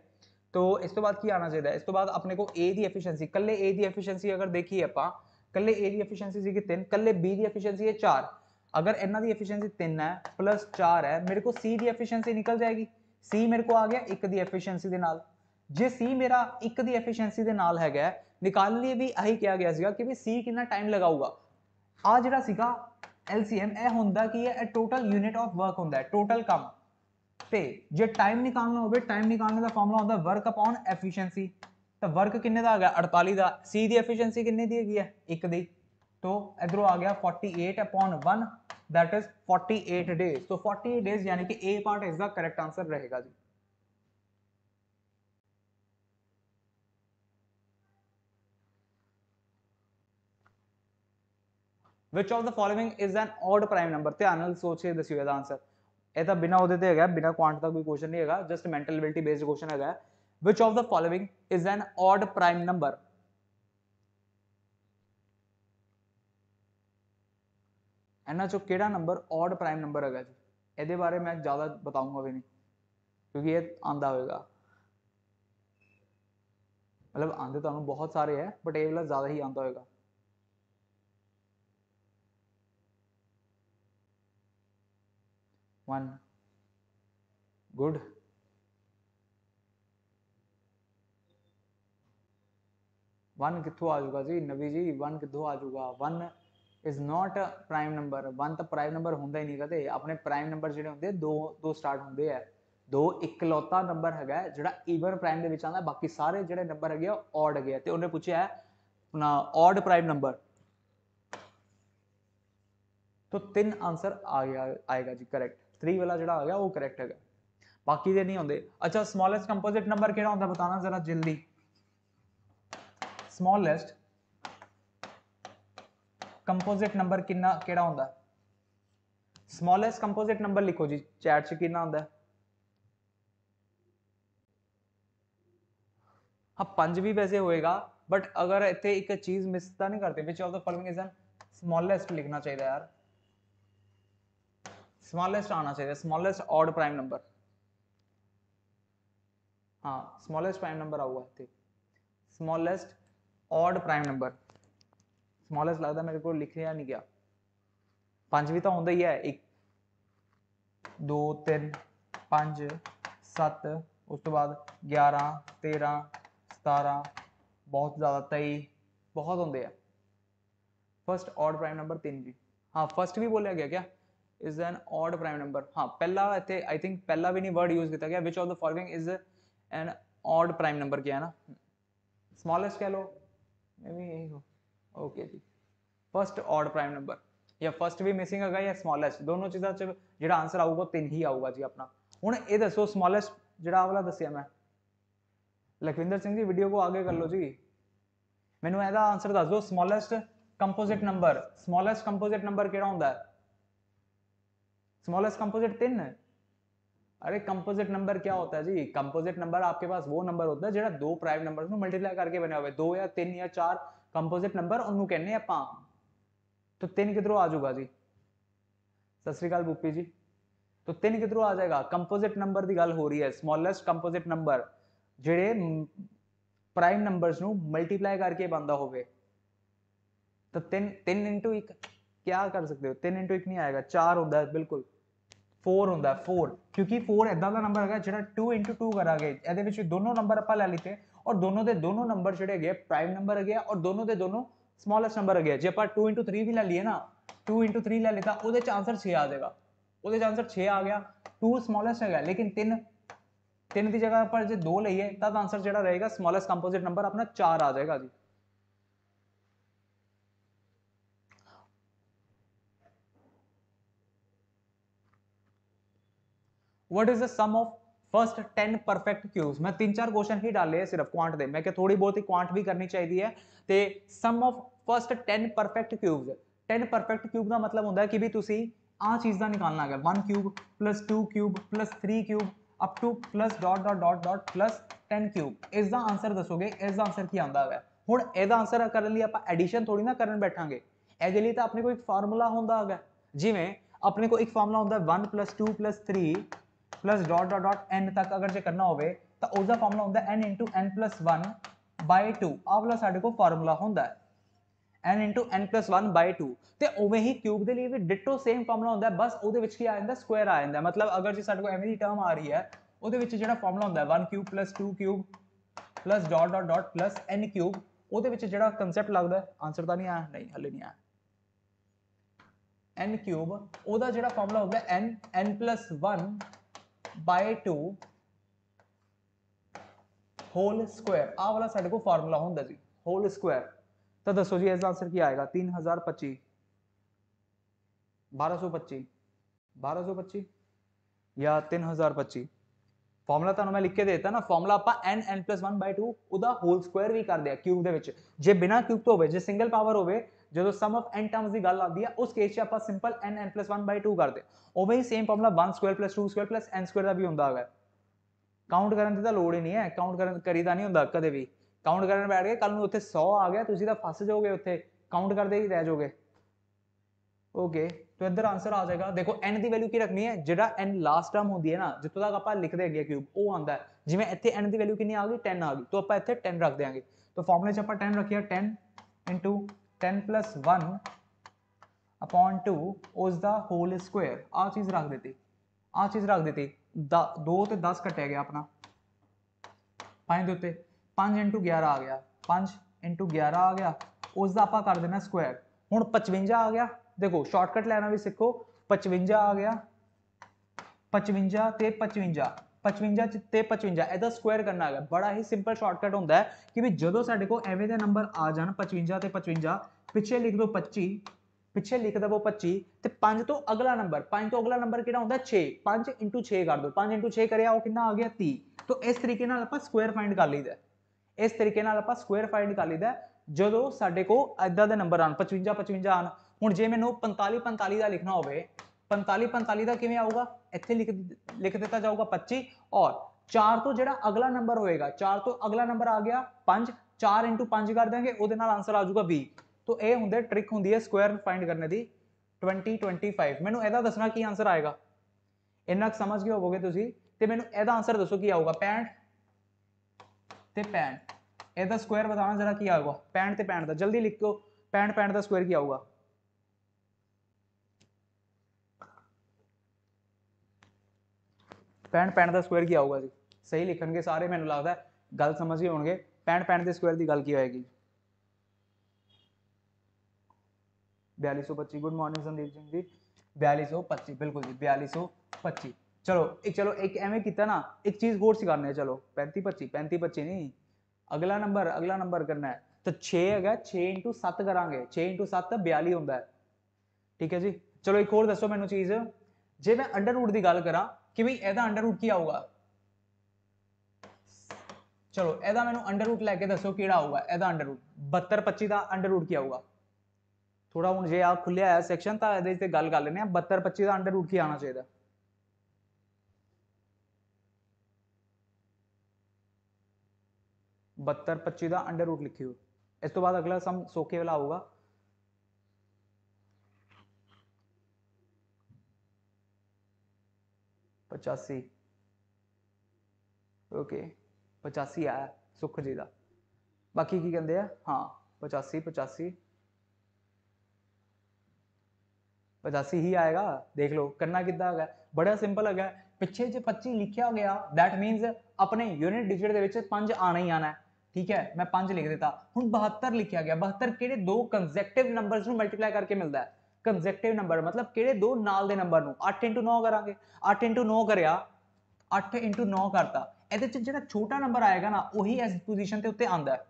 तो इस तो बाद की आना चाहिए इस तो बाद अपने को ए की एफिशियंसी कल ए की एफिशियंसी अगर देखिए आप कल एफिशियंसी तीन कल बी की एफिशियंसी है चार अगर ਇਹਨਾਂ ਦੀ एफिशिएंसी 3 ਹੈ ਪਲੱਸ 4 ਹੈ ਮੇਰੇ ਕੋ C ਦੀ एफिशिएंसी ਨਿਕਲ ਜਾਏਗੀ C ਮੇਰੇ ਕੋ ਆ ਗਿਆ 1 ਦੀ एफिशिएंसी ਦੇ ਨਾਲ ਜੇ C ਮੇਰਾ 1 ਦੀ एफिशिएंसी ਦੇ ਨਾਲ ਹੈਗਾ ਨਿਕਾਲ ਲਈ ਵੀ ਇਹੀ ਕਿਹਾ ਗਿਆ ਸੀਗਾ ਕਿ ਵੀ C ਕਿੰਨਾ ਟਾਈਮ ਲਗਾਊਗਾ ਆ ਜਿਹੜਾ ਸੀਗਾ LCM ਇਹ ਹੁੰਦਾ ਕੀ ਹੈ ਇਹ ਟੋਟਲ ਯੂਨਿਟ ਆਫ ਵਰਕ ਹੁੰਦਾ ਹੈ ਟੋਟਲ ਕੰਮ ਤੇ ਜੇ ਟਾਈਮ ਨਿਕਾਲਣਾ ਹੋਵੇ ਟਾਈਮ ਨਿਕਾਲਣ ਦਾ ਫਾਰਮੂਲਾ ਹੁੰਦਾ ਵਰਕ ਅਪਾਨ ਐਫੀਸ਼ੀਐਂਸੀ ਤਾਂ ਵਰਕ ਕਿੰਨੇ ਦਾ ਹੈਗਾ 48 ਦਾ C ਦੀ ਐਫੀਸ਼ੀਐਂਸੀ ਕਿੰਨੇ ਦੀ ਹੈਗੀ ਹੈ 1 ਦੀ तो इधर आ गया 48 eight upon one that is 48 days तो 48 डेज यानी कि A part is the correct answer रहेगा जी which of the following is an odd prime number ध्यान ਨਾਲ ਸੋਚੇ ਦੱਸਿਓ ਇਹਦਾ ਆਨਸਰ ਇਹ ਤਾਂ ਬਿਨਾ ਉਹਦੇ ਤੇ ਹੈਗਾ ਬਿਨਾ ਕੁਆਂਟ ਦਾ ਕੋਈ ਕੁਐਸਚਨ ਨਹੀਂ ਹੈਗਾ just mental ability based question ਹੈਗਾ which of the following odd prime number एना चो कि नंबर ऑड प्राइम नंबर है जी ए बारे मैं ज़्यादा बताऊंगा भी नहीं क्योंकि ये आंदा होगा मतलब आते तो बहुत सारे है बट ये वाला ज़्यादा ही आता होगा वन गुड वन कितों आजगा जी नवी जी वन कितों आजगा one is not a prime number 1 ਤਾਂ ਪ੍ਰਾਈਮ ਨੰਬਰ ਹੁੰਦਾ ਹੀ ਨਹੀਂ ਕਦੇ ਆਪਣੇ ਪ੍ਰਾਈਮ ਨੰਬਰ ਜਿਹੜੇ ਹੁੰਦੇ ਦੋ ਦੋ ਸਟਾਰਟ ਹੁੰਦੇ ਆ ਦੋ ਇਕਲੌਤਾ ਨੰਬਰ ਹੈਗਾ ਜਿਹੜਾ ਈਵਨ ਪ੍ਰਾਈਮ ਦੇ ਵਿੱਚ ਆਉਂਦਾ ਬਾਕੀ ਸਾਰੇ ਜਿਹੜੇ ਨੰਬਰ ਹੈਗੇ ਆ ਔਡ ਹੈਗੇ ਆ ਤੇ ਉਹਨੇ ਪੁੱਛਿਆ ਆਪਣਾ ਔਡ ਪ੍ਰਾਈਮ ਨੰਬਰ ਤਾਂ ਤਿੰਨ ਆਨਸਰ ਆ ਗਿਆ ਆਏਗਾ ਜੀ ਕਰੈਕਟ 3 ਵਾਲਾ ਜਿਹੜਾ ਆ ਗਿਆ ਉਹ ਕਰੈਕਟ ਹੈਗਾ ਬਾਕੀ ਦੇ ਨਹੀਂ ਹੁੰਦੇ ਅੱਛਾ ਸਮਾਲੈਸਟ ਕੰਪੋਜ਼ਿਟ ਨੰਬਰ ਕਿਹੜਾ ਹੁੰਦਾ ਬਤਾਣਾ ਜ਼ਰਾ ਜਲਦੀ ਸਮਾਲੈਸਟ ਕੰਪੋਜ਼ਿਟ ਨੰਬਰ ਕਿੰਨਾ ਕਿਹੜਾ ਹੁੰਦਾ ਸਮਾਲੈਸਟ ਕੰਪੋਜ਼ਿਟ ਨੰਬਰ ਲਿਖੋ ਜੀ ਚੈਟ 'ਚ ਕਿੰਨਾ ਹੁੰਦਾ ਹਾਂ 5 ਵੀ ਵੈਸੇ ਹੋਏਗਾ ਬਟ ਅਗਰ ਇੱਥੇ ਇੱਕ ਚੀਜ਼ ਮਿਸ ਤਾਂ ਨਹੀਂ ਕਰਦੇ which of the following is an smallest ਲਿਖਣਾ ਚਾਹੀਦਾ ਯਾਰ ਸਮਾਲੈਸਟ ਆਣਾ ਚਾਹੀਦਾ ਸਮਾਲੈਸਟ ਆਡ ਪ੍ਰਾਈਮ ਨੰਬਰ हाँ स्मॉलेस्ट प्राइम नंबर आऊगा इतने smallest odd prime number smallest लगता मेरे को लिख लिया नहीं गया भी तो होंगे ही है एक दो तीन पांच सत्त उस तो बाद ग्यारह तेरह सतारह बहुत ज़्यादा तेई बहुत होंगे है फर्स्ट ऑड प्राइम नंबर तीन भी हाँ फर्स्ट भी बोलिया गया क्या is an odd prime number हाँ पहला इतने आई थिंक पहला भी नहीं वर्ड यूज किया गया which of the following is an odd prime number क्या है ना स्मॉलेस्ट कह लो मे यही हो ओके जी फर्स्ट ऑड प्राइम नंबर या फर्स्ट भी मिसिंग है या स्मॉलेस्ट दोनों चीज़ों से जो आंसर आऊगा तीन ही आऊगा जी अपना हूँ ये दसो समॉलेस्ट जरा वाला दसिया मैं लखविंदर सिंह जी वीडियो को आगे कर लो जी मैं यदा आंसर दस दो smallest composite number smallest composite number कि समॉलेस्ट कंपोजिट तीन अरे कंपोजिट नंबर क्या होता है जी कंपोजिट नंबर आपके पास वो नंबर होता है जो दो प्राइम नंबर मल्टीप्लाई करके बने हुए दो या तीन या चार कंपोजिट नंबर उन्होंने कहने पाँ तो तीन किधरों आजूगा जी सत श्रीकाल गुप्पी जी तो तीन किधरों आ जाएगा कंपोजिट नंबर की गल हो रही है समोलैसट कंपोजिट नंबर जेडे प्राइम नंबर मल्टीप्लाई करके बनता हो तो तीन तीन इंटू एक क्या कर सकते हो तीन इंटू एक नहीं आएगा चार हों बिल्कुल फोर होंगे फोर क्योंकि फोर इदा का नंबर है जो टू इंटू टू करा ए दोनों नंबर आप लेते हैं और दोनों दे दोनों नंबर चढ़े गए प्राइम नंबर आ गया और दोनों दे दोनों स्मॉलेस्ट नंबर आ गया जब आप टू इंटू थ्री भी ला लिए ना टू इंटू थ्री ला लेता उस आंसर छः आ जाएगा उस आंसर छः आ गया टू स्मॉलेस्ट है लेकिन तीन तीन की जगह पर जो दो लीए तब आंसर जो रहेगा स्मॉलेस्ट कंपोजिट नंबर अपना चार आ जाएगा जी What is the sum of first ten perfect cube मैं तीन चार क्वेश्चन ही डाले सिर्फ क्वांट दे मैं थोड़ी बहुत ही क्वांट भी करनी चाहिए है तो sum of first ten perfect cube ten perfect cube का मतलब होंगे कि भी तुम आ चीज का निकालना है one cube plus two cube plus three cube up to plus dot dot dot dot plus ten cube इसका आंसर दसोगे इसका आंसर की आंदा है हूँ यदा आंसर करने लिए एडिशन थोड़ी ना कर बैठा ये तो अपने को फॉर्मूला होंगे है जिमें अपने को एक फॉर्मूला होंगे one plus two plus three plus dot dot dot n ਤੱਕ ਅਗਰ ਜੇ ਕਰਨਾ ਹੋਵੇ ਤਾਂ ਉਸ ਦਾ ਫਾਰਮੂਲਾ ਹੁੰਦਾ n n 1 ਬਾਈ 2 ਆਹ ਵਾਲਾ ਸਾਡੇ ਕੋਲ ਫਾਰਮੂਲਾ ਹੁੰਦਾ ਹੈ n n 1 ਬਾਈ 2 ਤੇ ਉਵੇਂ ਹੀ ਕਿਊਬ ਦੇ ਲਈ ਵੀ ਡਿਟੋ ਸੇਮ ਫਾਰਮੂਲਾ ਹੁੰਦਾ ਬਸ ਉਹਦੇ ਵਿੱਚ ਕੀ ਆ ਜਾਂਦਾ ਸਕੁਅਰ ਆ ਜਾਂਦਾ ਮਤਲਬ ਅਗਰ ਜੇ ਸਾਡੇ ਕੋਲ ਐਵੇਂ ਦੀ ਟਰਮ ਆ ਰਹੀ ਹੈ ਉਹਦੇ ਵਿੱਚ ਜਿਹੜਾ ਫਾਰਮੂਲਾ ਹੁੰਦਾ 1 cube 2 cube plus dot dot dot plus n cube ਉਹਦੇ ਵਿੱਚ ਜਿਹੜਾ ਕਨਸੈਪਟ ਲੱਗਦਾ ਆਨਸਰ ਤਾਂ ਨਹੀਂ ਆਇਆ ਨਹੀਂ ਹਲੇ ਨਹੀਂ ਆਇਆ n ਕਿਊਬ ਉਹਦਾ ਜਿਹੜਾ ਫਾਰਮੂਲਾ ਹੁੰਦਾ n n 1 by two whole square आ वाला साढ़े को फॉर्मूला होंगे जी होल स्क्वायर तो दसो जी इसका आंसर क्या आएगा तीन हजार पच्ची बारह सौ पच्ची बारह सौ पच्ची या तीन हजार पच्ची ਫਾਰਮੂਲਾ तो मैं लिख के देता ना ਫਾਰਮੂਲਾ आप n n plus one by two square ਵੀ ਕਰ ਦਿਆ ਕਿਊਬ ਦੇ ਵਿੱਚ ਜੇ ਬਿਨਾ ਕਿਊਬ ਤੋਂ ਹੋਵੇ सिंगल पावर ਪਾਵਰ जो सम ऑफ एन टर्म्स की गल आती है उस केस आप simple n n plus one by two करते um formula one square plus two square plus n square का भी होंगे है काउंट करने की तो लड़ ही नहीं है काउंट कर करी नहीं होंगे कदम भी काउंट कर बैठ गए कल उ सौ आ गया तो फस जाओगे उत्थे काउंट करते ही रह जाओगे ओके तो इधर आंसर आ जाएगा देखो एन की वैल्यू की रखनी है जो एन लास्ट टर्म होंगी है ना जितों तक आप लिखते हैं क्यूब वो आता है जिम्मे इतने एन की वैल्यू कि आ गई टेन आ गई तो आप इतने टेन रख देंगे तो फॉर्मुले आप टेन रखिए ten into ten plus one upon two उस द होल स्क्वेयर आ चीज़ रख देती आ चीज़ रख देती द दो तो दस कटिया गया अपना पाँच उत्ते पाँच इंटू ग्यारह आ गया पाँच इंटू ग्यारह आ गया उसका आप कर देना स्क्वायर हूँ पचवंजा आ गया देखो शॉर्टकट लैना भी सीखो पचवंजा आ गया पचवंजा तो पचवंजा 55 ਤੇ 55 ਇਹਦਾ ਸਕੁਆਇਰ ਕਰਨਾ ਹੈਗਾ ਬੜਾ ਹੀ ਸਿੰਪਲ ਸ਼ਾਰਟਕਟ ਹੁੰਦਾ ਹੈ ਕਿ ਵੀ ਜਦੋਂ ਸਾਡੇ ਕੋਲ ਐਵੇਂ ਦੇ ਨੰਬਰ ਆ ਜਾਣ 55 ਤੇ 55 ਪਿੱਛੇ ਲਿਖ ਦਿਓ 25 ਪਿੱਛੇ ਲਿਖ ਦਵੋ 25 ਤੇ 5 ਤੋਂ ਅਗਲਾ ਨੰਬਰ 5 ਤੋਂ ਅਗਲਾ ਨੰਬਰ ਕਿਹੜਾ ਹੁੰਦਾ 6 5 6 ਕਰ ਦਿਓ 5 6 ਕਰਿਆ ਉਹ ਕਿੰਨਾ ਆ ਗਿਆ 30 ਤੋਂ ਇਸ ਤਰੀਕੇ ਨਾਲ ਆਪਾਂ ਸਕੁਆਇਰ ਫਾਈਂਡ ਕਰ ਲਈਦਾ ਇਸ ਤਰੀਕੇ ਨਾਲ ਆਪਾਂ ਸਕੁਆਇਰ ਫਾਈਂਡ ਕਰ ਲਈਦਾ ਜਦੋਂ ਸਾਡੇ ਕੋਲ ਐਦਾਂ ਦੇ ਨੰਬਰ ਆਣ 55 55 ਆਣ ਹੁਣ ਜੇ ਮੈਨੂੰ 45 45 ਦਾ ਲਿਖਣਾ ਹੋਵੇ 45 45 ਦਾ ਕਿਵੇਂ ਆਊਗਾ इतने लिख लिख दिता जाऊगा पच्ची और चार तो जो अगला नंबर होगा चार तो अगला नंबर आ गया पांच चार इंटू पांच कर देंगे वो आंसर आजगा बी तो यह होंगे ट्रिक होंगी है स्क्वायर फाइंड करने की ट्वेंटी ट्वेंटी फाइव मैं यदा दसना की आंसर आएगा इन्ना समझ गए होवोगे तो मैं यदा आंसर दसो की आऊगा पैंठ तो पैंठ यदा स्क्वायर बताना जरा की आऊगा पैंठ तो पैंठ का जल्दी लिखो पैंठ पैंठ का स्क्वायर की आऊगा पैंट पैंट जी सही लिखन के सारे मैंने लगता है गल समझ ही होगी पैंट पैंट के स्क्वायर की गल की होगी बयाली सौ पच्ची गुड मॉर्निंग संदीप सिंह जी सौ पच्ची बिल्कुल जी बयाली सौ पच्ची चलो एक चलो एक एवं किया ना एक चीज और सिखाने चलो पैंती पच्ची पैंती पच्ची नहीं अगला नंबर अगला नंबर करना है तो छे है छे इंटू सत्त करा छे इंटू सत्त बयाली होंगे ठीक है जी चलो एक होर दसो मैं चीज जे मैं अंडर रूट की गल करा कि भाई एदा अंडर रूट किया होगा चलो एदा मैं अंडर रूट लैके दसो कि होगा एदा अंडर रूट बहत्तर पच्ची का अंडर रूट किया होगा थोड़ा हूँ जे आप खुलिया है सैक्शन तो ये गल कर लें बहत्तर पच्ची का अंडर रूट की आना चाहिए बहत्तर पच्ची का अंडर रूट लिखी हो इस तो बाद अगला सम सौखे वाला होगा पचासी ओके पचासी आया सुख जी का बाकी की कहें हाँ पचासी पचासी पचासी ही आएगा देख लो करना कि बड़ा सिंपल है पिछे जो पच्ची लिखा गया दैट मीनस अपने यूनिट डिजिट के आना ही आना है ठीक है मैं पांच लिख दिता हूँ बहत्तर लिखा गया बहत्तर कि दो कंजैक्टिव नंबर मल्टीप्लाई करके मिलता है ਕੰਜੈਕਟਿਵ ਨੰਬਰ ਮਤਲਬ ਕਿਹੜੇ ਦੋ ਨਾਲ ਦੇ ਨੰਬਰ ਨੂੰ 8 9 ਕਰਾਂਗੇ 8 9 ਕਰਿਆ 8 9 ਕਰਤਾ ਇਹਦੇ ਚ ਜਿਹੜਾ ਛੋਟਾ ਨੰਬਰ ਆਏਗਾ ਨਾ ਉਹੀ ਇਸ ਪੋਜੀਸ਼ਨ ਤੇ ਉੱਤੇ ਆਂਦਾ ਹੈ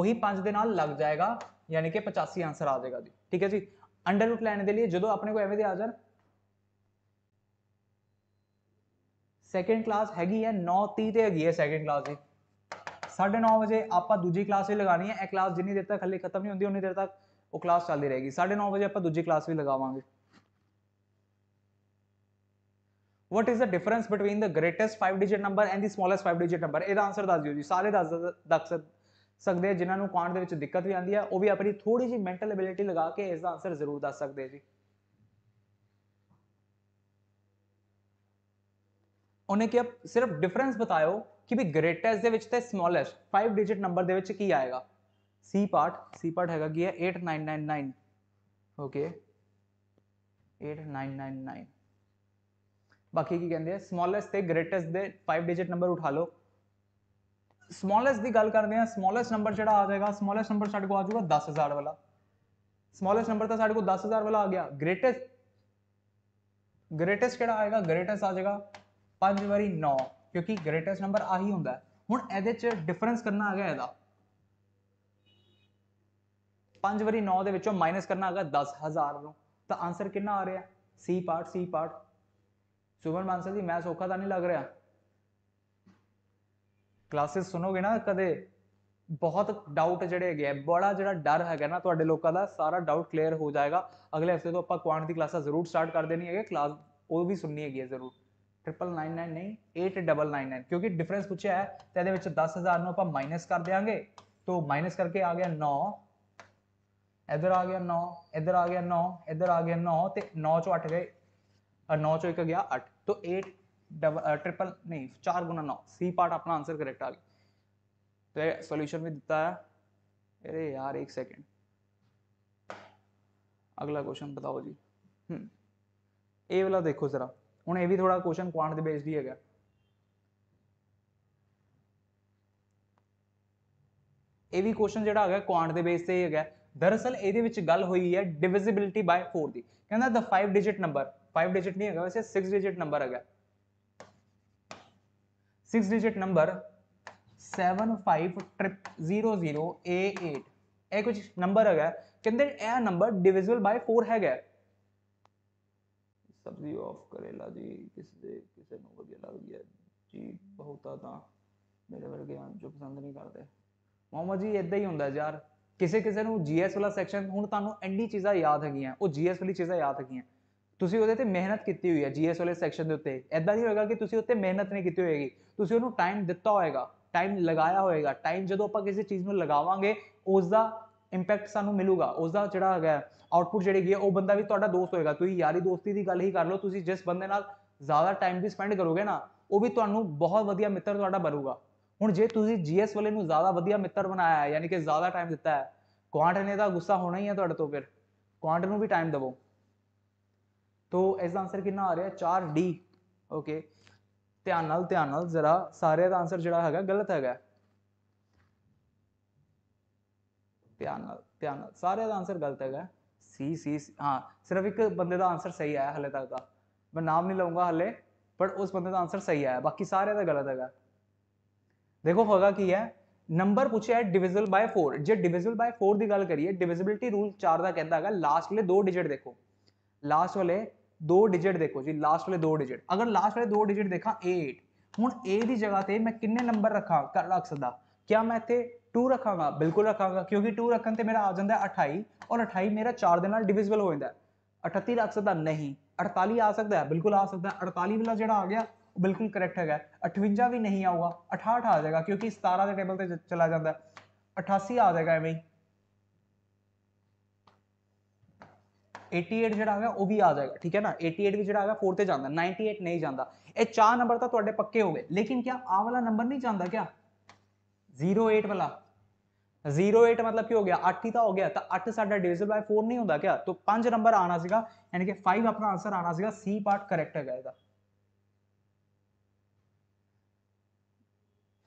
ਉਹੀ 5 ਦੇ ਨਾਲ ਲੱਗ ਜਾਏਗਾ ਯਾਨੀ ਕਿ 85 ਆਨਸਰ ਆ ਜਾਏਗਾ ਜੀ ਠੀਕ ਹੈ ਜੀ ਅੰਡਰ ਰੂਟ ਲੈਣ ਦੇ ਲਈ ਜਦੋਂ ਆਪਣੇ ਕੋ ਐਵੇਂ ਦੇ ਆ ਜਾਣ ਸੈਕੰਡ ਕਲਾਸ ਹੈਗੀ ਹੈ 9:30 ਤੇ ਹੈਗੀ ਹੈ ਸੈਕੰਡ ਕਲਾਸ ਦੀ 9:30 ਵਜੇ ਆਪਾਂ ਦੂਜੀ ਕਲਾਸ ਹੀ ਲਗਾਣੀ ਹੈ ਇਹ ਕਲਾਸ ਜਿੰਨੀ ਦੇਰ ਤੱਕ ਹੱਲੇ ਖਤਮ ਨਹੀਂ ਹੁੰਦੀ ਉਨੀ ਦੇਰ ਤੱਕ ਉਹ ਕਲਾਸ ਚੱਲਦੀ ਰਹੇਗੀ 9:30 ਵਜੇ ਆਪਾਂ ਦੂਜੀ ਕਲਾਸ ਵੀ ਲਗਾਵਾਂਗੇ what is the difference between the greatest 5 digit number and the smallest 5 digit number ਇਹਦਾ ਆਨਸਰ ਦੱਸ ਦਿਓ ਜੀ ਸਾਰੇ ਦੱਸ ਦੱਸ ਸਕਦੇ ਜਿਨ੍ਹਾਂ ਨੂੰ ਕਾਉਂਟ ਦੇ ਵਿੱਚ ਦਿੱਕਤ ਵੀ ਆਂਦੀ ਆ ਉਹ ਵੀ ਆਪਣੀ ਥੋੜੀ ਜੀ ਮੈਂਟਲ ਐਬਿਲਿਟੀ ਲਗਾ ਕੇ ਇਸ ਦਾ ਆਨਸਰ ਜ਼ਰੂਰ ਦੱਸ ਸਕਦੇ ਜੀ ਉਹਨੇ ਕਿਹਾ ਸਿਰਫ ਡਿਫਰੈਂਸ ਬਤਾਓ ਕਿ ਵੀ ਗ੍ਰੇਟੈਸਟ ਦੇ ਵਿੱਚ ਤੇ ਸਮਾਲੈਸਟ 5 ਡਿਜੀਟ ਨੰਬਰ ਦੇ ਵਿੱਚ ਕੀ ਆਏਗਾ सी पार्ट सी पार्ट हैगा की है eight nine nine nine okay eight nine nine nine बाकी की कहें समोलैसट के ग्रेटैसट के फाइव डिजिट नंबर उठा लो समोलैसट की गल करते हैं समोलैसट नंबर जो आ जाएगा समोलैसट नंबर साढ़े को आ जाएगा दस हज़ार वाला समोलैसट नंबर तो साढ़े को दस हज़ार वाला आ गया ग्रेटैस ग्रेटैस कि आएगा ग्रेटैस आ जाएगा पांच बारी नौ क्योंकि ग्रेटैस नंबर आ ही होंगे हूँ ए डिफरेंस करना है 5 ਵਾਰੀ 9 ਦੇ ਵਿੱਚੋਂ ਮਾਈਨਸ ਕਰਨਾ ਹੈਗਾ 10000 ਨੂੰ ਤਾਂ ਆਨਸਰ ਕਿੰਨਾ ਆ ਰਿਹਾ ਸੀ ਪਾਰਟ ਸੀ ਪਾਰਟ ਸੁਭਨ ਮਾਨਸਾ ਜੀ ਮੈਂ ਸੌਖਾ ਤਾਂ ਨਹੀਂ ਲੱਗ ਰਿਹਾ ਕਲਾਸਿਸ ਸੁਣੋਗੇ ਨਾ ਕਦੇ ਬਹੁਤ ਡਾਊਟ ਜਿਹੜੇ ਹੈਗੇ ਬੜਾ ਜਿਹੜਾ ਡਰ ਹੈਗਾ ਨਾ ਤੁਹਾਡੇ ਲੋਕਾਂ ਦਾ ਸਾਰਾ ਡਾਊਟ ਕਲੀਅਰ ਹੋ ਜਾਏਗਾ ਅਗਲੇ ਹਫਤੇ ਤੋਂ ਆਪਾਂ ਕੁਆਂਟ ਦੀ ਕਲਾਸਾਂ ਜ਼ਰੂਰ ਸਟਾਰਟ ਕਰ ਦੇਣੀ ਹੈਗੇ ਕਲਾਸ ਉਹ ਵੀ ਸੁਣਨੀ ਹੈਗੀ ਹੈ ਜ਼ਰੂਰ 999 ਨਹੀਂ 8999 ਕਿਉਂਕਿ ਡਿਫਰੈਂਸ ਪੁੱਛਿਆ ਹੈ ਤੇ ਇਹਦੇ ਵਿੱਚ 10000 ਨੂੰ ਆਪਾਂ ਮਾਈਨਸ ਕਰ ਦੇਾਂਗੇ ਤੋਂ ਮਾਈਨਸ ਕਰਕੇ ਆ ਗਿਆ 9 इधर आ गया नौ इधर आ गया नौ इधर आ गया नौ तो नौ चो अठ गए नौ चो एक गया अठ तो डबल ट्रिपल नहीं चार गुना नौ सी पार्ट अपना आंसर करेक्ट आ गया तो भी दिता है अरे यार एक सेकेंड अगला क्वेश्चन बताओ जी हम्म। ए वाला देखो जरा हूँ यह भी थोड़ा क्वेश्चन क्वान के बेस्ड ही है ਇਹ भी क्वेश्चन ਜਿਹੜਾ है क्वान के बेस से ही है ਦਰਅਸਲ ਇਹਦੇ ਵਿੱਚ ਗੱਲ ਹੋਈ ਹੈ ਡਿਵਿਜ਼ਿਬਿਲਿਟੀ ਬਾਈ 4 ਦੀ ਕਹਿੰਦਾ ਦਾ 5 ਡਿਜਿਟ ਨੰਬਰ 5 ਡਿਜਿਟ ਨਹੀਂ ਹੈਗਾ ਵੈਸੇ 6 ਡਿਜਿਟ ਨੰਬਰ ਹੈਗਾ 6 ਡਿਜਿਟ ਨੰਬਰ 7500A8 ਇਹ ਕੁਝ ਨੰਬਰ ਹੈਗਾ ਕਹਿੰਦੇ ਇਹ ਨੰਬਰ ਡਿਵਿਜ਼ਿਬਲ ਬਾਈ 4 ਹੈਗਾ ਸਬਜ਼ੀ ਆਫ ਕਰੇਲਾ ਜੀ ਕਿਸ ਦੇ ਕਿਸੇ ਨੂੰ ਵਧੀਆ ਲੱਗਦੀ ਹੈ ਜੀ ਬਹੁਤਾ ਤਾਂ ਮੇਰੇ ਵਰਗੇ ਜੋ ਪਸੰਦ ਨਹੀਂ ਕਰਦੇ ਮਾਮਾ ਜੀ ਇਦਾਂ ਹੀ ਹੁੰਦਾ ਯਾਰ ਕਿਸੇ ਕਿਸੇ ਨੂੰ ਜੀਐਸ ਵਾਲਾ ਸੈਕਸ਼ਨ ਹੁਣ ਤੁਹਾਨੂੰ ਐਂਡੀ ਚੀਜ਼ਾਂ ਯਾਦ ਹੈਗੀਆਂ ਉਹ ਜੀਐਸ ਵਾਲੀ ਚੀਜ਼ਾਂ ਯਾਦ ਹੈਗੀਆਂ ਤੁਸੀਂ ਉਹਦੇ ਤੇ ਮਿਹਨਤ ਕੀਤੀ ਹੋਈ ਹੈ ਜੀਐਸ ਵਾਲੇ ਸੈਕਸ਼ਨ ਦੇ ਉੱਤੇ ਐਦਾਂ ਨਹੀਂ ਹੋਏਗਾ ਕਿ ਤੁਸੀਂ ਉੱਤੇ ਮਿਹਨਤ ਨਹੀਂ ਕੀਤੀ ਹੋਏਗੀ ਤੁਸੀਂ ਉਹਨੂੰ ਟਾਈਮ ਦਿੱਤਾ ਹੋਏਗਾ ਟਾਈਮ ਲਗਾਇਆ ਹੋਏਗਾ ਟਾਈਮ ਜਦੋਂ ਆਪਾਂ ਕਿਸੇ ਚੀਜ਼ ਨੂੰ ਲਗਾਵਾਂਗੇ ਉਸ ਦਾ ਇੰਪੈਕਟ ਸਾਨੂੰ ਮਿਲੂਗਾ ਉਸ ਦਾ ਜਿਹੜਾ ਹੈਗਾ ਆਉਟਪੁੱਟ ਜਿਹੜੀ ਹੈ ਉਹ ਬੰਦਾ ਵੀ ਤੁਹਾਡਾ ਦੋਸਤ ਹੋਏਗਾ ਤੁਸੀਂ ਯਾਰੀ ਦੋਸਤੀ ਦੀ ਗੱਲ ਹੀ ਕਰ ਲਓ ਤੁਸੀਂ ਜਿਸ ਬੰਦੇ ਨਾਲ ਜ਼ਿਆਦਾ ਟਾਈਮ ਵੀ ਸਪੈਂਡ ਕਰੋਗੇ ਨਾ ਉਹ ਵੀ ਤੁਹਾਨੂੰ ਬਹੁਤ ਵਧੀਆ ਮਿੱਤਰ ਤੁਹਾਡਾ ਬਣੂਗਾ हूँ जे तुम जी एस वाले ज्यादा वाइया मित्र बनाया यानी कि ज्यादा टाइम दिता है क्वांट ने गुस्सा होना ही है तो फिर क्वांट न भी टाइम दवो तो इसका आंसर कि आ रहा है चार डी ओके ध्यान ध्यान जरा सारे का आंसर जरा है गलत है ध्यान ध्यान सारे का आंसर गलत है सी सी हाँ सिर्फ एक बंद का आंसर सही आया हले तक का मैं नाम नहीं लूंगा हले पर उस बंद का आंसर सही आया बाकी सारे का गलत है देखो होगा ਕੀ ਹੈ ਨੰਬਰ ਪੁੱਛਿਆ ਹੈ ਡਿਵੀਜ਼ਲ ਬਾਈ 4 ਜੇ ਡਿਵੀਜ਼ਲ ਬਾਈ 4 ਦੀ ਗੱਲ ਕਰੀਏ ਡਿਵੀਜ਼ਿਬਿਲਟੀ ਰੂਲ 4 ਦਾ ਕਹਿੰਦਾ ਹੈਗਾ ਲਾਸਟ ਵਾਲੇ ਦੋ ਡਿਜਿਟ ਦੇਖੋ ਲਾਸਟ ਵਾਲੇ ਦੋ ਡਿਜਿਟ ਦੇਖੋ ਜੀ ਲਾਸਟ ਵਾਲੇ ਦੋ ਡਿਜਿਟ ਅਗਰ ਲਾਸਟ ਵਾਲੇ ਦੋ ਡਿਜਿਟ ਦੇਖਾਂ 8 ਹੁਣ A ਦੀ ਜਗ੍ਹਾ ਤੇ ਮੈਂ ਕਿੰਨੇ ਨੰਬਰ ਰੱਖਾਂ ਕਰ ਰੱਖ ਸਕਦਾ ਕਿਆ ਮੈਂ ਇੱਥੇ 2 ਰੱਖਾਂਗਾ ਬਿਲਕੁਲ ਰੱਖਾਂਗਾ ਕਿਉਂਕਿ 2 ਰੱਖਣ ਤੇ ਮੇਰਾ ਆ ਜਾਂਦਾ 28 ਔਰ 28 ਮੇਰਾ 4 ਦੇ ਨਾਲ ਡਿਵੀਜ਼ਿਬਲ ਹੋ ਜਾਂਦਾ 38 ਰੱਖ ਸਕਦਾ ਨਹੀਂ 48 ਆ ਸਕਦਾ ਬਿਲਕੁਲ ਆ ਸਕਦਾ 48 ਵਾਲਾ ਜਿਹੜਾ ਆ ਗਿਆ बिल्कुल करैक्ट है अठवंजा भी नहीं आऊगा अठाहठ आ जाएगा क्योंकि सतारा के टेबल से चला जाता है अठासी आ जाएगा एवं एटी एट जरा वह भी आ जाएगा ठीक है ना एटी एट भी जो है फोर से जाता नाइनटी एट नहीं जाता यह चार नंबर तो थोड़े पक्के हो गए लेकिन क्या आ वाला नंबर नहीं जाता क्या जीरो एट वाला जीरो एट मतलब क्यों हो गया अठ ही तो हो गया तो अठ सा डिविजल बाय फोर नहीं होंगे क्या तो पांच नंबर आना सी फाइव अपना आंसर आना सी पार्ट करेक्ट है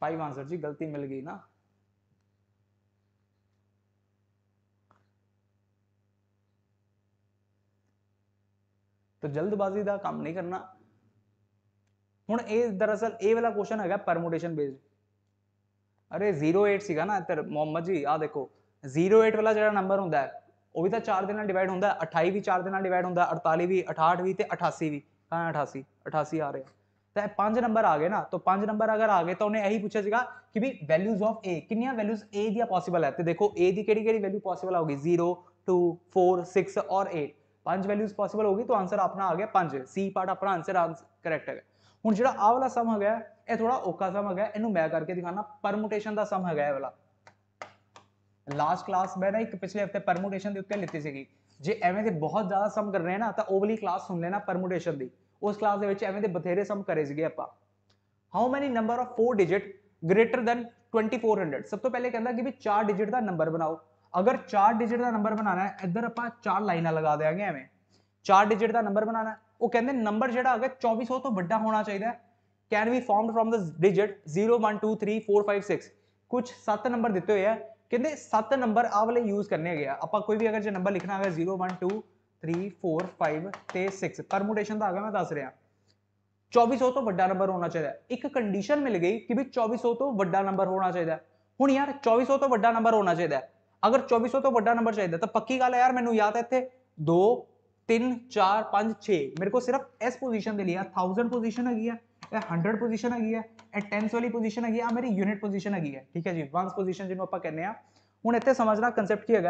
फाइव आंसर जी गलती मिल गई ना तो जल्दबाजी का काम नहीं करना ਹੁਣ ਇਹ ਦਰਅਸਲ ਇਹ ਵਾਲਾ ਕੁਐਸਚਨ ਹੈਗਾ ਪਰਮੂਟੇਸ਼ਨ ਬੇਸਡ ਅਰੇ 08 ਸੀਗਾ ਨਾ ਇੱਧਰ ਮੁਹੰਮਦ ਜੀ ਆ ਦੇਖੋ 08 ਵਾਲਾ ਜਿਹੜਾ ਨੰਬਰ ਹੁੰਦਾ ਹੈ ਉਹ ਵੀ ਤਾਂ 4 ਦੇ ਨਾਲ ਡਿਵਾਈਡ ਹੁੰਦਾ 28 ਵੀ 4 ਦੇ ਨਾਲ ਡਿਵਾਈਡ ਹੁੰਦਾ 48 ਵੀ 68 ਵੀ ਤੇ 88 ਵੀ ਹਾਂ 88 88 ਆ ਰਿਹਾ चाहे तो पांच नंबर आ गए ना तो पांच नंबर अगर आ गए तो उन्हें यही पूछा जाएगा कि भाई वैल्यूज ऑफ ए किनिया वैल्यूज ए दिया पॉसिबल है तो देखो ए दी केड़ी वैल्यू पॉसिबल होगी जीरो टू फोर सिक्स और एट पांच वैल्यूज पॉसिबल होगी तो आंसर अपना आ गया पांच सी पार्ट अपना आंसर करेक्ट है हूँ जो आ वाला सम है यह थोड़ा औखा सम है इन मैं करके दिखाना परमुटेशन का सम है वाला लास्ट क्लास मैं ना एक पिछले हफ्ते परमुटेशन के उत्ते लीती जे एवं बहुत ज्यादा सम कर रहे हैं ना तो वो वाली क्लास सुन लेना परमोटेशन की उस क्लास के बथेरे सम करे आप how many number of four digit greater than twenty four hundred सब तो पहले कहता कि भी चार डिजिट का नंबर बनाओ अगर चार डिजिट का नंबर बनाना है इधर आप चार लाइन लगा देंगे एवं चार डिजिट का नंबर बनाना वो कहते नंबर जो तो है चौबीस सौ तो व्डा होना चाहिए can be form from the digit zero one two three four five six कुछ सत्त नंबर दिते हुए हैं कहते सत्त नंबर आ वाले यूज करने आप कोई भी अगर जो नंबर लिखना है zero one two three four five से सिक्स परमुटेशन तो आ गया मैं दस रहा चौबीस सौ तो व्डा नंबर होना चाहिए एक कंडीशन मिल गई कि भी चौबीस सौ तो व्डा नंबर होना चाहिए हूँ यार चौबीस सौ तो व्डा नंबर होना चाहिए अगर चौबीस सौ तो व्डा नंबर चाहिए तो पक्की गल है यार मैं याद है इतने दो तीन चार पांच छे मेरे को सिर्फ इस पोजिशन दे थाउजेंड पोजिशन हैगी है हंड्रड पोजिशन हैगी है ए वाली पोजिशन हैगी मेरी यूनिट पोजिशन हैगी है ठीक है जी वन पोजिशन जिन्होंने आप कहने हूँ इतने समझना कंसैप्ट है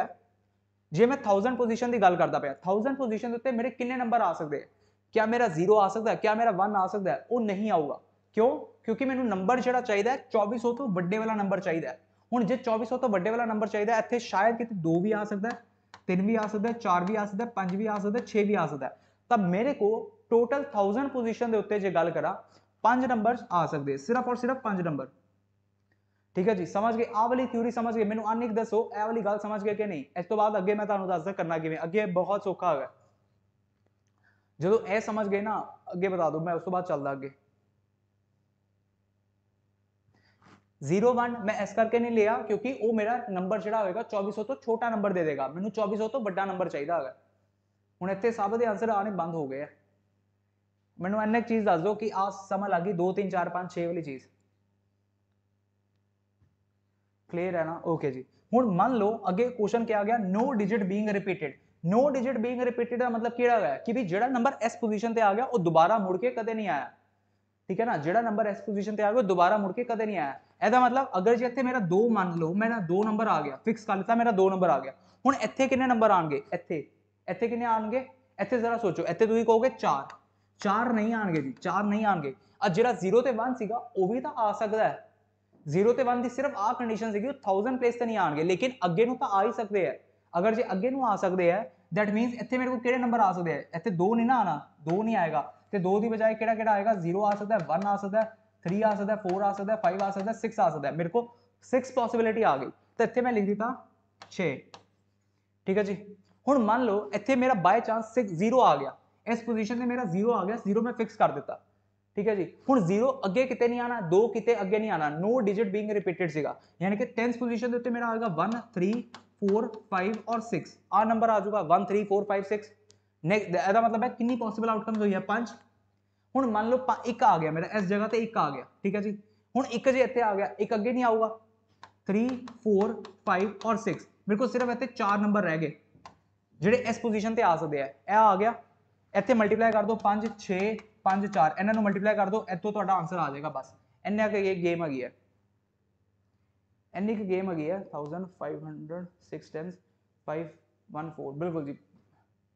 जे मैं थाउजेंड पोजिशन की गल करता पाया थाउजेंड पोजिशन उत्ते मेरे किन्ने नंबर आ सकते हैं क्या मेरा जीरो आ सकता है क्या मेरा वन आ सकता है वो नहीं आऊगा क्यों क्योंकि मैं नंबर जो चाहिए चौबी सौ तो व्डे वाला नंबर चाहिए हूँ जो चौबी सौ तो व्डे वाला नंबर चाहिए इतने शायद कितने दो भी आ सकता है तीन भी आ सकता है चार भी आ सकता है पांच भी आ सकता है छे भी आ सकता है तो मेरे को टोटल थाउजेंड पोजिशन के उत्ते जो गल करा पांच नंबर आ सकते सिर्फ और सिर्फ पांच नंबर ਠੀਕ ਹੈ ਜੀ ਸਮਝ ਗਏ ਆਹ ਵਾਲੀ ਥਿਊਰੀ ਸਮਝ ਗਏ ਮੈਨੂੰ ਅਨਿਕ ਦੱਸੋ ਇਹ ਵਾਲੀ ਗੱਲ ਸਮਝ ਗਏ ਕਿ ਨਹੀਂ ਇਸ ਤੋਂ ਬਾਅਦ ਅੱਗੇ ਮੈਂ ਤੁਹਾਨੂੰ ਦੱਸਦਾ ਕਰਨਾ ਕਿਵੇਂ ਅੱਗੇ ਬਹੁਤ ਸੌਖਾ ਹੈ ਜਦੋਂ ਇਹ ਸਮਝ ਗਏ ਨਾ ਅੱਗੇ ਬਤਾ ਦੋ ਮੈਂ ਉਸ ਤੋਂ ਬਾਅਦ ਚੱਲਦਾ ਅੱਗੇ 01 ਮੈਂ ਇਸ ਕਰਕੇ ਨਹੀਂ ਲਿਆ ਕਿਉਂਕਿ ਉਹ ਮੇਰਾ ਨੰਬਰ ਜਿਹੜਾ ਹੋਏਗਾ 2400 ਤੋਂ ਛੋਟਾ ਨੰਬਰ ਦੇ ਦੇਗਾ ਮੈਨੂੰ 2400 ਤੋਂ ਵੱਡਾ ਨੰਬਰ ਚਾਹੀਦਾ ਹੈਗਾ ਹੁਣ ਇੱਥੇ ਸਭ ਦੇ ਆਨਸਰ ਆਣੇ ਬੰਦ ਹੋ ਗਏ ਆ ਮੈਨੂੰ ਅਨੇਕ ਚੀਜ਼ ਦੱਸ ਦਿਓ ਕਿ ਆ ਸਮਝ ਲੱਗੀ 2 3 4 5 6 ਵਾਲੀ ਚੀਜ਼ क्लियर है ना ओके जी हूँ मान लो अगे क्वेश्चन क्या आ गया no digit being repeated no digit being repeated का मतलब किड़ा गया कि भी जो नंबर एस पोजिशन से आ गया वो दोबारा मुड़ के कदे नहीं आया ठीक है ना जो नंबर एस पोजिशन से आ गया दोबारा मुड़ के कदे नहीं आया ਇਹਦਾ ਮਤਲਬ ਅਗਰ ਜੇ ਇੱਥੇ ਮੇਰਾ 2 ਮੰਨ ਲਓ ਮੇਰਾ 2 ਨੰਬਰ ਆ ਗਿਆ ਫਿਕਸ ਕਰ ਲਿੱਤਾ ਮੇਰਾ 2 ਨੰਬਰ ਆ ਗਿਆ ਹੁਣ ਇੱਥੇ ਕਿੰਨੇ ਨੰਬਰ ਆਣਗੇ ਇੱਥੇ ਇੱਥੇ ਕਿੰਨੇ ਆਣਗੇ ਇੱਥੇ ਜ਼ਰਾ ਸੋਚੋ ਇੱਥੇ ਤੁਸੀਂ ਕਹੋਗੇ 4 4 ਨਹੀਂ ਆਣਗੇ ਜੀ 4 ਨਹੀਂ ਆਣਗੇ ਆ ਜਿਹੜਾ 0 ਤੇ 1 ਸੀਗਾ ਉਹ ਵੀ ਤਾਂ ਆ ਸਕਦਾ ਹੈ जीरो से वन की सिर्फ आ कंडीशन है थाउजेंड प्लेस से नहीं आएंगे लेकिन अगे तो आ ही सकते हैं अगर जो अगे आ सकते हैं दैट मीनस इतने मेरे को कि नंबर आ सकते हैं इतने दो नहीं ना आना दो नहीं आएगा तो दो की बजाय कि आएगा जीरो आ सकता वन आ सकता थ्री आ सकता फोर आ सकता फाइव आ सकता सिक्स आ सकता मेरे को सिक्स पॉसिबिलिटी आ गई तो इतने मैं लिख दिता छे ठीक है जी हूँ मान लो इतने मेरा बाय चांस सिक्स जीरो आ गया इस पोजिशन से मेरा जीरो आ गया जीरो में फिक्स कर दिता ਠੀਕ ਹੈ ਜੀ ਹੁਣ 0 ਅੱਗੇ ਕਿਤੇ ਨਹੀਂ ਆਣਾ 2 ਕਿਤੇ ਅੱਗੇ ਨਹੀਂ ਆਣਾ ਨੋ ਡਿਜਿਟ ਬੀਇੰਗ ਰਿਪੀਟਡ ਸੀਗਾ ਯਾਨੀ ਕਿ 10th ਪੋਜੀਸ਼ਨ ਦੇ ਉੱਤੇ ਮੇਰਾ ਆਏਗਾ 1 3 4 5 ਔਰ 6 ਆ ਨੰਬਰ ਆ ਜਾਊਗਾ 1 3 4 5 6 ਨੈਕਸਟ ਇਹਦਾ ਮਤਲਬ ਹੈ ਕਿੰਨੀ ਪੋਸੀਬਲ ਆਊਟਕਮਸ ਹੋਈ ਹੈ 5 ਹੁਣ ਮੰਨ ਲਓ ਇੱਕ ਆ ਗਿਆ ਮੇਰਾ ਇਸ ਜਗ੍ਹਾ ਤੇ ਇੱਕ ਆ ਗਿਆ ਠੀਕ ਹੈ ਜੀ ਹੁਣ ਇੱਕ ਜੇ ਇੱਥੇ ਆ ਗਿਆ ਇੱਕ ਅੱਗੇ ਨਹੀਂ ਆਊਗਾ 3 4 5 ਔਰ 6 ਮੇਰੇ ਕੋਲ ਸਿਰਫ ਇੱਥੇ 4 ਨੰਬਰ ਰਹਿ ਗਏ ਜਿਹੜੇ ਇਸ ਪੋਜੀਸ਼ਨ ਤੇ ਆ ਸਕਦੇ ਆ ਇਹ ਆ ਗਿਆ ਇੱਥੇ ਮਲਟੀਪਲਾਈ ਕਰ ਦਿਓ 5 6 5 4 ਇਹਨਾਂ ਨੂੰ ਮਲਟੀਪਲਾਈ ਕਰ ਦਿਓ ਇੱਥੋਂ ਤੁਹਾਡਾ ਆਨਸਰ ਆ ਜਾਏਗਾ ਬਸ ਇੰਨਾ ਕਿ ਇਹ ਗੇਮ ਹੈਗੀ ਹੈ ਇੰਨੀ ਕਿ ਗੇਮ ਹੈਗੀ ਹੈ 1506 ਟਾਈਮਸ 514 ਬਿਲਕੁਲ ਜੀ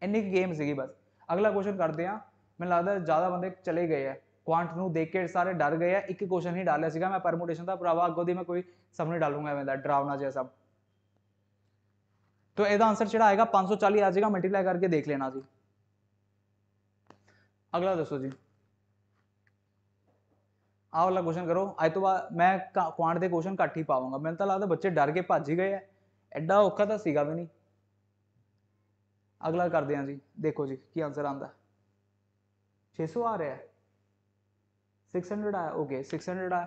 ਇੰਨੀ ਕਿ ਗੇਮ ਸੀਗੀ ਬਸ ਅਗਲਾ ਕੁਐਸਚਨ ਕਰਦੇ ਆ ਮੈਨੂੰ ਲੱਗਦਾ ਜ਼ਿਆਦਾ ਬੰਦੇ ਚਲੇ ਗਏ ਆ ਕੁਆਂਟ ਨੂੰ ਦੇਖ ਕੇ ਸਾਰੇ ਡਰ ਗਏ ਆ ਇੱਕ ਕੁਐਸਚਨ ਹੀ ਡਾਲਿਆ ਸੀਗਾ ਮੈਂ ਪਰਮੂਟੇਸ਼ਨ ਦਾ ਭਰਾਵਾ ਅੱਗੋਂ ਦੀ ਮੈਂ ਕੋਈ ਸਾਹਮਣੇ ਡਾਲੂਗਾ ਐਵੇਂ ਦਾ ਡਰਾਵਨਾ ਜਿਹਾ ਸਭ तो यदा आंसर जो आएगा 540 आ जाएगा मल्टीप्लाई करके देख लेना जी अगला दोस्तों जी ਆਹ ਵਾਲਾ ਕੁਐਸਚਨ ਕਰੋ ਅੱਜ ਤੋਂ ਬਾਅਦ ਮੈਂ ਕੁਆਂਟ ਦੇ ਕੁਐਸਚਨ ਘੱਟ ਹੀ ਪਾਵਾਂਗਾ ਮੈਨੂੰ ਤਾਂ ਲੱਗਦਾ ਬੱਚੇ ਡਰ ਕੇ ਭੱਜ ਹੀ ਗਏ ਐ ਐਡਾ ਔਖਾ ਤਾਂ ਸੀਗਾ ਵੀ ਨਹੀਂ ਅਗਲਾ ਕਰਦੇ ਹਾਂ ਜੀ ਦੇਖੋ ਜੀ ਕੀ ਆਨਸਰ ਆਂਦਾ 600 ਆ ਰਿਹਾ 600 ਆਇਆ ਓਕੇ 600 ਆਇਆ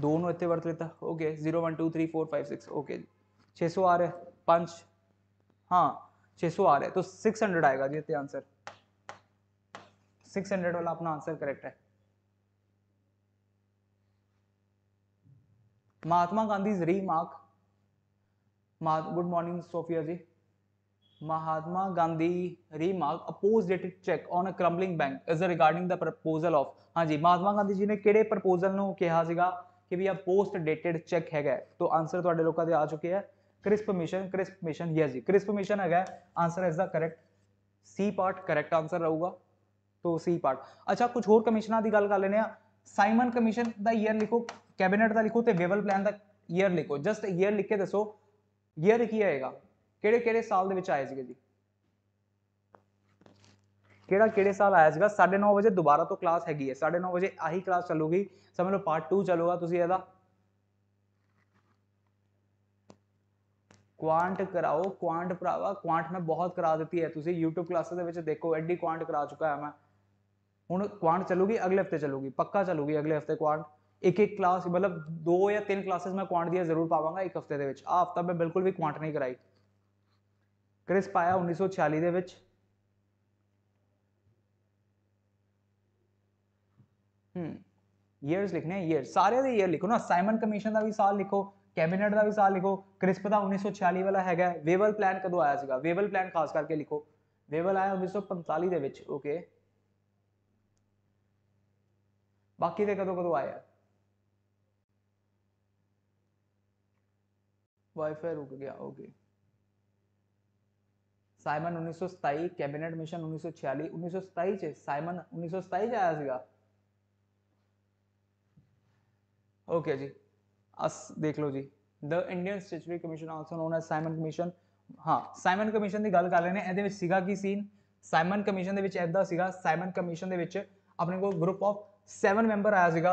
दो नो इतने वर्त लेता okay zero one two three four five six okay छः सौ आ रहा है पंच हाँ 600 आ रहे तो 600 आएगा जी आंसर 600 वाला अपना आंसर करेक्ट है Mahatma Gandhi remark good morning Sophia ji Mahatma Gandhi remark a postdated cheque on a crumbling bank is regarding the proposal of हाँ जी महात्मा गांधी जी ने किड़े प्रपोजल कहा कि भैया पोस्ट डेटेड चेक है तो आंसर तो लोगों के आ चुके हैं crisp emission crisp emission yes ji crisp emission ਹੈਗਾ ਆਨਸਰ ਇਸ ਦਾ correct C part correct answer ਰਹੂਗਾ ਤੋ ਸੀ ਪਾਰਟ ਅੱਛਾ ਕੁਝ ਹੋਰ ਕਮਿਸ਼ਨਾਂ ਦੀ ਗੱਲ ਕਰ ਲੈਨੇ ਆ ਸਾਈਮਨ ਕਮਿਸ਼ਨ ਦਾ ਈਅਰ ਲਿਖੋ ਕੈਬਨਿਟ ਦਾ ਲਿਖੋ ਤੇ ਵੇਵਲ ਪਲਾਨ ਦਾ ਈਅਰ ਲਿਖੋ ਜਸਟ ਈਅਰ ਲਿਖ ਕੇ ਦੱਸੋ ਈਅਰ ਕੀ ਆਏਗਾ ਕਿਹੜੇ ਕਿਹੜੇ ਸਾਲ ਦੇ ਵਿੱਚ ਆਏ ਸੀਗੇ ਜੀ ਕਿਹੜਾ ਕਿਹੜੇ ਸਾਲ ਆਇਆ ਸੀਗਾ 9:30 ਵਜੇ ਦੁਬਾਰਾ ਤੋਂ ਕਲਾਸ ਹੈਗੀ ਹੈ 9:30 ਵਜੇ ਆਹੀ ਕਲਾਸ ਚੱਲੂਗੀ ਸਮਝ ਲਓ ਪਾਰਟ 2 ਚੱਲੂਗਾ ਤੁਸੀਂ ਇਹਦਾ क्वांट कराओ क्वांट भरावा क्वांट मैं बहुत करा दी है तुम यूट्यूब क्लास देखो एड्डी क्वांट करा चुका है मैं हूँ क्वांट चलूगी अगले हफ्ते चलूगी पक्का चलूगी अगले हफ्ते क्वांट एक एक क्लास मतलब दो या तीन क्लासेस मैं क्वांट दिया जरूर पावगा एक हफ्ते आ हफ्ता मैं बिल्कुल भी क्वांट नहीं कराई क्रिस पाया उन्नीस सौ छियालीयर्स हम्म, लिखने ईयर सारे ईयर लिखो ना साइमन कमीशन का भी साल लिखो ਕੈਬਨਿਟ ਦਾ ਵੀ ਸਾਲ ਲਿਖੋ ਕ੍ਰਿਸਪ ਦਾ 1946 ਵਾਲਾ ਹੈਗਾ ਵੇਵਲ ਪਲਾਨ ਕਦੋਂ ਆਇਆ ਸੀਗਾ ਵੇਵਲ ਪਲਾਨ ਖਾਸ ਕਰਕੇ ਲਿਖੋ ਵੇਵਲ ਆਇਆ 1945 ਦੇ ਵਿੱਚ ਓਕੇ ਬਾਕੀ ਦੇ ਕਦੋਂ ਕਦੋਂ ਆਇਆ वाईफाई रुक गया ओके साइमन 1927 कैबिनेट मिशन 1946 1927 ਚ ਸਾਈਮਨ 1927 ਚ ਆਇਆ ਸੀਗਾ ਓਕੇ ਜੀ अस देख लो जी the Indian statutory commission also known as Simon commission हाँ साइमन कमीशन की गल कर लेने ये की सीन साइमन कमीशन साइमन कमीशन अपने को ग्रुप ऑफ सैवन मैंबर आया sir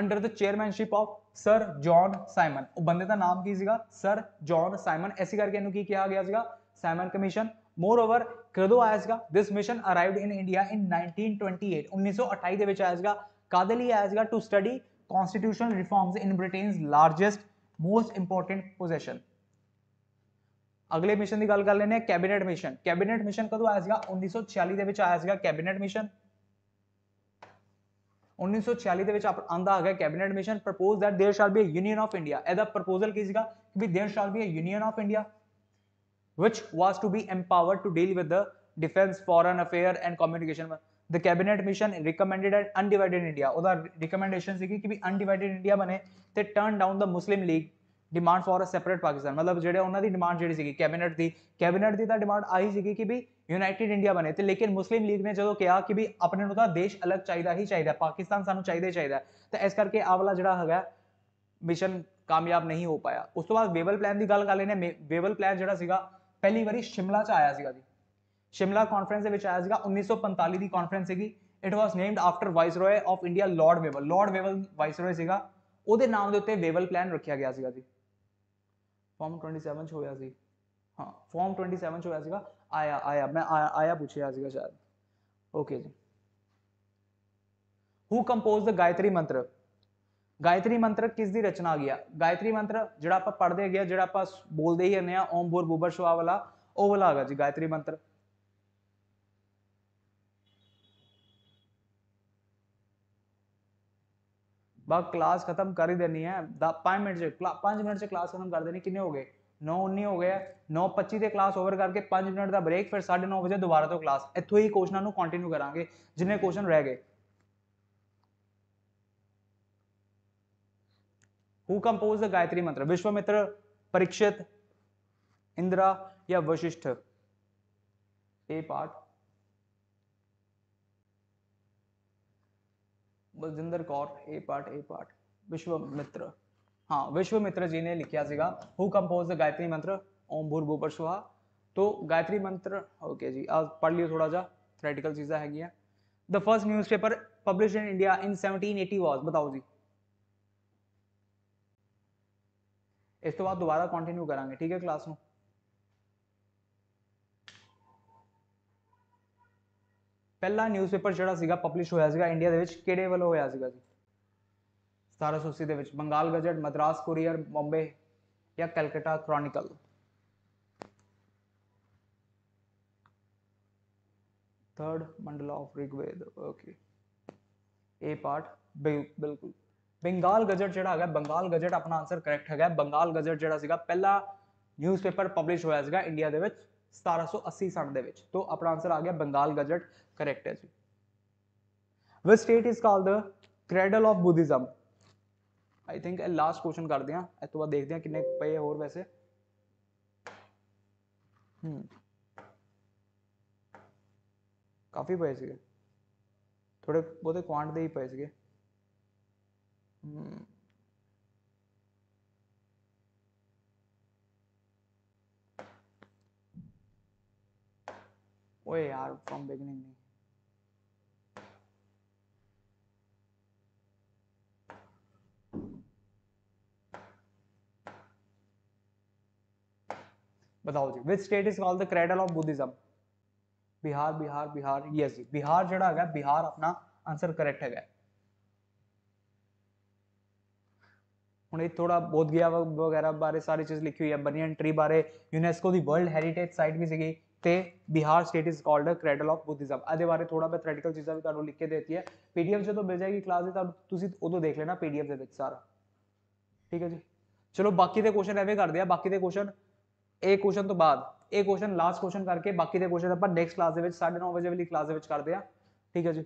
under the chairmanship of sir John Simon बंद का नाम की सगा सर जॉन साइमन ऐसी करके कहा गया सैमन कमीशन मोर ओवर कदों आया सगा this mission arrive in India in nineteen twenty eight उन्नीस सौ अठाई के आया सगा कद आया to study constitutional reforms in Britain's largest most important possession ਅਗਲੇ ਮਿਸ਼ਨ ਦੀ ਗੱਲ ਕਰ ਲੈਨੇ ਆ ਕੈਬਨਿਟ ਮਿਸ਼ਨ ਕੈਬਨਿਟ ਮਿਸ਼ਨ ਕਦੋਂ ਆਇਆ ਸੀਗਾ 1946 ਦੇ ਵਿੱਚ ਆਇਆ ਸੀਗਾ ਕੈਬਨਿਟ ਮਿਸ਼ਨ 1946 ਦੇ ਵਿੱਚ ਆਂਦਾ ਆ ਗਿਆ cabinet mission propose that there shall be a union of India ਇਹਦਾ ਪ੍ਰਪੋਜ਼ਲ ਕੀ ਸੀਗਾ ਕਿ ਵੀ there shall be a union of India which was to be empowered to deal with the defense foreign affair and communication the cabinet mission recommended at undivided India ਉਹਦਾ recommendation ਸੀਗੀ ਕਿ ਵੀ undivided India ਬਣੇ ਤੇ turn down ਦਾ Muslim league demand for a separate Pakistan ਮਤਲਬ ਜਿਹੜੇ ਉਹਨਾਂ ਦੀ ਡਿਮਾਂਡ ਜਿਹੜੀ ਸੀਗੀ ਕੈਬਨਿਟ ਦੀ ਕੈਬਨਿਟ ਦੀ ਤਾਂ ਡਿਮਾਂਡ ਆਈ ਸੀਗੀ ਕਿ ਵੀ ਯੂਨਾਈਟਿਡ ਇੰਡੀਆ ਬਣੇ ਤੇ ਲੇਕਿਨ ਮੁਸਲਿਮ ਲੀਗ ਨੇ ਜਦੋਂ ਕਿਹਾ ਕਿ ਵੀ ਆਪਣੇ ਨੂੰ ਤਾਂ ਦੇਸ਼ ਅਲੱਗ ਚਾਹੀਦਾ ਹੀ ਚਾਹੀਦਾ ਪਾਕਿਸਤਾਨ ਸਾਨੂੰ ਚਾਹੀਦਾ ਚਾਹੀਦਾ ਤਾਂ ਇਸ ਕਰਕੇ ਆ ਵਾਲਾ ਜਿਹੜਾ ਹੈਗਾ ਮਿਸ਼ਨ ਕਾਮਯਾਬ ਨਹੀਂ ਹੋ ਪਾਇਆ ਉਸ ਤੋਂ ਬਾਅਦ ਵੇਵਲ ਪਲਾਨ ਦੀ ਗੱਲ ਕਰ ਲੈਨੇ ਵੇਵਲ ਪਲਾਨ ਜਿਹੜਾ ਸੀਗਾ ਪਹਿਲੀ ਵਾਰੀ ਸ਼ਿਮਲਾ 'ਚ ਆਇਆ ਸੀਗਾ ਜੀ शिमला कॉन्फ्रेंस दे विच आया सीगा 1945 दी कॉन्फ्रेंस सीगी it was named after viceroy of India lord Wavell lord Wavell viceroy सीगा ओदे नाम दे उत्ते वेवल प्लान रखया गया सीगा जी फॉर्म 27 च होया सी हां फॉर्म 27 च होया सीगा आया आया मैं आया, आया पूछया सीगा शायद ओके जी who compose the Gayatri Mantra Gayatri मंत्र किस दी रचना गया गायत्री मंत्र जेड़ा आपा पढ़दे गया जेड़ा आपा बोलदे ही रहने ओम भूर भुवर शिव वाला ओ वाला गा जी गायत्री मंत्र बस क्लास खत्म कर ही देनी है पाँच मिनट से पाँच मिनट से क्लास खत्म कर देनी कितने हो गए नौ उन्नी हो गया नौ पच्ची ਤੇ ਕਲਾਸ ਓਵਰ ਕਰਕੇ 5 ਮਿੰਟ ਦਾ ਬ੍ਰੇਕ ਫਿਰ 9:30 ਵਜੇ ਦੁਬਾਰਾ ਤੋਂ ਕਲਾਸ ਇੱਥੋਂ ਹੀ ਕੁਐਸਚਨਾਂ ਨੂੰ ਕੰਟੀਨਿਊ ਕਰਾਂਗੇ ਜਿੰਨੇ ਕੁਐਸਚਨ ਰਹਿ ਗਏ हु कंपोज द गायत्री मंत्र विश्वमित्र परीक्षित इंदिरा या वशिष्ठ ए पार्ट कौर ए ਇਹ ए ਇਹ विश्व मित्र हाँ विश्वमित्र जी ने लिखा सेगा who compose the Gayatri Mantra ओम भू पर सुहा तो गायत्री मंत्र ओके जी आज पढ़ लियो थोड़ा जा थ्रेटिकल चीज़ा हैगी the first newspaper publish in India in 1780 was बताओ जी इस तो बाद दोबारा कंटिन्यू करेंगे ठीक है क्लास में ਪਹਿਲਾ ਨਿਊਜ਼ਪੇਪਰ ਜਿਹੜਾ ਸੀਗਾ ਪਬਲਿਸ਼ ਹੋਇਆ ਸੀਗਾ ਇੰਡੀਆ ਦੇ ਵਿੱਚ ਕਿਹੜੇ ਵੱਲੋਂ ਹੋਇਆ ਸੀਗਾ ਜੀ 1780 ਦੇ ਵਿੱਚ ਬੰਗਾਲ ਗਜ਼ਟ ਮਦਰਾਸ ਕੁਰੀਅਰ ਬੰਬੇ ਜਾਂ Calcutta chronicle third mandal of Rigveda okay ਇਹ ਪਾਰਟ ਬਿਲਕੁਲ ਬੰਗਾਲ ਗਜ਼ਟ ਜਿਹੜਾ ਹੈਗਾ ਬੰਗਾਲ ਗਜ਼ਟ ਆਪਣਾ ਆਨਸਰ ਕਰੈਕਟ ਹੈਗਾ ਬੰਗਾਲ ਗਜ਼ਟ ਜਿਹੜਾ ਸੀਗਾ ਪਹਿਲਾ ਨਿਊਜ਼ਪੇਪਰ ਪਬਲਿਸ਼ ਹੋਇਆ ਸੀਗਾ ਇੰਡੀਆ ਦੇ ਵਿੱਚ सतारह सौ अस्सी सन के तो अपना आंसर आ गया बंगाल गजट करेक्ट है जी which state is call the cradle of Buddhism I think last question कर दें इस तो बाद देखते हैं किन्ने पे होर वैसे hmm। काफ़ी पे थोड़े बहुत क्वांट के ही पे ओए यार फ्रॉम बिगनिंग नहीं बताओ जी which state is called the cradle of Buddhism Bihar Bihar Bihar yes जी बिहार जड़ा है बिहार अपना आंसर करेक्ट है हूँ थोड़ा ਥੋੜਾ ਬੋਧ ਗਿਆ ਵਗੈਰਾ ਬਾਰੇ ਸਾਰੀ ਚੀਜ਼ ਲਿਖੀ ਹੋਈ ਹੈ ਬਨੀਅਨ ਟਰੀ ਬਾਰੇ ਯੂਨੈਸਕੋ ਦੀ ਵਰਲਡ ਹੈਰੀਟੇਜ ਸਾਈਟ ਵੀ ਤੇ Bihar state is called a cradle of Buddhism ਇਹਦੇ ਬਾਰੇ ਥੋੜਾ ਮੈਂ ਥਿਓਰੀਟੀਕਲ ਚੀਜ਼ਾਂ ਵੀ ਤੁਹਾਨੂੰ ਲਿਖ ਕੇ ਦੇਤੀ ਹੈ ਪੀਡੀਐਫ ਜਦੋਂ ਮਿਲ ਜਾਏਗੀ ਕਲਾਸ ਦੇ ਤੁਹਾਨੂੰ ਤੁਸੀਂ ਉਦੋਂ ਦੇਖ ਲੈਣਾ ਪੀਡੀਐਫ ਦੇ ਵਿੱਚ ਸਾਰਾ ਠੀਕ ਹੈ ਜੀ ਚਲੋ ਬਾਕੀ ਦੇ ਕੁਐਸਚਨ ਐਵੇਂ ਕਰਦੇ ਆ ਬਾਕੀ ਦੇ ਕੁਐਸਚਨ ਇਹ ਕੁਐਸਚਨ ਤੋਂ ਬਾਅਦ ਇਹ ਕੁਐਸਚਨ ਲਾਸਟ ਕੁਐਸਚਨ ਕਰਕੇ ਬਾਕੀ ਦੇ ਕੁਐਸਚਨ ਆਪਾਂ ਨੈਕਸਟ ਕਲਾਸ ਦੇ ਵਿੱਚ 9:30 ਵਜੇ ਵਾਲੀ ਕਲਾਸ ਦੇ ਵਿੱਚ ਕਰਦੇ ਆ ਠੀਕ ਹੈ ਜੀ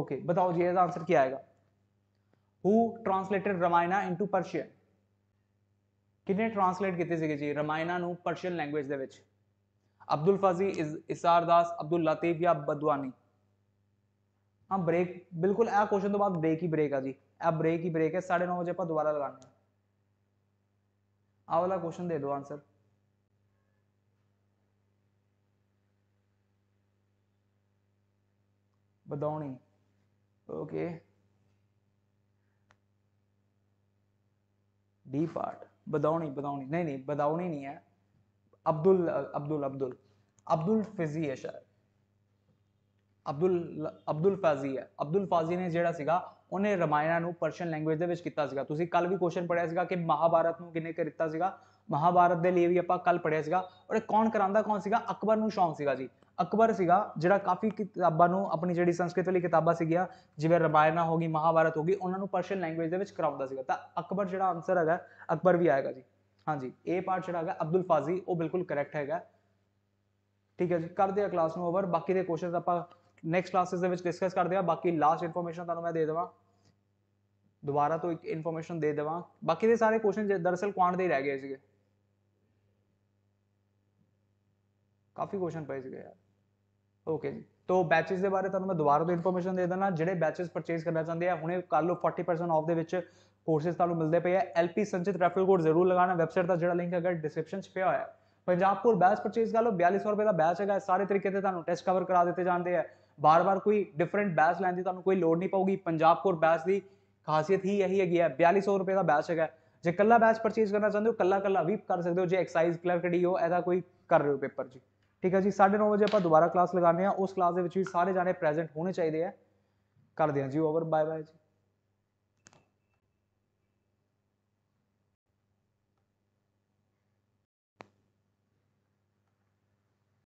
ਓਕੇ ਬਤਾਓ ਜੀ ਇਹਦਾ ਆਨਸਰ ਕੀ ਆਏਗਾ who translated Ramayana into Persian ਕਿਹਨੇ ਟ੍ਰਾਂਸਲੇਟ ਕੀਤੀ ਸੀਗੀ ਸੀਗੇ ਜੀ ਰਮਾਇਨਾ ਨੂੰ ਪਰਸ਼ੀਅਨ ਲੈਂਗੁਏਜ ਦੇ ਵਿੱਚ अब्दुल फजी इसार दास अब्दुल लतीफ या बदवानी हाँ ब्रेक बिल्कुल ए क्वेश्चन तो बाद ब्रेक ही ब्रेक है जी ए ब्रेक ही ब्रेक है साढ़े नौ बजे पर दोबारा लगाने आ वाला क्वेश्चन दे दो answer Badauni okay D part Badauni Badauni नहीं नहीं बदौनी नहीं है ਅਬਦੁਲ ਅਬਦੁਲ ਅਬਦੁਲ আব্দুল ফিজিয়া ਸ਼ਾਇਦ ਅਬਦੁਲ ਅਬਦੁੱਲ ਫਾਜ਼ੀ ਹੈ ਅਬਦੁੱਲ ਫਾਜ਼ੀ ਨੇ ਜਿਹੜਾ ਸੀਗਾ ਉਹਨੇ ਰਮਾਇਣਾ ਨੂੰ ਪਰਸ਼ੀਅਨ ਲੈਂਗੁਏਜ ਦੇ ਵਿੱਚ ਕੀਤਾ ਸੀਗਾ ਤੁਸੀਂ ਕੱਲ ਵੀ ਕੁਐਸਚਨ ਪੜਿਆ ਸੀਗਾ ਕਿ ਮਹਾਭਾਰਤ ਨੂੰ ਕਿਨੇ ਕੀਤਾ ਸੀਗਾ ਮਹਾਭਾਰਤ ਦੇ ਲਈ ਵੀ ਆਪਾਂ ਕੱਲ ਪੜਿਆ ਸੀਗਾ ਔਰ ਇਹ ਕੌਣ ਕਰਾਂਦਾ ਕੌਣ ਸੀਗਾ ਅਕਬਰ ਨੂੰ ਸ਼ੌਂਕ ਸੀਗਾ ਜੀ ਅਕਬਰ ਸੀਗਾ ਜਿਹੜਾ ਕਾਫੀ ਕਿਤਾਬਾਂ ਨੂੰ ਆਪਣੀ ਜਿਹੜੀ ਸੰਸਕ੍ਰਿਤ ਵਾਲੀ ਕਿਤਾਬਾਂ ਸੀਗੀਆਂ ਜਿਵੇਂ ਰਮਾਇਣਾ ਹੋ ਗਈ ਮਹਾਭਾਰਤ ਹੋ ਗਈ ਉਹਨਾਂ ਨੂੰ ਪਰਸ਼ੀਅਨ ਲੈਂਗੁਏਜ ਦੇ ਵਿੱਚ ਕਰਾਉਂਦਾ ਸੀਗਾ ਤਾਂ ਅਕਬਰ ਜਿਹੜਾ ਆਨਸਰ ਹੈਗਾ ਅਕਬਰ ਵੀ ਆਏਗਾ ਜੀ ਹਾਂਜੀ A ਪਾਰਟ ਜਿਹੜਾ ਹੈਗਾ ਅਬਦੁਲ ਫਾਜ਼ੀ ਉਹ ਬਿਲਕੁਲ ਕਰੈਕਟ ਹੈਗਾ ਠੀਕ ਹੈ ਜੀ ਕਰਦੇ ਆ ਕਲਾਸ ਨੂੰ ਓਵਰ ਬਾਕੀ ਦੇ ਕੁਐਸਚਨਸ ਆਪਾਂ ਨੈਕਸਟ ਕਲਾਸਿਸ ਦੇ ਵਿੱਚ ਡਿਸਕਸ ਕਰਦੇ ਆ ਬਾਕੀ ਲਾਸਟ ਇਨਫੋਰਮੇਸ਼ਨ ਤੁਹਾਨੂੰ ਮੈਂ ਦੇ ਦਵਾਂ ਦੁਬਾਰਾ ਤੋਂ ਇੱਕ ਇਨਫੋਰਮੇਸ਼ਨ ਦੇ ਦਵਾਂ ਬਾਕੀ ਦੇ ਸਾਰੇ ਕੁਐਸਚਨ ਦਰਸਲ ਕੁਆਂਟ ਦੇ ਰਹਿ ਗਏ ਸੀਗੇ ਕਾਫੀ ਕੁਐਸਚਨ ਪਏ ਸੀਗੇ ਯਾਰ ਓਕੇ ਜੀ ਤੋ ਬੈਚਸ ਦੇ ਬਾਰੇ ਤੁਹਾਨੂੰ ਮੈਂ ਦੁਬਾਰਾ ਤੋਂ ਇਨਫੋਰਮੇਸ਼ਨ ਦੇ ਦਿੰਦਾ ਜਿਹੜੇ ਬੈਚਸ ਪਰਚੇਸ ਕਰਨਾ ਚਾਹੁੰਦੇ ਆ ਹੁਣੇ ਕੱਲ ਨੂੰ 40% ਆਫ ਦੇ ਵਿੱਚ ਕੋਰਸਸ ਤੁਹਾਨੂੰ ਮਿਲਦੇ ਪਏ ਆ ਐਲਪੀ ਸੰਚਿਤ ਰੈਫਰਲ ਕੋਡ ਜ਼ਰੂਰ ਲਗਾਣਾ ਵੈਬਸਾਈਟ ਦਾ ਜਿਹੜਾ ਲਿੰਕ ਹੈਗਾ ਡਿਸਕ੍ਰਿਪਸ਼ਨ 'ਚ ਪਿਆ ਹੋਇਆ ਪੰਜਾਬ ਕੋਲ ਬੈਚ ਪਰਚੇਸ ਕਰ ਲਓ 4200 ਰੁਪਏ ਦਾ ਬੈਚ ਹੈਗਾ ਸਾਰੇ ਤਰੀਕੇ ਤੇ ਤੁਹਾਨੂੰ ਟੈਸਟ ਕਵਰ ਕਰਾ ਦਿੱਤੇ ਜਾਂਦੇ ਆ ਬਾਰ-ਬਾਰ ਕੋਈ ਡਿਫਰੈਂਟ ਬੈਚ ਲੈਣ ਦੀ ਤੁਹਾਨੂੰ ਕੋਈ ਲੋੜ ਨਹੀਂ ਪਊਗੀ ਪੰਜਾਬ ਕੋਰ ਬੈਚ ਦੀ ਖਾਸੀਅਤ ਹੀ ਇਹੀ ਹੈਗੀ ਹੈ 4200 ਰੁਪਏ ਦਾ ਬੈਚ ਹੈਗਾ ਜੇ ਕੱਲਾ ਬੈਚ ਪਰਚੇਸ ਕਰਨਾ ਚਾਹੁੰਦੇ ਹੋ ਕੱਲਾ ਕੱਲਾ ਵੀ ਕਰ ਸਕਦੇ ਹੋ ਜੇ ਐਕਸਾਈਜ਼ ਕਲਰਕ ਡੀਓ ਇਹਦਾ ਕੋਈ ਕਰ ਰਹੇ ਹੋ ਪੇਪਰ ਜੀ ਠੀਕ ਹੈ ਜੀ 9:30 ਵਜੇ ਆਪਾਂ ਦੁਬਾਰਾ ਕਲਾਸ ਲਗਾਉਂਦੇ ਆ ਉਸ ਕਲਾਸ ਦੇ ਵਿੱਚ ਵੀ ਸਾਰੇ ਜਾਣੇ ਪ੍ਰੈਜ਼ੈਂਟ ਹੋਣੇ ਚਾਹੀਦੇ ਆ ਕਰਦੇ ਆ ਜੀ ਓਵਰ ਬਾਏ ਬਾਏ ਜੀ